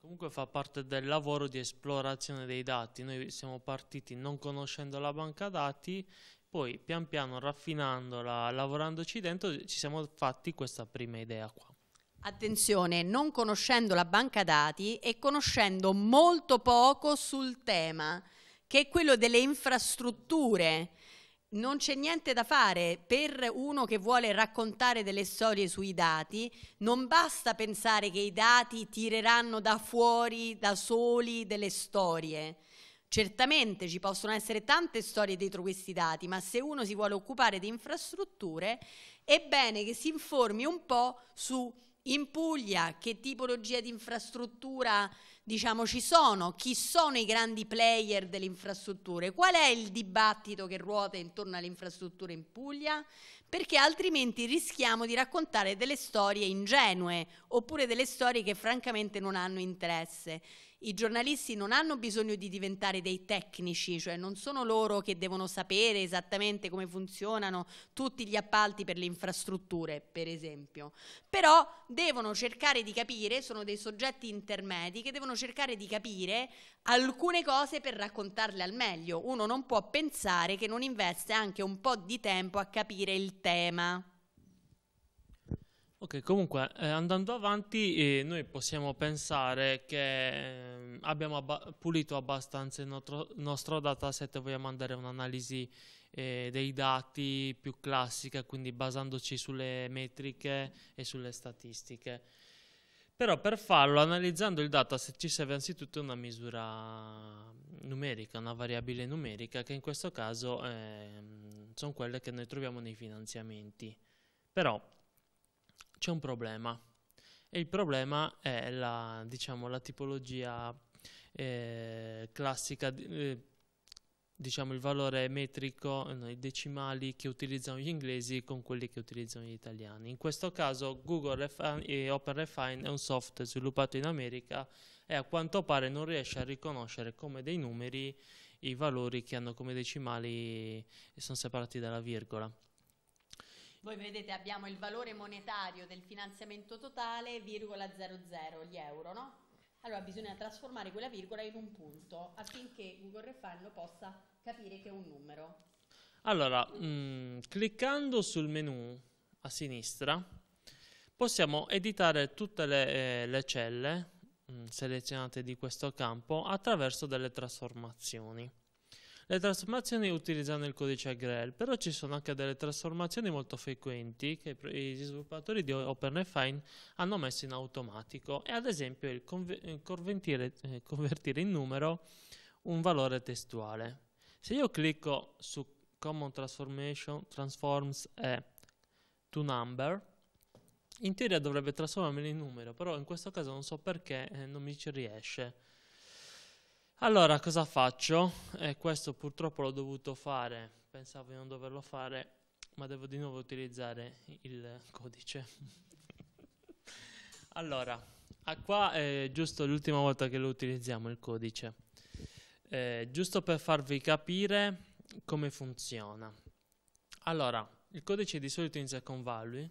Comunque fa parte del lavoro di esplorazione dei dati. Noi siamo partiti non conoscendo la banca dati, poi pian piano raffinandola, lavorandoci dentro, ci siamo fatti questa prima idea qua.
Attenzione, non conoscendo la banca dati e conoscendo molto poco sul tema, che è quello delle infrastrutture. Non c'è niente da fare per uno che vuole raccontare delle storie sui dati, non basta pensare che i dati tireranno da fuori, da soli, delle storie. Certamente ci possono essere tante storie dietro questi dati, ma se uno si vuole occupare di infrastrutture, è bene che si informi un po' su in Puglia, che tipologia di infrastruttura diciamo, ci sono, chi sono i grandi player delle infrastrutture, qual è il dibattito che ruota intorno alle infrastrutture in Puglia, perché altrimenti rischiamo di raccontare delle storie ingenue oppure delle storie che francamente non hanno interesse. I giornalisti non hanno bisogno di diventare dei tecnici, cioè non sono loro che devono sapere esattamente come funzionano tutti gli appalti per le infrastrutture, per esempio, però devono cercare di capire, sono dei soggetti intermedi che devono cercare di capire alcune cose per raccontarle al meglio. Uno non può pensare che non investe anche un po' di tempo a capire il tema.
Ok, comunque eh, andando avanti eh, noi possiamo pensare che eh, abbiamo abba pulito abbastanza il nostro, nostro dataset, vogliamo andare a un'analisi eh, dei dati più classica, quindi basandoci sulle metriche e sulle statistiche. Però per farlo, analizzando il dataset, ci serve anzitutto una misura numerica, una variabile numerica, che in questo caso ehm, sono quelle che noi troviamo nei finanziamenti. Però c'è un problema e il problema è la, diciamo, la tipologia eh, classica, eh, diciamo il valore metrico, no, i decimali che utilizzano gli inglesi con quelli che utilizzano gli italiani. In questo caso Google Refine, e OpenRefine è un software sviluppato in America e a quanto pare non riesce a riconoscere come dei numeri i valori che hanno come decimali e sono separati dalla virgola.
Voi vedete abbiamo il valore monetario del finanziamento totale, virgola 00, gli euro, no? Allora bisogna trasformare quella virgola in un punto affinché Google Refine possa capire che è un numero.
Allora, mh, mm, cliccando sul menu a sinistra possiamo editare tutte le, eh, le celle mh, mm, selezionate di questo campo attraverso delle trasformazioni. Le trasformazioni utilizzano il codice Agrel, però ci sono anche delle trasformazioni molto frequenti che i sviluppatori di OpenRefine hanno messo in automatico, e ad esempio il eh, convertire, eh, convertire in numero un valore testuale. Se io clicco su Common Transformation Transforms e to Number, in teoria dovrebbe trasformarmi in numero, però in questo caso non so perché eh, non mi ci riesce. Allora, cosa faccio? Eh, questo purtroppo l'ho dovuto fare, pensavo di non doverlo fare, ma devo di nuovo utilizzare il codice. allora, ah, qua è giusto l'ultima volta che lo utilizziamo, il codice. Eh, giusto per farvi capire come funziona. Allora, il codice di solito inizia con value,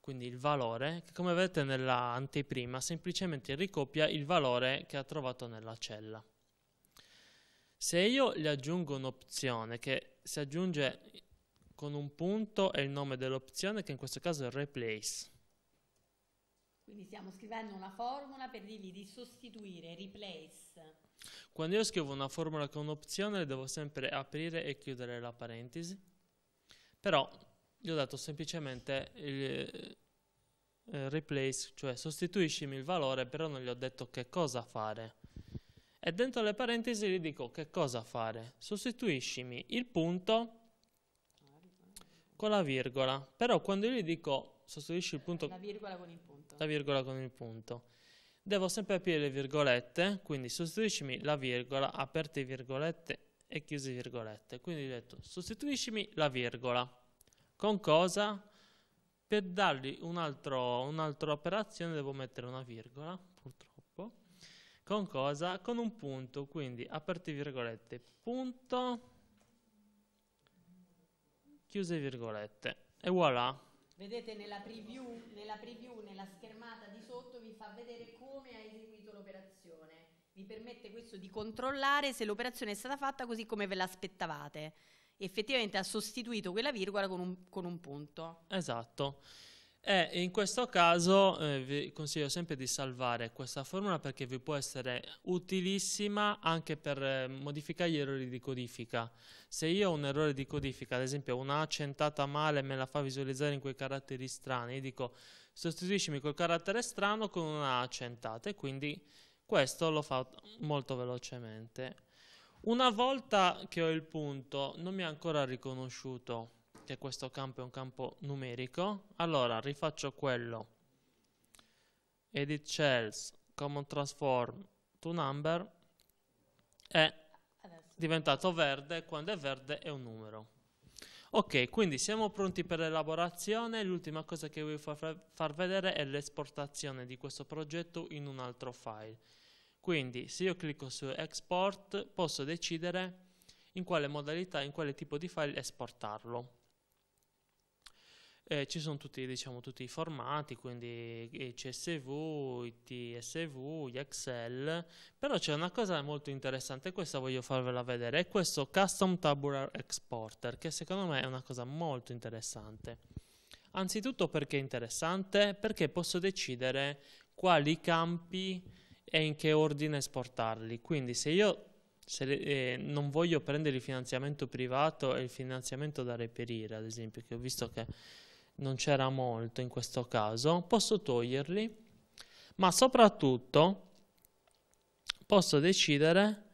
quindi il valore, che come vedete nell'anteprima semplicemente ricopia il valore che ha trovato nella cella. Se io gli aggiungo un'opzione che si aggiunge con un punto e il nome dell'opzione che in questo caso è replace.
Quindi stiamo scrivendo una formula per dirgli di sostituire replace.
Quando io scrivo una formula con un'opzione devo sempre aprire e chiudere la parentesi. Però gli ho dato semplicemente il eh, replace, cioè sostituiscimi il valore, però non gli ho detto che cosa fare e dentro le parentesi gli dico che cosa fare. Sostituiscimi il punto con la virgola, però quando io gli dico sostituisci il punto... La
virgola con il punto.
La virgola con il punto. Devo sempre aprire le virgolette, quindi sostituiscimi la virgola, aperte virgolette e chiuse virgolette. Quindi ho detto sostituiscimi la virgola. Con cosa? Per dargli un'altra un operazione devo mettere una virgola, con cosa? Con un punto, quindi aperte virgolette, punto, chiuse virgolette, e voilà.
Vedete nella preview, nella preview, nella schermata di sotto vi fa vedere come ha eseguito l'operazione. Vi permette questo di controllare se l'operazione è stata fatta così come ve l'aspettavate. Effettivamente ha sostituito quella virgola con un, con un punto.
Esatto. Eh, e in questo caso eh, vi consiglio sempre di salvare questa formula perché vi può essere utilissima anche per eh, modificare gli errori di codifica. Se io ho un errore di codifica, ad esempio una accentata male me la fa visualizzare in quei caratteri strani, dico sostituiscimi col carattere strano con una accentata e quindi questo lo fa molto velocemente. Una volta che ho il punto non mi ha ancora riconosciuto che questo campo è un campo numerico, allora rifaccio quello. Edit cells, common transform to number è diventato verde, quando è verde è un numero. Ok, quindi siamo pronti per l'elaborazione, l'ultima cosa che voglio far, far vedere è l'esportazione di questo progetto in un altro file. Quindi se io clicco su export posso decidere in quale modalità, in quale tipo di file esportarlo eh, ci sono tutti, diciamo, tutti, i formati, quindi eh, CSV, ITSV, Excel, però c'è una cosa molto interessante, questa voglio farvela vedere, è questo Custom Tabular Exporter, che secondo me è una cosa molto interessante. Anzitutto perché è interessante? Perché posso decidere quali campi e in che ordine esportarli, quindi se io se, eh, non voglio prendere il finanziamento privato e il finanziamento da reperire, ad esempio, che ho visto che non c'era molto in questo caso, posso toglierli, ma soprattutto posso decidere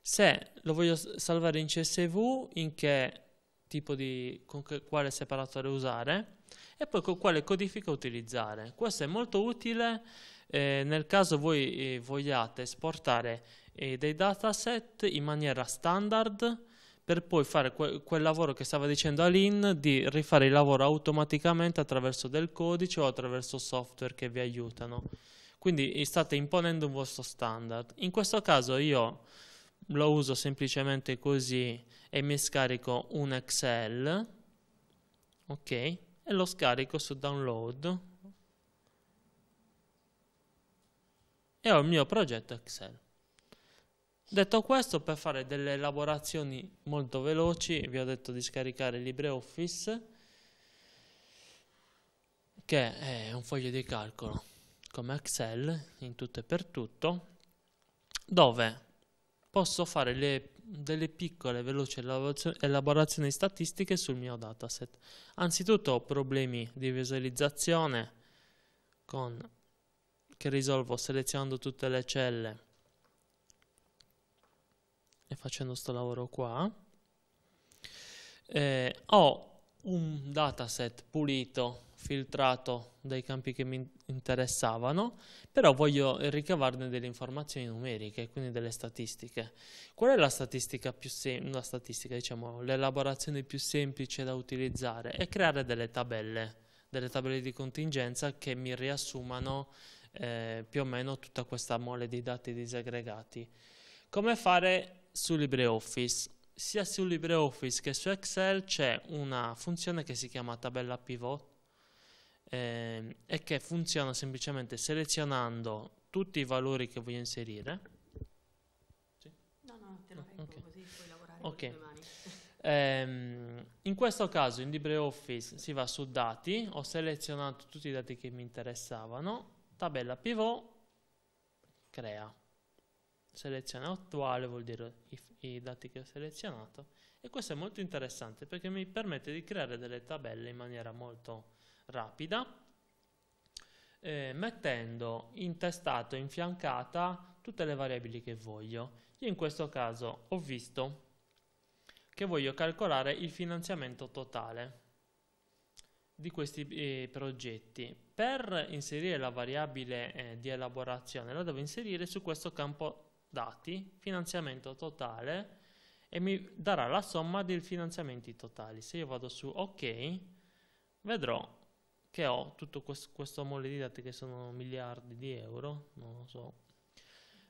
se lo voglio salvare in CSV, in che tipo di, con che, quale separatore usare e poi con quale codifica utilizzare. Questo è molto utile eh, nel caso voi eh, vogliate esportare eh, dei dataset in maniera standard per poi fare que quel lavoro che stava dicendo Alin di rifare il lavoro automaticamente attraverso del codice o attraverso software che vi aiutano. Quindi state imponendo un vostro standard. In questo caso io lo uso semplicemente così e mi scarico un Excel, ok, e lo scarico su download e ho il mio progetto Excel. Detto questo, per fare delle elaborazioni molto veloci, vi ho detto di scaricare LibreOffice, che è un foglio di calcolo come Excel, in tutto e per tutto, dove posso fare le, delle piccole veloci elaborazioni statistiche sul mio dataset. Anzitutto ho problemi di visualizzazione con, che risolvo selezionando tutte le celle facendo questo lavoro qua, eh, ho un dataset pulito, filtrato dai campi che mi interessavano, però voglio ricavarne delle informazioni numeriche, quindi delle statistiche. Qual è la statistica più semplice, statistica, diciamo, l'elaborazione più semplice da utilizzare? È creare delle tabelle, delle tabelle di contingenza che mi riassumano eh, più o meno tutta questa mole di dati disaggregati. Come fare su LibreOffice. Sia su LibreOffice che su Excel c'è una funzione che si chiama tabella pivot ehm, e che funziona semplicemente selezionando tutti i valori che voglio inserire.
Sì? No, no,
te lo no, okay. così puoi lavorare okay. ehm, in questo caso in LibreOffice si va su dati, ho selezionato tutti i dati che mi interessavano, tabella pivot, crea seleziona attuale vuol dire i, i dati che ho selezionato e questo è molto interessante perché mi permette di creare delle tabelle in maniera molto rapida eh, mettendo intestato e infiancata tutte le variabili che voglio. Io in questo caso ho visto che voglio calcolare il finanziamento totale di questi eh, progetti. Per inserire la variabile eh, di elaborazione la devo inserire su questo campo dati, finanziamento totale e mi darà la somma dei finanziamenti totali. Se io vado su ok, vedrò che ho tutto questo, questo mole di dati che sono miliardi di euro, non lo so.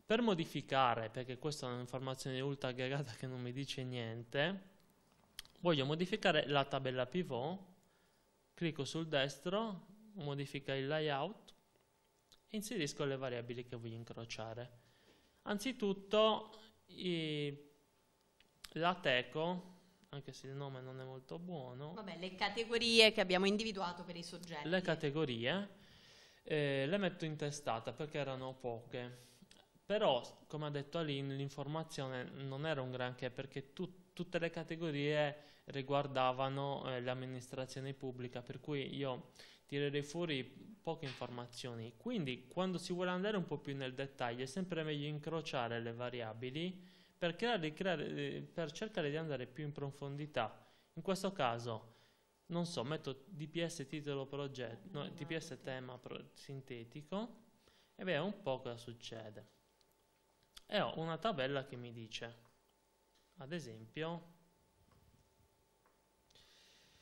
Per modificare, perché questa è un'informazione ultra aggregata che non mi dice niente, voglio modificare la tabella pivot, clicco sul destro, modifica il layout, inserisco le variabili che voglio incrociare. Anzitutto i, l'ateco, anche se il nome non è molto buono. Vabbè,
le categorie che abbiamo individuato per i soggetti. Le
categorie eh, le metto in testata perché erano poche. Però, come ha detto Aline, l'informazione non era un granché perché tu, tutte le categorie riguardavano eh, le amministrazioni per cui io tirerei fuori poche informazioni, quindi quando si vuole andare un po' più nel dettaglio è sempre meglio incrociare le variabili per, creare, creare, eh, per cercare di andare più in profondità. In questo caso, non so, metto dps titolo progetto, no, dps tema pro sintetico e vedo un po' cosa succede. E ho una tabella che mi dice,
ad esempio,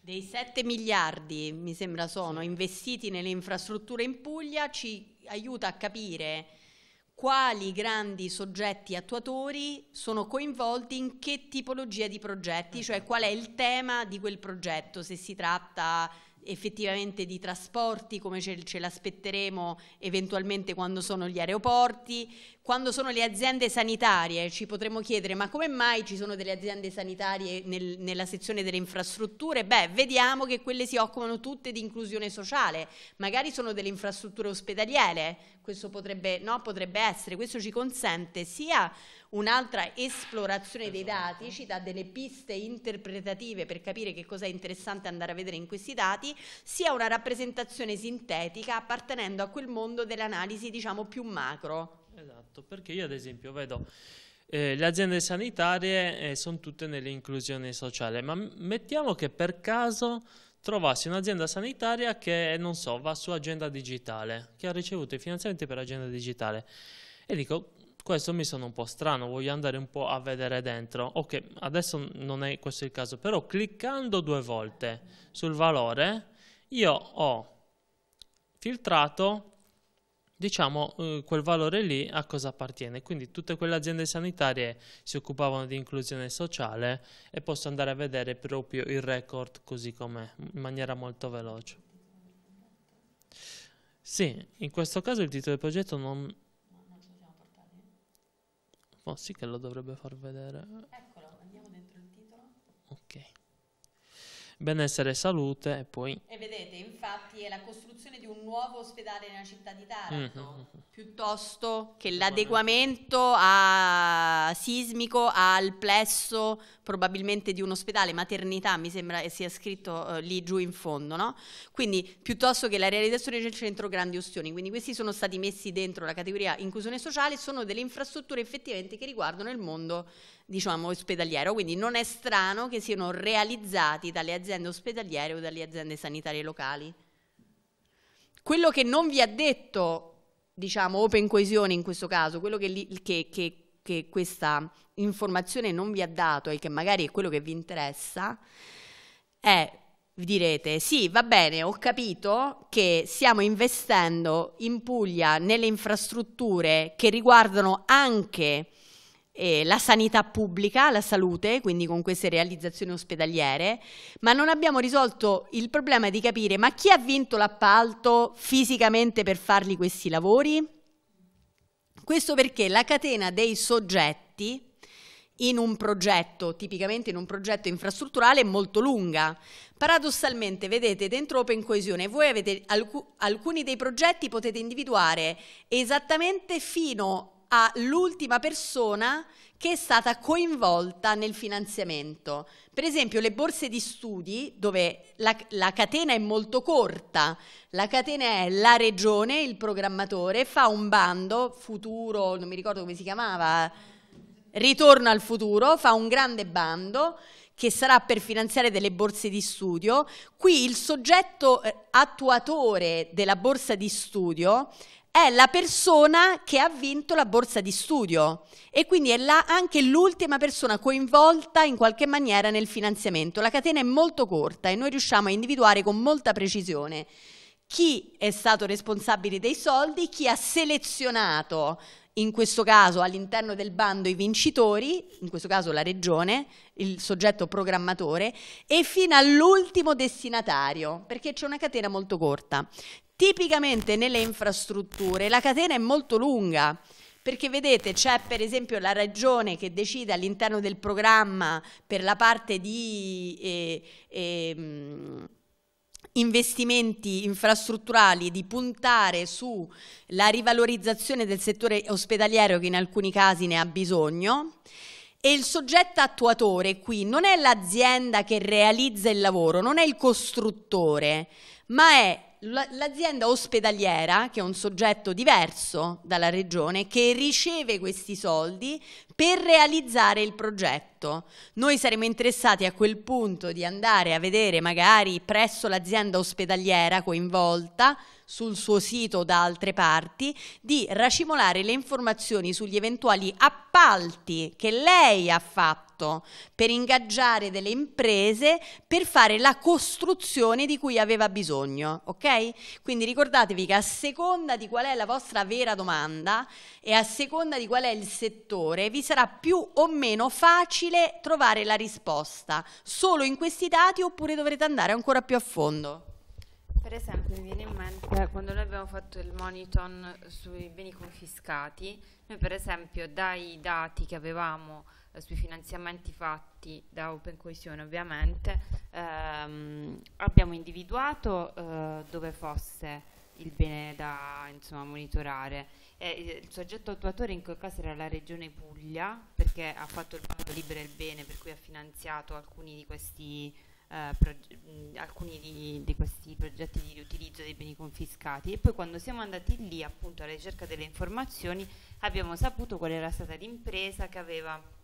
dei 7 miliardi, mi sembra, sono investiti nelle infrastrutture in Puglia, ci aiuta a capire quali grandi soggetti attuatori sono coinvolti in che tipologia di progetti, cioè qual è il tema di quel progetto, se si tratta effettivamente di trasporti, come ce, ce l'aspetteremo eventualmente quando sono gli aeroporti, quando sono le aziende sanitarie ci potremmo chiedere ma come mai ci sono delle aziende sanitarie nel, nella sezione delle infrastrutture? Beh, vediamo che quelle si occupano tutte di inclusione sociale, magari sono delle infrastrutture ospedaliere, questo potrebbe, no, potrebbe essere, questo ci consente sia un'altra esplorazione dei esatto. dati, ci dà delle piste interpretative per capire che cosa è interessante andare a vedere in questi dati, sia una rappresentazione sintetica appartenendo a quel mondo dell'analisi diciamo più macro.
Esatto, perché io ad esempio vedo eh, le aziende sanitarie eh, sono tutte nell'inclusione sociale, ma mettiamo che per caso trovassi un'azienda sanitaria che, non so, va su agenda digitale, che ha ricevuto i finanziamenti per agenda digitale. E dico, questo mi sono un po' strano, voglio andare un po' a vedere dentro. Ok, adesso non è questo il caso, però cliccando due volte sul valore, io ho filtrato diciamo eh, quel valore lì a cosa appartiene. Quindi tutte quelle aziende sanitarie si occupavano di inclusione sociale e posso andare a vedere proprio il record così com'è, in maniera molto veloce. Sì, in questo caso il titolo del progetto non... non Oh sì che lo dovrebbe far vedere.
Eccolo, andiamo dentro il titolo.
Ok benessere e salute
e poi... E vedete, infatti è la costruzione di un nuovo ospedale nella città di Taranto. Mm-hmm piuttosto che l'adeguamento a... sismico al plesso probabilmente di un ospedale, maternità mi sembra che sia scritto eh, lì giù in fondo, no? quindi piuttosto che la realizzazione del centro grandi ustioni, quindi questi sono stati messi dentro la categoria inclusione sociale, sono delle infrastrutture effettivamente che riguardano il mondo diciamo ospedaliero, quindi non è strano che siano realizzati dalle aziende ospedaliere o dalle aziende sanitarie locali. Quello che non vi ha detto diciamo, open coesione in questo caso, quello che, che, che, che questa informazione non vi ha dato e che magari è quello che vi interessa, è direte sì, va bene, ho capito che stiamo investendo in Puglia nelle infrastrutture che riguardano anche eh, la sanità pubblica, la salute, quindi con queste realizzazioni ospedaliere, ma non abbiamo risolto il problema di capire ma chi ha vinto l'appalto fisicamente per farli questi lavori? Questo perché la catena dei soggetti in un progetto, tipicamente in un progetto infrastrutturale, è molto lunga. Paradossalmente, vedete, dentro Open Coesione voi avete alc alcuni dei progetti potete individuare esattamente fino a all'ultima persona che è stata coinvolta nel finanziamento. Per esempio le borse di studi, dove la, la, catena è molto corta, la catena è la regione, il programmatore, fa un bando, futuro, non mi ricordo come si chiamava, ritorno al futuro, fa un grande bando che sarà per finanziare delle borse di studio. Qui il soggetto eh, attuatore della borsa di studio è la persona che ha vinto la borsa di studio e quindi è la, anche l'ultima persona coinvolta in qualche maniera nel finanziamento. La catena è molto corta e noi riusciamo a individuare con molta precisione chi è stato responsabile dei soldi, chi ha selezionato in questo caso all'interno del bando i vincitori, in questo caso la regione, il soggetto programmatore, e fino all'ultimo destinatario, perché c'è una catena molto corta. Tipicamente nelle infrastrutture la catena è molto lunga. Perché vedete, c'è per esempio la regione che decide all'interno del programma per la parte di eh, eh, investimenti infrastrutturali, di puntare sulla rivalorizzazione del settore ospedaliero che in alcuni casi ne ha bisogno. E il soggetto attuatore qui non è l'azienda che realizza il lavoro, non è il costruttore, ma è l'azienda ospedaliera, che è un soggetto diverso dalla regione, che riceve questi soldi per realizzare il progetto progetto, noi saremmo interessati a quel punto di andare a vedere magari presso l'azienda ospedaliera coinvolta, sul suo sito o da altre parti, di racimolare le informazioni sugli eventuali appalti che lei ha fatto per ingaggiare delle imprese per fare la costruzione di cui aveva bisogno, ok? Quindi ricordatevi che a seconda di qual è la vostra vera domanda e a seconda di qual è il settore, vi sarà più o meno facile difficile trovare la risposta solo in questi dati oppure dovrete andare ancora più a fondo?
Per esempio mi viene in mente eh, quando noi abbiamo fatto il monitor sui beni confiscati, noi per esempio dai dati che avevamo eh, sui finanziamenti fatti da Open Coesione ovviamente ehm, abbiamo individuato eh, dove fosse il bene da insomma, monitorare eh, il soggetto attuatore in quel caso era la regione Puglia perché ha fatto il bando libero e il bene per cui ha finanziato alcuni di questi, eh, mh, alcuni di, di questi progetti di riutilizzo dei beni confiscati e poi quando siamo andati lì appunto alla ricerca delle informazioni abbiamo saputo qual era stata l'impresa che aveva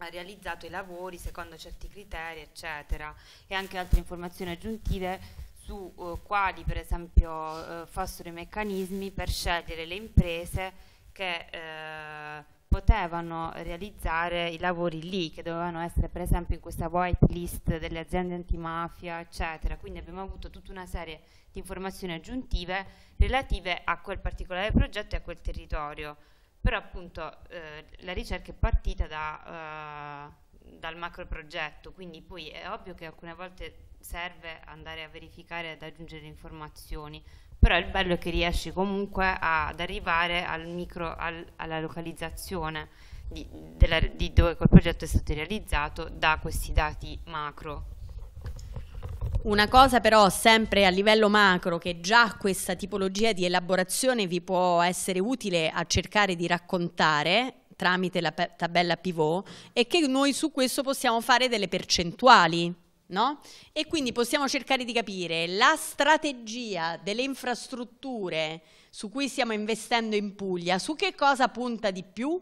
ha realizzato i lavori secondo certi criteri, eccetera, e anche altre informazioni aggiuntive su eh, quali per esempio eh, fossero i meccanismi per scegliere le imprese che eh, potevano realizzare i lavori lì, che dovevano essere per esempio in questa white list delle aziende antimafia, eccetera. Quindi abbiamo avuto tutta una serie di informazioni aggiuntive relative a quel particolare progetto e a quel territorio. Però appunto eh, la ricerca è partita da, eh, dal macro progetto, quindi poi è ovvio che alcune volte serve andare a verificare ed aggiungere informazioni, però il bello è che riesci comunque ad arrivare al micro, al, alla localizzazione di, della, di dove quel progetto è stato realizzato da questi dati macro.
Una cosa però sempre a livello macro che già questa tipologia di elaborazione vi può essere utile a cercare di raccontare tramite la tabella pivot è che noi su questo possiamo fare delle percentuali No? E quindi possiamo cercare di capire la strategia delle infrastrutture su cui stiamo investendo in Puglia, su che cosa punta di più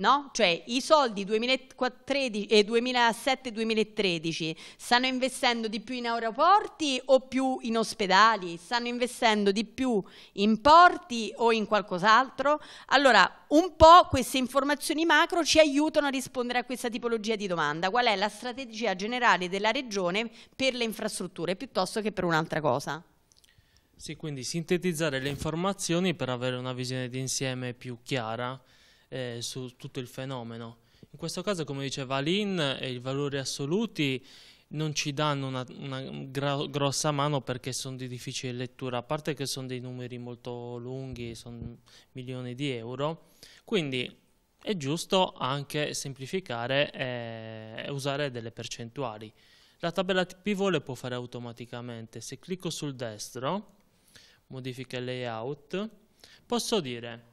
no? Cioè i soldi 2007-2013 eh, stanno investendo di più in aeroporti o più in ospedali? Stanno investendo di più in porti o in qualcos'altro? Allora, un po' queste informazioni macro ci aiutano a rispondere a questa tipologia di domanda. Qual è la strategia generale della Regione per le infrastrutture piuttosto che per un'altra cosa?
Sì, quindi sintetizzare le informazioni per avere una visione d'insieme più chiara eh, su tutto il fenomeno. In questo caso, come diceva Lin, eh, i valori assoluti non ci danno una, una grossa mano perché sono di difficile lettura, a parte che sono dei numeri molto lunghi, sono milioni di euro, quindi è giusto anche semplificare eh, e usare delle percentuali. La tabella PIVO le può fare automaticamente, se clicco sul destro, modifica il layout, posso dire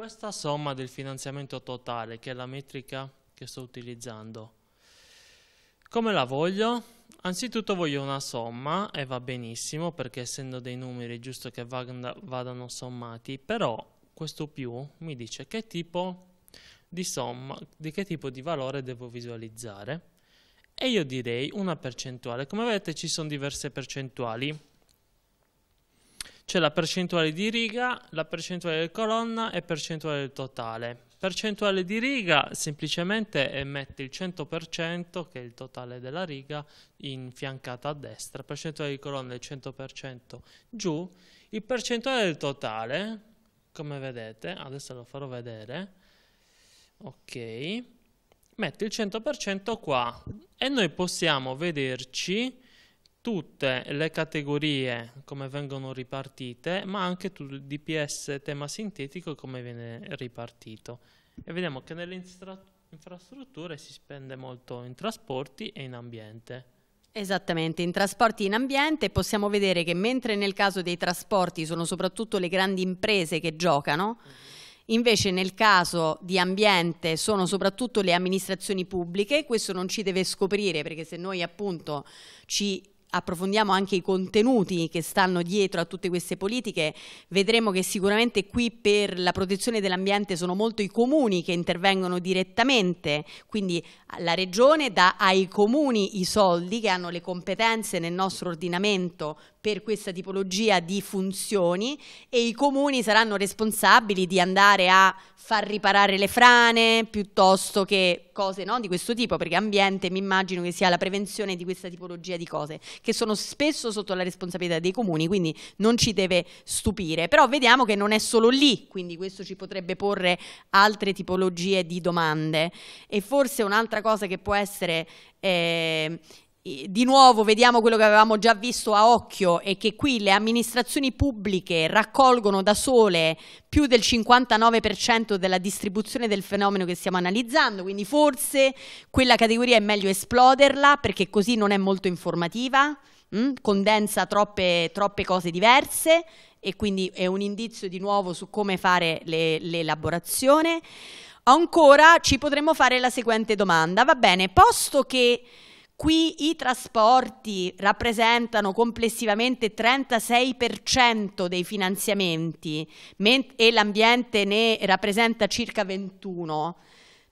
questa somma del finanziamento totale, che è la metrica che sto utilizzando, come la voglio? Anzitutto voglio una somma e va benissimo perché essendo dei numeri è giusto che vadano sommati, però questo più mi dice che tipo di somma, di che tipo di valore devo visualizzare e io direi una percentuale. Come vedete ci sono diverse percentuali c'è la percentuale di riga, la percentuale di colonna e percentuale del totale. Percentuale di riga semplicemente mette il 100% che è il totale della riga in fiancata a destra, percentuale di colonna il 100% giù, il percentuale del totale come vedete, adesso lo farò vedere, ok, mette il 100% qua e noi possiamo vederci tutte le categorie come vengono ripartite, ma anche tutto il DPS tema sintetico come viene ripartito. E vediamo che nelle infrastrutture si spende molto in trasporti e in ambiente.
Esattamente, in trasporti in ambiente possiamo vedere che mentre nel caso dei trasporti sono soprattutto le grandi imprese che giocano, mm-hmm. Invece nel caso di ambiente sono soprattutto le amministrazioni pubbliche, questo non ci deve scoprire perché se noi appunto ci approfondiamo anche i contenuti che stanno dietro a tutte queste politiche, vedremo che sicuramente qui per la protezione dell'ambiente sono molto i comuni che intervengono direttamente, quindi ah, la regione dà ai comuni i soldi che hanno le competenze nel nostro ordinamento per questa tipologia di funzioni e i comuni saranno responsabili di andare a far riparare le frane piuttosto che cose no, di questo tipo, perché ambiente mi immagino che sia la prevenzione di questa tipologia di cose che sono spesso sotto la responsabilità dei comuni, quindi non ci deve stupire. Però vediamo che non è solo lì, quindi questo ci potrebbe porre altre tipologie di domande. E forse un'altra cosa che può essere... Eh, di nuovo vediamo quello che avevamo già visto a occhio e che qui le amministrazioni pubbliche raccolgono da sole più del 59% della distribuzione del fenomeno che stiamo analizzando, quindi forse quella categoria è meglio esploderla perché così non è molto informativa, mh? Mm? condensa troppe, troppe cose diverse e quindi è un indizio di nuovo su come fare l'elaborazione. Ancora ci potremmo fare la seguente domanda, va bene, posto che Qui i trasporti rappresentano complessivamente 36% dei finanziamenti e l'ambiente ne rappresenta circa 21%.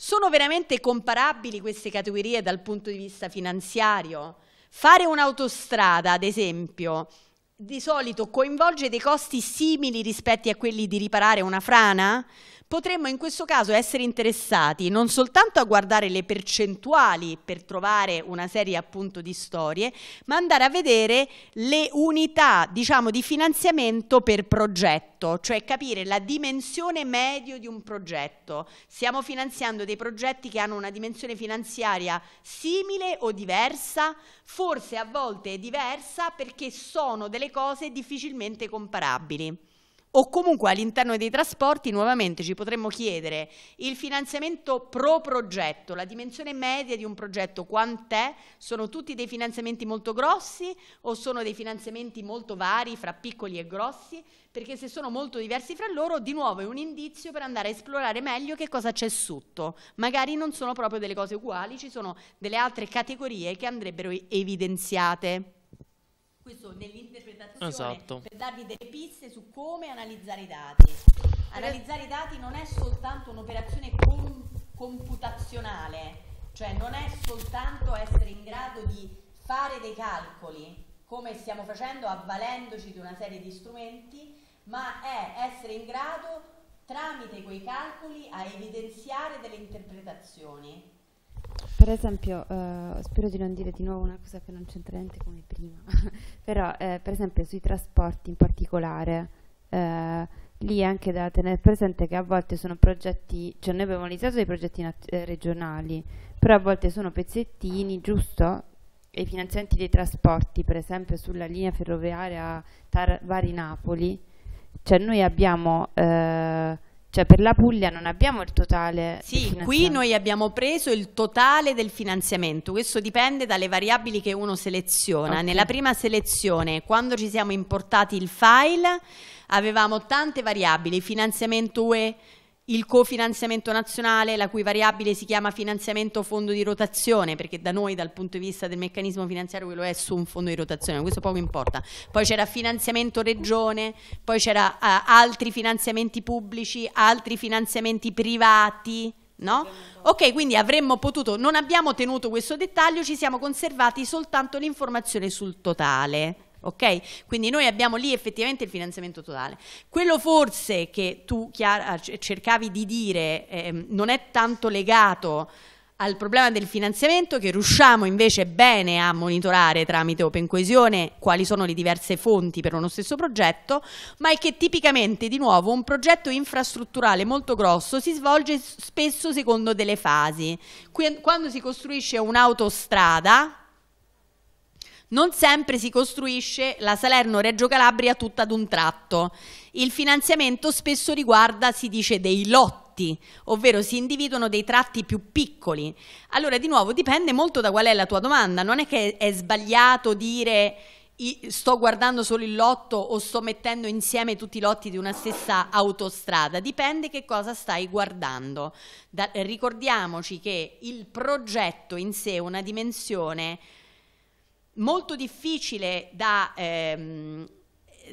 Sono veramente comparabili queste categorie dal punto di vista finanziario? Fare un'autostrada, ad esempio, di solito coinvolge dei costi simili rispetto a quelli di riparare una frana? potremmo in questo caso essere interessati non soltanto a guardare le percentuali per trovare una serie appunto di storie, ma andare a vedere le unità diciamo, di finanziamento per progetto, cioè capire la dimensione medio di un progetto. Stiamo finanziando dei progetti che hanno una dimensione finanziaria simile o diversa, forse a volte diversa perché sono delle cose difficilmente comparabili o comunque all'interno dei trasporti nuovamente ci potremmo chiedere il finanziamento pro progetto, la dimensione media di un progetto quant'è? Sono tutti dei finanziamenti molto grossi o sono dei finanziamenti molto vari fra piccoli e grossi? Perché se sono molto diversi fra loro, di nuovo è un indizio per andare a esplorare meglio che cosa c'è sotto. Magari non sono proprio delle cose uguali, ci sono delle altre categorie che andrebbero evidenziate questo nell'interpretazione esatto. per darvi delle piste su come analizzare i dati. Analizzare i dati non è soltanto un'operazione com computazionale, cioè non è soltanto essere in grado di fare dei calcoli, come stiamo facendo avvalendoci di una serie di strumenti, ma è essere in grado tramite quei calcoli a evidenziare delle interpretazioni.
Per esempio, eh, spero di non dire di nuovo una cosa che non c'entra niente come prima, però eh, per esempio sui trasporti in particolare, eh, lì è anche da tenere presente che a volte sono progetti, cioè noi abbiamo realizzato dei progetti eh, regionali, però a volte sono pezzettini, giusto? E i finanziamenti dei trasporti, per esempio sulla linea
ferroviaria Tar- napoli
cioè noi abbiamo... Eh, cioè per la Puglia non abbiamo il totale. Sì, qui
noi abbiamo preso il totale del finanziamento, questo dipende dalle variabili che uno seleziona. Okay. Nella prima selezione, quando ci siamo importati il file, avevamo tante variabili, finanziamento UE, il cofinanziamento nazionale, la cui variabile si chiama finanziamento fondo di rotazione, perché da noi dal punto di vista del meccanismo finanziario quello è su un fondo di rotazione, questo poco importa. Poi c'era finanziamento regione, poi c'era uh, altri finanziamenti pubblici, altri finanziamenti privati, no? Ok, quindi avremmo potuto, non abbiamo tenuto questo dettaglio, ci siamo conservati soltanto l'informazione sul totale ok? Quindi noi abbiamo lì effettivamente il finanziamento totale. Quello forse che tu Chiara, cercavi di dire eh, non è tanto legato al problema del finanziamento che riusciamo invece bene a monitorare tramite Open Coesione quali sono le diverse fonti per uno stesso progetto, ma è che tipicamente di nuovo un progetto infrastrutturale molto grosso si svolge spesso secondo delle fasi. Quando si costruisce un'autostrada, non sempre si costruisce la Salerno-Reggio Calabria tutta ad un tratto. Il finanziamento spesso riguarda, si dice, dei lotti, ovvero si individuano dei tratti più piccoli. Allora, di nuovo, dipende molto da qual è la tua domanda. Non è che è sbagliato dire sto guardando solo il lotto o sto mettendo insieme tutti i lotti di una stessa autostrada, dipende che cosa stai guardando. Da, ricordiamoci che il progetto in sé è una dimensione molto difficile da, ehm,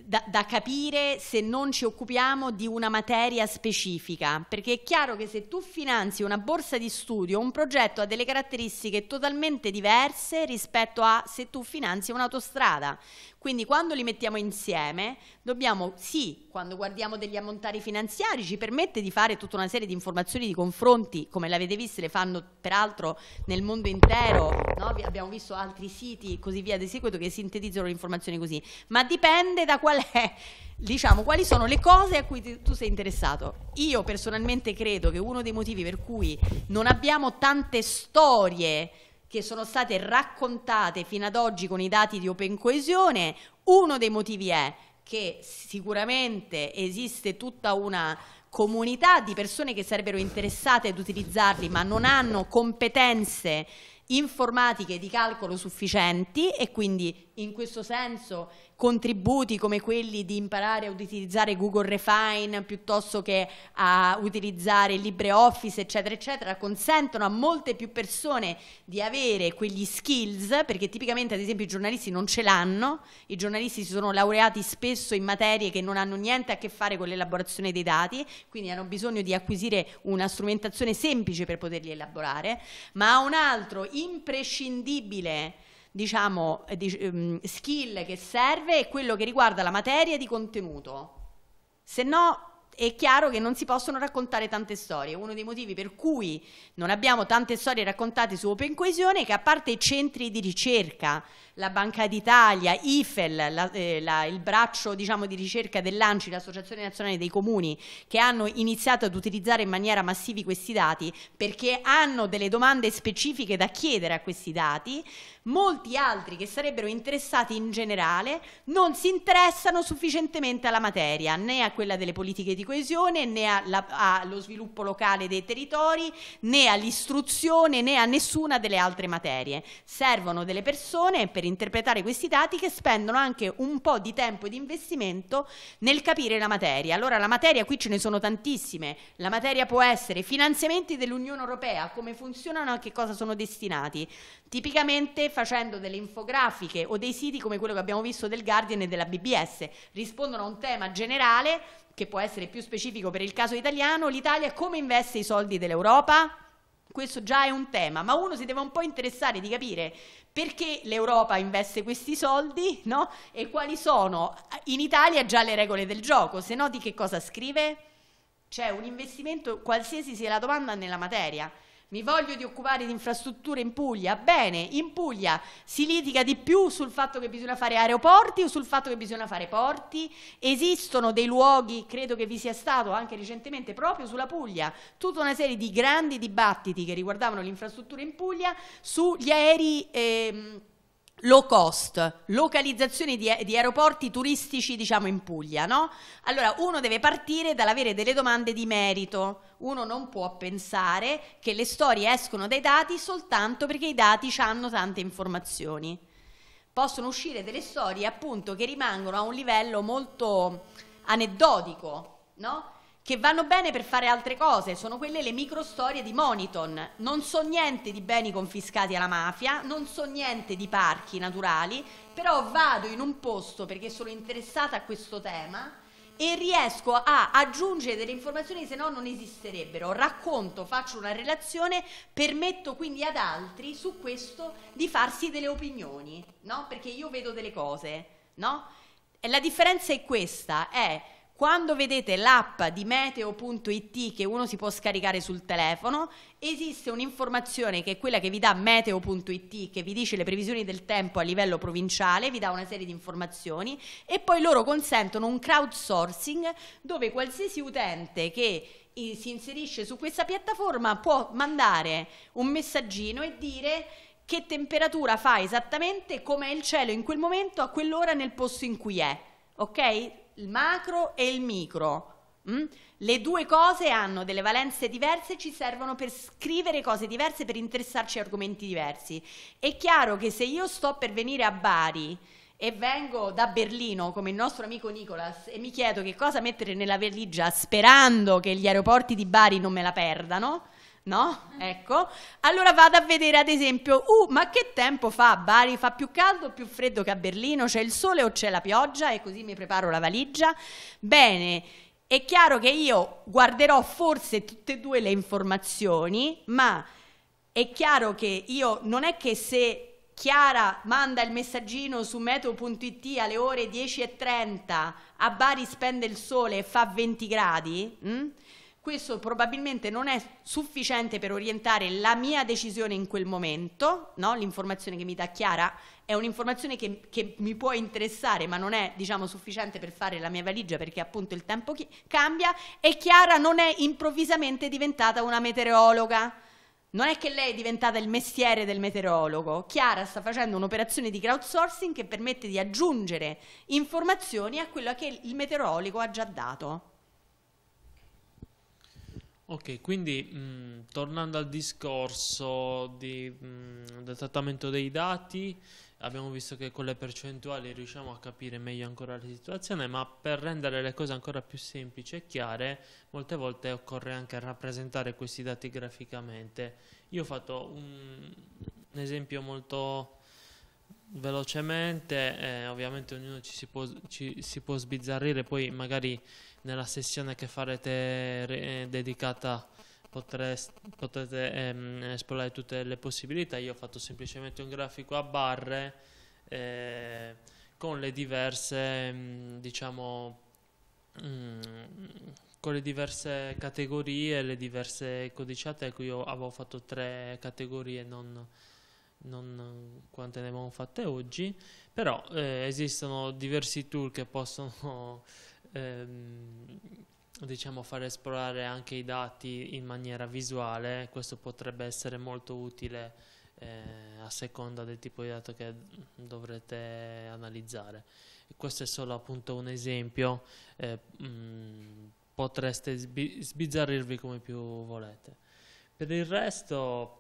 da, da, capire se non ci occupiamo di una materia specifica, perché è chiaro che se tu finanzi una borsa di studio, un progetto ha delle caratteristiche totalmente diverse rispetto a se tu finanzi un'autostrada. Quindi quando li mettiamo insieme, dobbiamo, sì, quando guardiamo degli ammontari finanziari, ci permette di fare tutta una serie di informazioni, di confronti, come l'avete visto, le fanno peraltro nel mondo intero, no? abbiamo visto altri siti e così via di seguito che sintetizzano le informazioni così, ma dipende da qual è, diciamo, quali sono le cose a cui tu sei interessato. Io personalmente credo che uno dei motivi per cui non abbiamo tante storie, che sono state raccontate fino ad oggi con i dati di Open Coesione, uno dei motivi è che sicuramente esiste tutta una comunità di persone che sarebbero interessate ad utilizzarli ma non hanno competenze informatiche di calcolo sufficienti e quindi in questo senso contributi come quelli di imparare ad utilizzare Google Refine piuttosto che a utilizzare LibreOffice eccetera eccetera consentono a molte più persone di avere quegli skills perché tipicamente ad esempio i giornalisti non ce l'hanno i giornalisti si sono laureati spesso in materie che non hanno niente a che fare con l'elaborazione dei dati quindi hanno bisogno di acquisire una strumentazione semplice per poterli elaborare ma un altro imprescindibile diciamo, eh, ehm, skill che serve è quello che riguarda la materia di contenuto. Se no è chiaro che non si possono raccontare tante storie. Uno dei motivi per cui non abbiamo tante storie raccontate su Open Coesione è che a parte i centri di ricerca, la Banca d'Italia, IFEL, la, eh, la, il braccio diciamo, di ricerca dell'ANCI, l'Associazione Nazionale dei Comuni, che hanno iniziato ad utilizzare in maniera massiva questi dati perché hanno delle domande specifiche da chiedere a questi dati, molti altri che sarebbero interessati in generale non si interessano sufficientemente alla materia, né a quella delle politiche di coesione, né alla, allo sviluppo locale dei territori, né all'istruzione, né a nessuna delle altre materie. Servono delle persone per per interpretare questi dati che spendono anche un po' di tempo e di investimento nel capire la materia. Allora la materia qui ce ne sono tantissime, la materia può essere finanziamenti dell'Unione Europea, come funzionano e a che cosa sono destinati, tipicamente facendo delle infografiche o dei siti come quello che abbiamo visto del Guardian e della BBS, rispondono a un tema generale che può essere più specifico per il caso italiano, l'Italia come investe i soldi dell'Europa? Questo già è un tema, ma uno si deve un po' interessare di capire perché l'Europa investe questi soldi no? e quali sono in Italia già le regole del gioco, se no di che cosa scrive? C'è un investimento, qualsiasi sia la domanda nella materia mi voglio di occupare di infrastrutture in Puglia, bene, in Puglia si litiga di più sul fatto che bisogna fare aeroporti o sul fatto che bisogna fare porti, esistono dei luoghi, credo che vi sia stato anche recentemente proprio sulla Puglia, tutta una serie di grandi dibattiti che riguardavano l'infrastruttura in Puglia sugli aerei... Ehm, low cost, localizzazione di, di, aeroporti turistici diciamo in Puglia, no? Allora uno deve partire dall'avere delle domande di merito, uno non può pensare che le storie escono dai dati soltanto perché i dati hanno tante informazioni. Possono uscire delle storie appunto che rimangono a un livello molto aneddotico, no? che vanno bene per fare altre cose, sono quelle le micro storie di Moniton. Non so niente di beni confiscati alla mafia, non so niente di parchi naturali, però vado in un posto perché sono interessata a questo tema e riesco a aggiungere delle informazioni se no non esisterebbero. Racconto, faccio una relazione, permetto quindi ad altri su questo di farsi delle opinioni, no? Perché io vedo delle cose, no? E la differenza è questa, è quando vedete l'app di meteo.it che uno si può scaricare sul telefono, esiste un'informazione che è quella che vi dà meteo.it che vi dice le previsioni del tempo a livello provinciale, vi dà una serie di informazioni e poi loro consentono un crowdsourcing dove qualsiasi utente che si inserisce su questa piattaforma può mandare un messaggino e dire che temperatura fa esattamente come è il cielo in quel momento a quell'ora nel posto in cui è, ok? il macro e il micro. Mm? Le due cose hanno delle valenze diverse e ci servono per scrivere cose diverse, per interessarci a argomenti diversi. È chiaro che se io sto per venire a Bari e vengo da Berlino come il nostro amico Nicolas e mi chiedo che cosa mettere nella valigia sperando che gli aeroporti di Bari non me la perdano, no? Ecco, allora vado a vedere ad esempio, uh, ma che tempo fa a Bari? Fa più caldo o più freddo che a Berlino? C'è il sole o c'è la pioggia? E così mi preparo la valigia. Bene, è chiaro che io guarderò forse tutte e due le informazioni, ma è chiaro che io non è che se Chiara manda il messaggino su meteo.it alle ore 10.30, a Bari spende il sole e fa 20 gradi, mh? Mm? questo probabilmente non è sufficiente per orientare la mia decisione in quel momento, no? l'informazione che mi dà Chiara è un'informazione che, che, mi può interessare ma non è diciamo, sufficiente per fare la mia valigia perché appunto il tempo cambia e Chiara non è improvvisamente diventata una meteorologa. Non è che lei è diventata il mestiere del meteorologo, Chiara sta facendo un'operazione di crowdsourcing che permette di aggiungere informazioni a quello che il meteorologo ha già dato.
Ok, quindi mh, mm, tornando al discorso di, mh, mm, del trattamento dei dati, abbiamo visto che con le percentuali riusciamo a capire meglio ancora la situazione, ma per rendere le cose ancora più semplici e chiare, molte volte occorre anche rappresentare questi dati graficamente. Io ho fatto un, un esempio molto velocemente, eh, ovviamente ognuno ci si, può, ci si può sbizzarrire, poi magari nella sessione che farete re- eh, dedicata potreste, potrete ehm, esplorare tutte le possibilità. Io ho fatto semplicemente un grafico a barre eh, con le diverse, mh, ehm, diciamo, mh, mm, con le diverse categorie, le diverse codiciate. Ecco, io avevo fatto tre categorie, non, non quante ne abbiamo fatte oggi, però eh, esistono diversi tool che possono ehm, diciamo far esplorare anche i dati in maniera visuale, questo potrebbe essere molto utile eh, a seconda del tipo di dato che dovrete analizzare. Questo è solo appunto un esempio, eh, mh, mm, potreste sbi sbizzarrirvi come più volete. Per il resto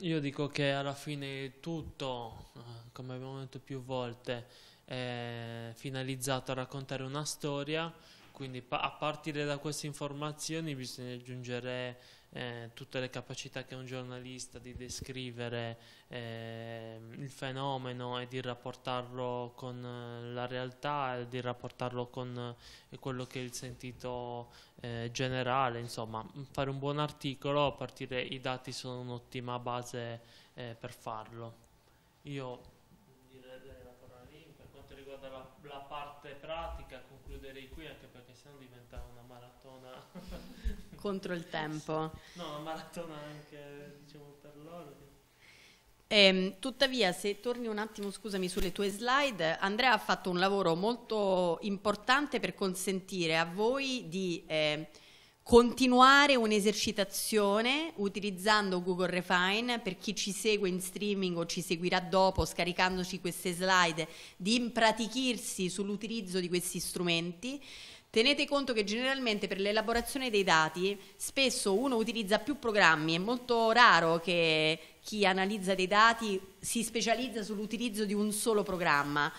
io dico che alla fine tutto, eh, come abbiamo detto più volte, è finalizzato a raccontare una storia, quindi pa- a partire da queste informazioni bisogna aggiungere eh, tutte le capacità che un giornalista di descrivere eh, il fenomeno e di rapportarlo con eh, la realtà e di rapportarlo con eh, quello che è il sentito eh, generale, insomma, fare un buon articolo, a partire i dati sono un'ottima base eh, per farlo. Io la, la, parte pratica, concluderei qui anche perché sennò diventava una maratona
contro il tempo. No,
una maratona anche diciamo, per loro.
E, ehm, tuttavia, se torni un attimo, scusami, sulle tue slide, Andrea ha fatto un lavoro molto importante per consentire a voi di eh, continuare un'esercitazione utilizzando Google Refine per chi ci segue in streaming o ci seguirà dopo scaricandoci queste slide di impratichirsi sull'utilizzo di questi strumenti Tenete conto che generalmente per l'elaborazione dei dati spesso uno utilizza più programmi, è molto raro che chi analizza dei dati si specializza sull'utilizzo di un solo programma.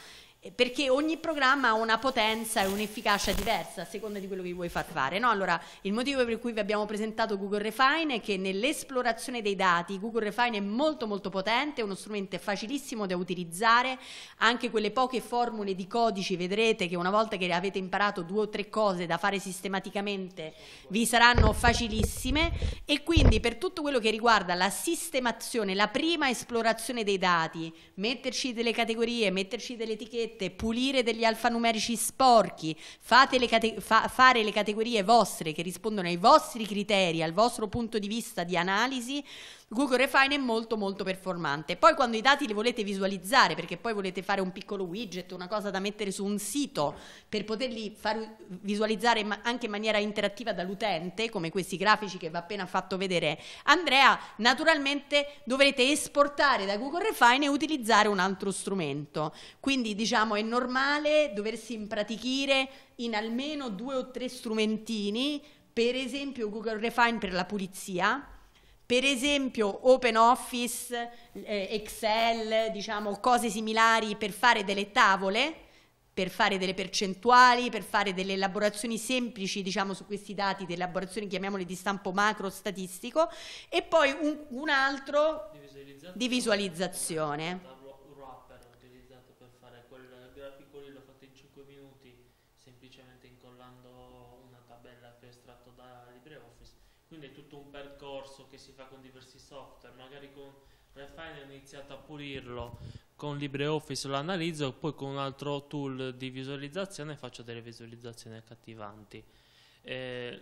Eh, perché ogni programma ha una potenza e un'efficacia diversa a seconda di quello che vuoi far fare. No? Allora, il motivo per cui vi abbiamo presentato Google Refine è che nell'esplorazione dei dati Google Refine è molto molto potente, è uno strumento facilissimo da utilizzare, anche quelle poche formule di codici vedrete che una volta che avete imparato due o tre cose da fare sistematicamente vi saranno facilissime e quindi per tutto quello che riguarda la sistemazione, la prima esplorazione dei dati, metterci delle categorie, metterci delle etichette, cosiddette, pulire degli alfanumerici sporchi, le cate- fa- fare le categorie vostre che rispondono ai vostri criteri, al vostro punto di vista di analisi, Google Refine è molto molto performante. Poi quando i dati li volete visualizzare, perché poi volete fare un piccolo widget, una cosa da mettere su un sito per poterli far visualizzare anche in maniera interattiva dall'utente, come questi grafici che vi ho appena fatto vedere Andrea, naturalmente dovrete esportare da Google Refine e utilizzare un altro strumento. Quindi diciamo è normale doversi impratichire in almeno due o tre strumentini, per esempio Google Refine per la pulizia, per esempio Open Office, eh, Excel, diciamo cose similari per fare delle tavole, per fare delle percentuali, per fare delle elaborazioni semplici diciamo, su questi dati, delle elaborazioni chiamiamole di stampo macro statistico e poi un, un altro di visualizzazione. Di visualizzazione.
nel ho iniziato a pulirlo con LibreOffice lo analizzo e poi con un altro tool di visualizzazione faccio delle visualizzazioni accattivanti eh,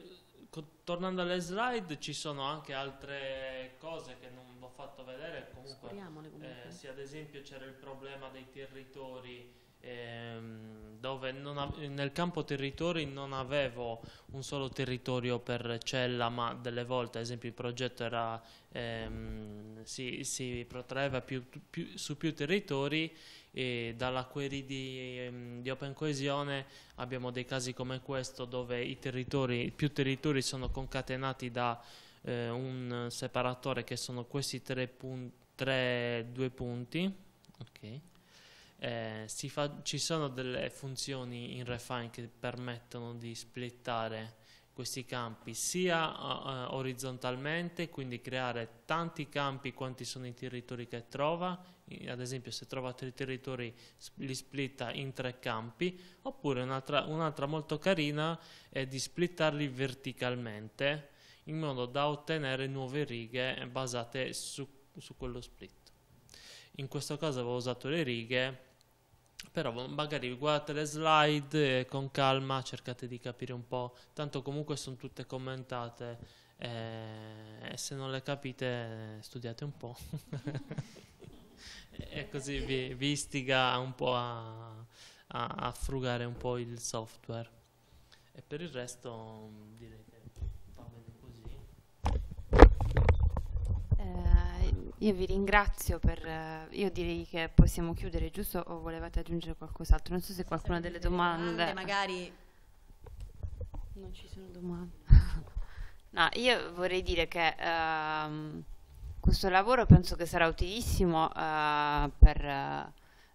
tornando alle slide ci sono anche altre cose che non vi ho fatto vedere comunque, comunque. Eh, sì, ad esempio c'era il problema dei territori ehm, dove nel campo territori non avevo un solo territorio per cella ma delle volte ad esempio il progetto era ehm, si, si, protraeva più, più, su più territori e dalla query di, ehm, di, Open Coesione abbiamo dei casi come questo dove i territori, più territori sono concatenati da eh, un separatore che sono questi tre, pun tre due punti. Okay. Eh, ci sono delle funzioni in refine che permettono di splittare questi campi sia uh, orizzontalmente, quindi creare tanti campi quanti sono i territori che trova, ad esempio se trova tre territori li splitta in tre campi, oppure un'altra, un'altra molto carina è di splittarli verticalmente in modo da ottenere nuove righe basate su, su quello split. In questo caso avevo usato le righe però magari guardate le slide e con calma cercate di capire un po', tanto comunque sono tutte commentate eh, e se non le capite studiate un po'. e così vi, vi, istiga un po' a, a, a frugare un po' il software. E per il resto direi
Io vi ringrazio per... Eh, io direi che possiamo chiudere, giusto? O volevate aggiungere qualcos'altro? Non so se qualcuna delle domande... domande... Magari...
Non ci sono domande.
no, io vorrei dire che... Uh, questo lavoro penso che sarà utilissimo uh, per,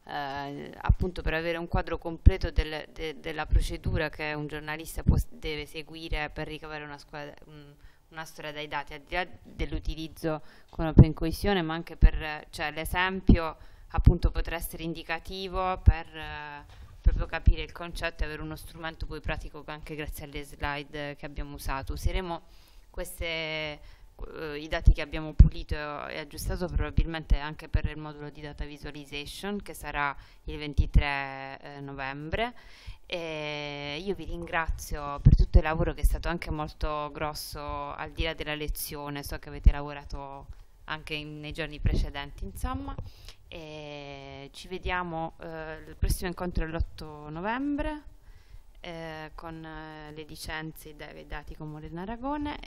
uh, appunto per avere un quadro completo del, de, della procedura che un giornalista può, deve seguire per ricavare una squadra, um, una storia dai dati, al di là dell'utilizzo con Open Coesione, ma anche per cioè, l'esempio appunto potrà essere indicativo per eh, proprio capire il concetto e avere uno strumento poi pratico anche grazie alle slide che abbiamo usato. Useremo queste eh, i dati che abbiamo pulito e aggiustato probabilmente anche per il modulo di data visualization che sarà il 23 eh, novembre e io vi ringrazio per tutto il lavoro che è stato anche molto grosso al di là della lezione so che avete lavorato anche in, nei giorni precedenti insomma e ci vediamo eh, il prossimo incontro è l'8 novembre eh, con eh, le licenze e i dati con Morena Aragone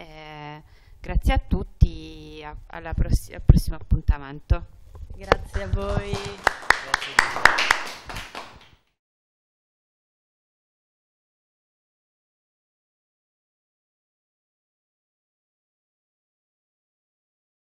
Grazie a tutti, a, alla pross al prossimo appuntamento. Grazie a voi.
Grazie.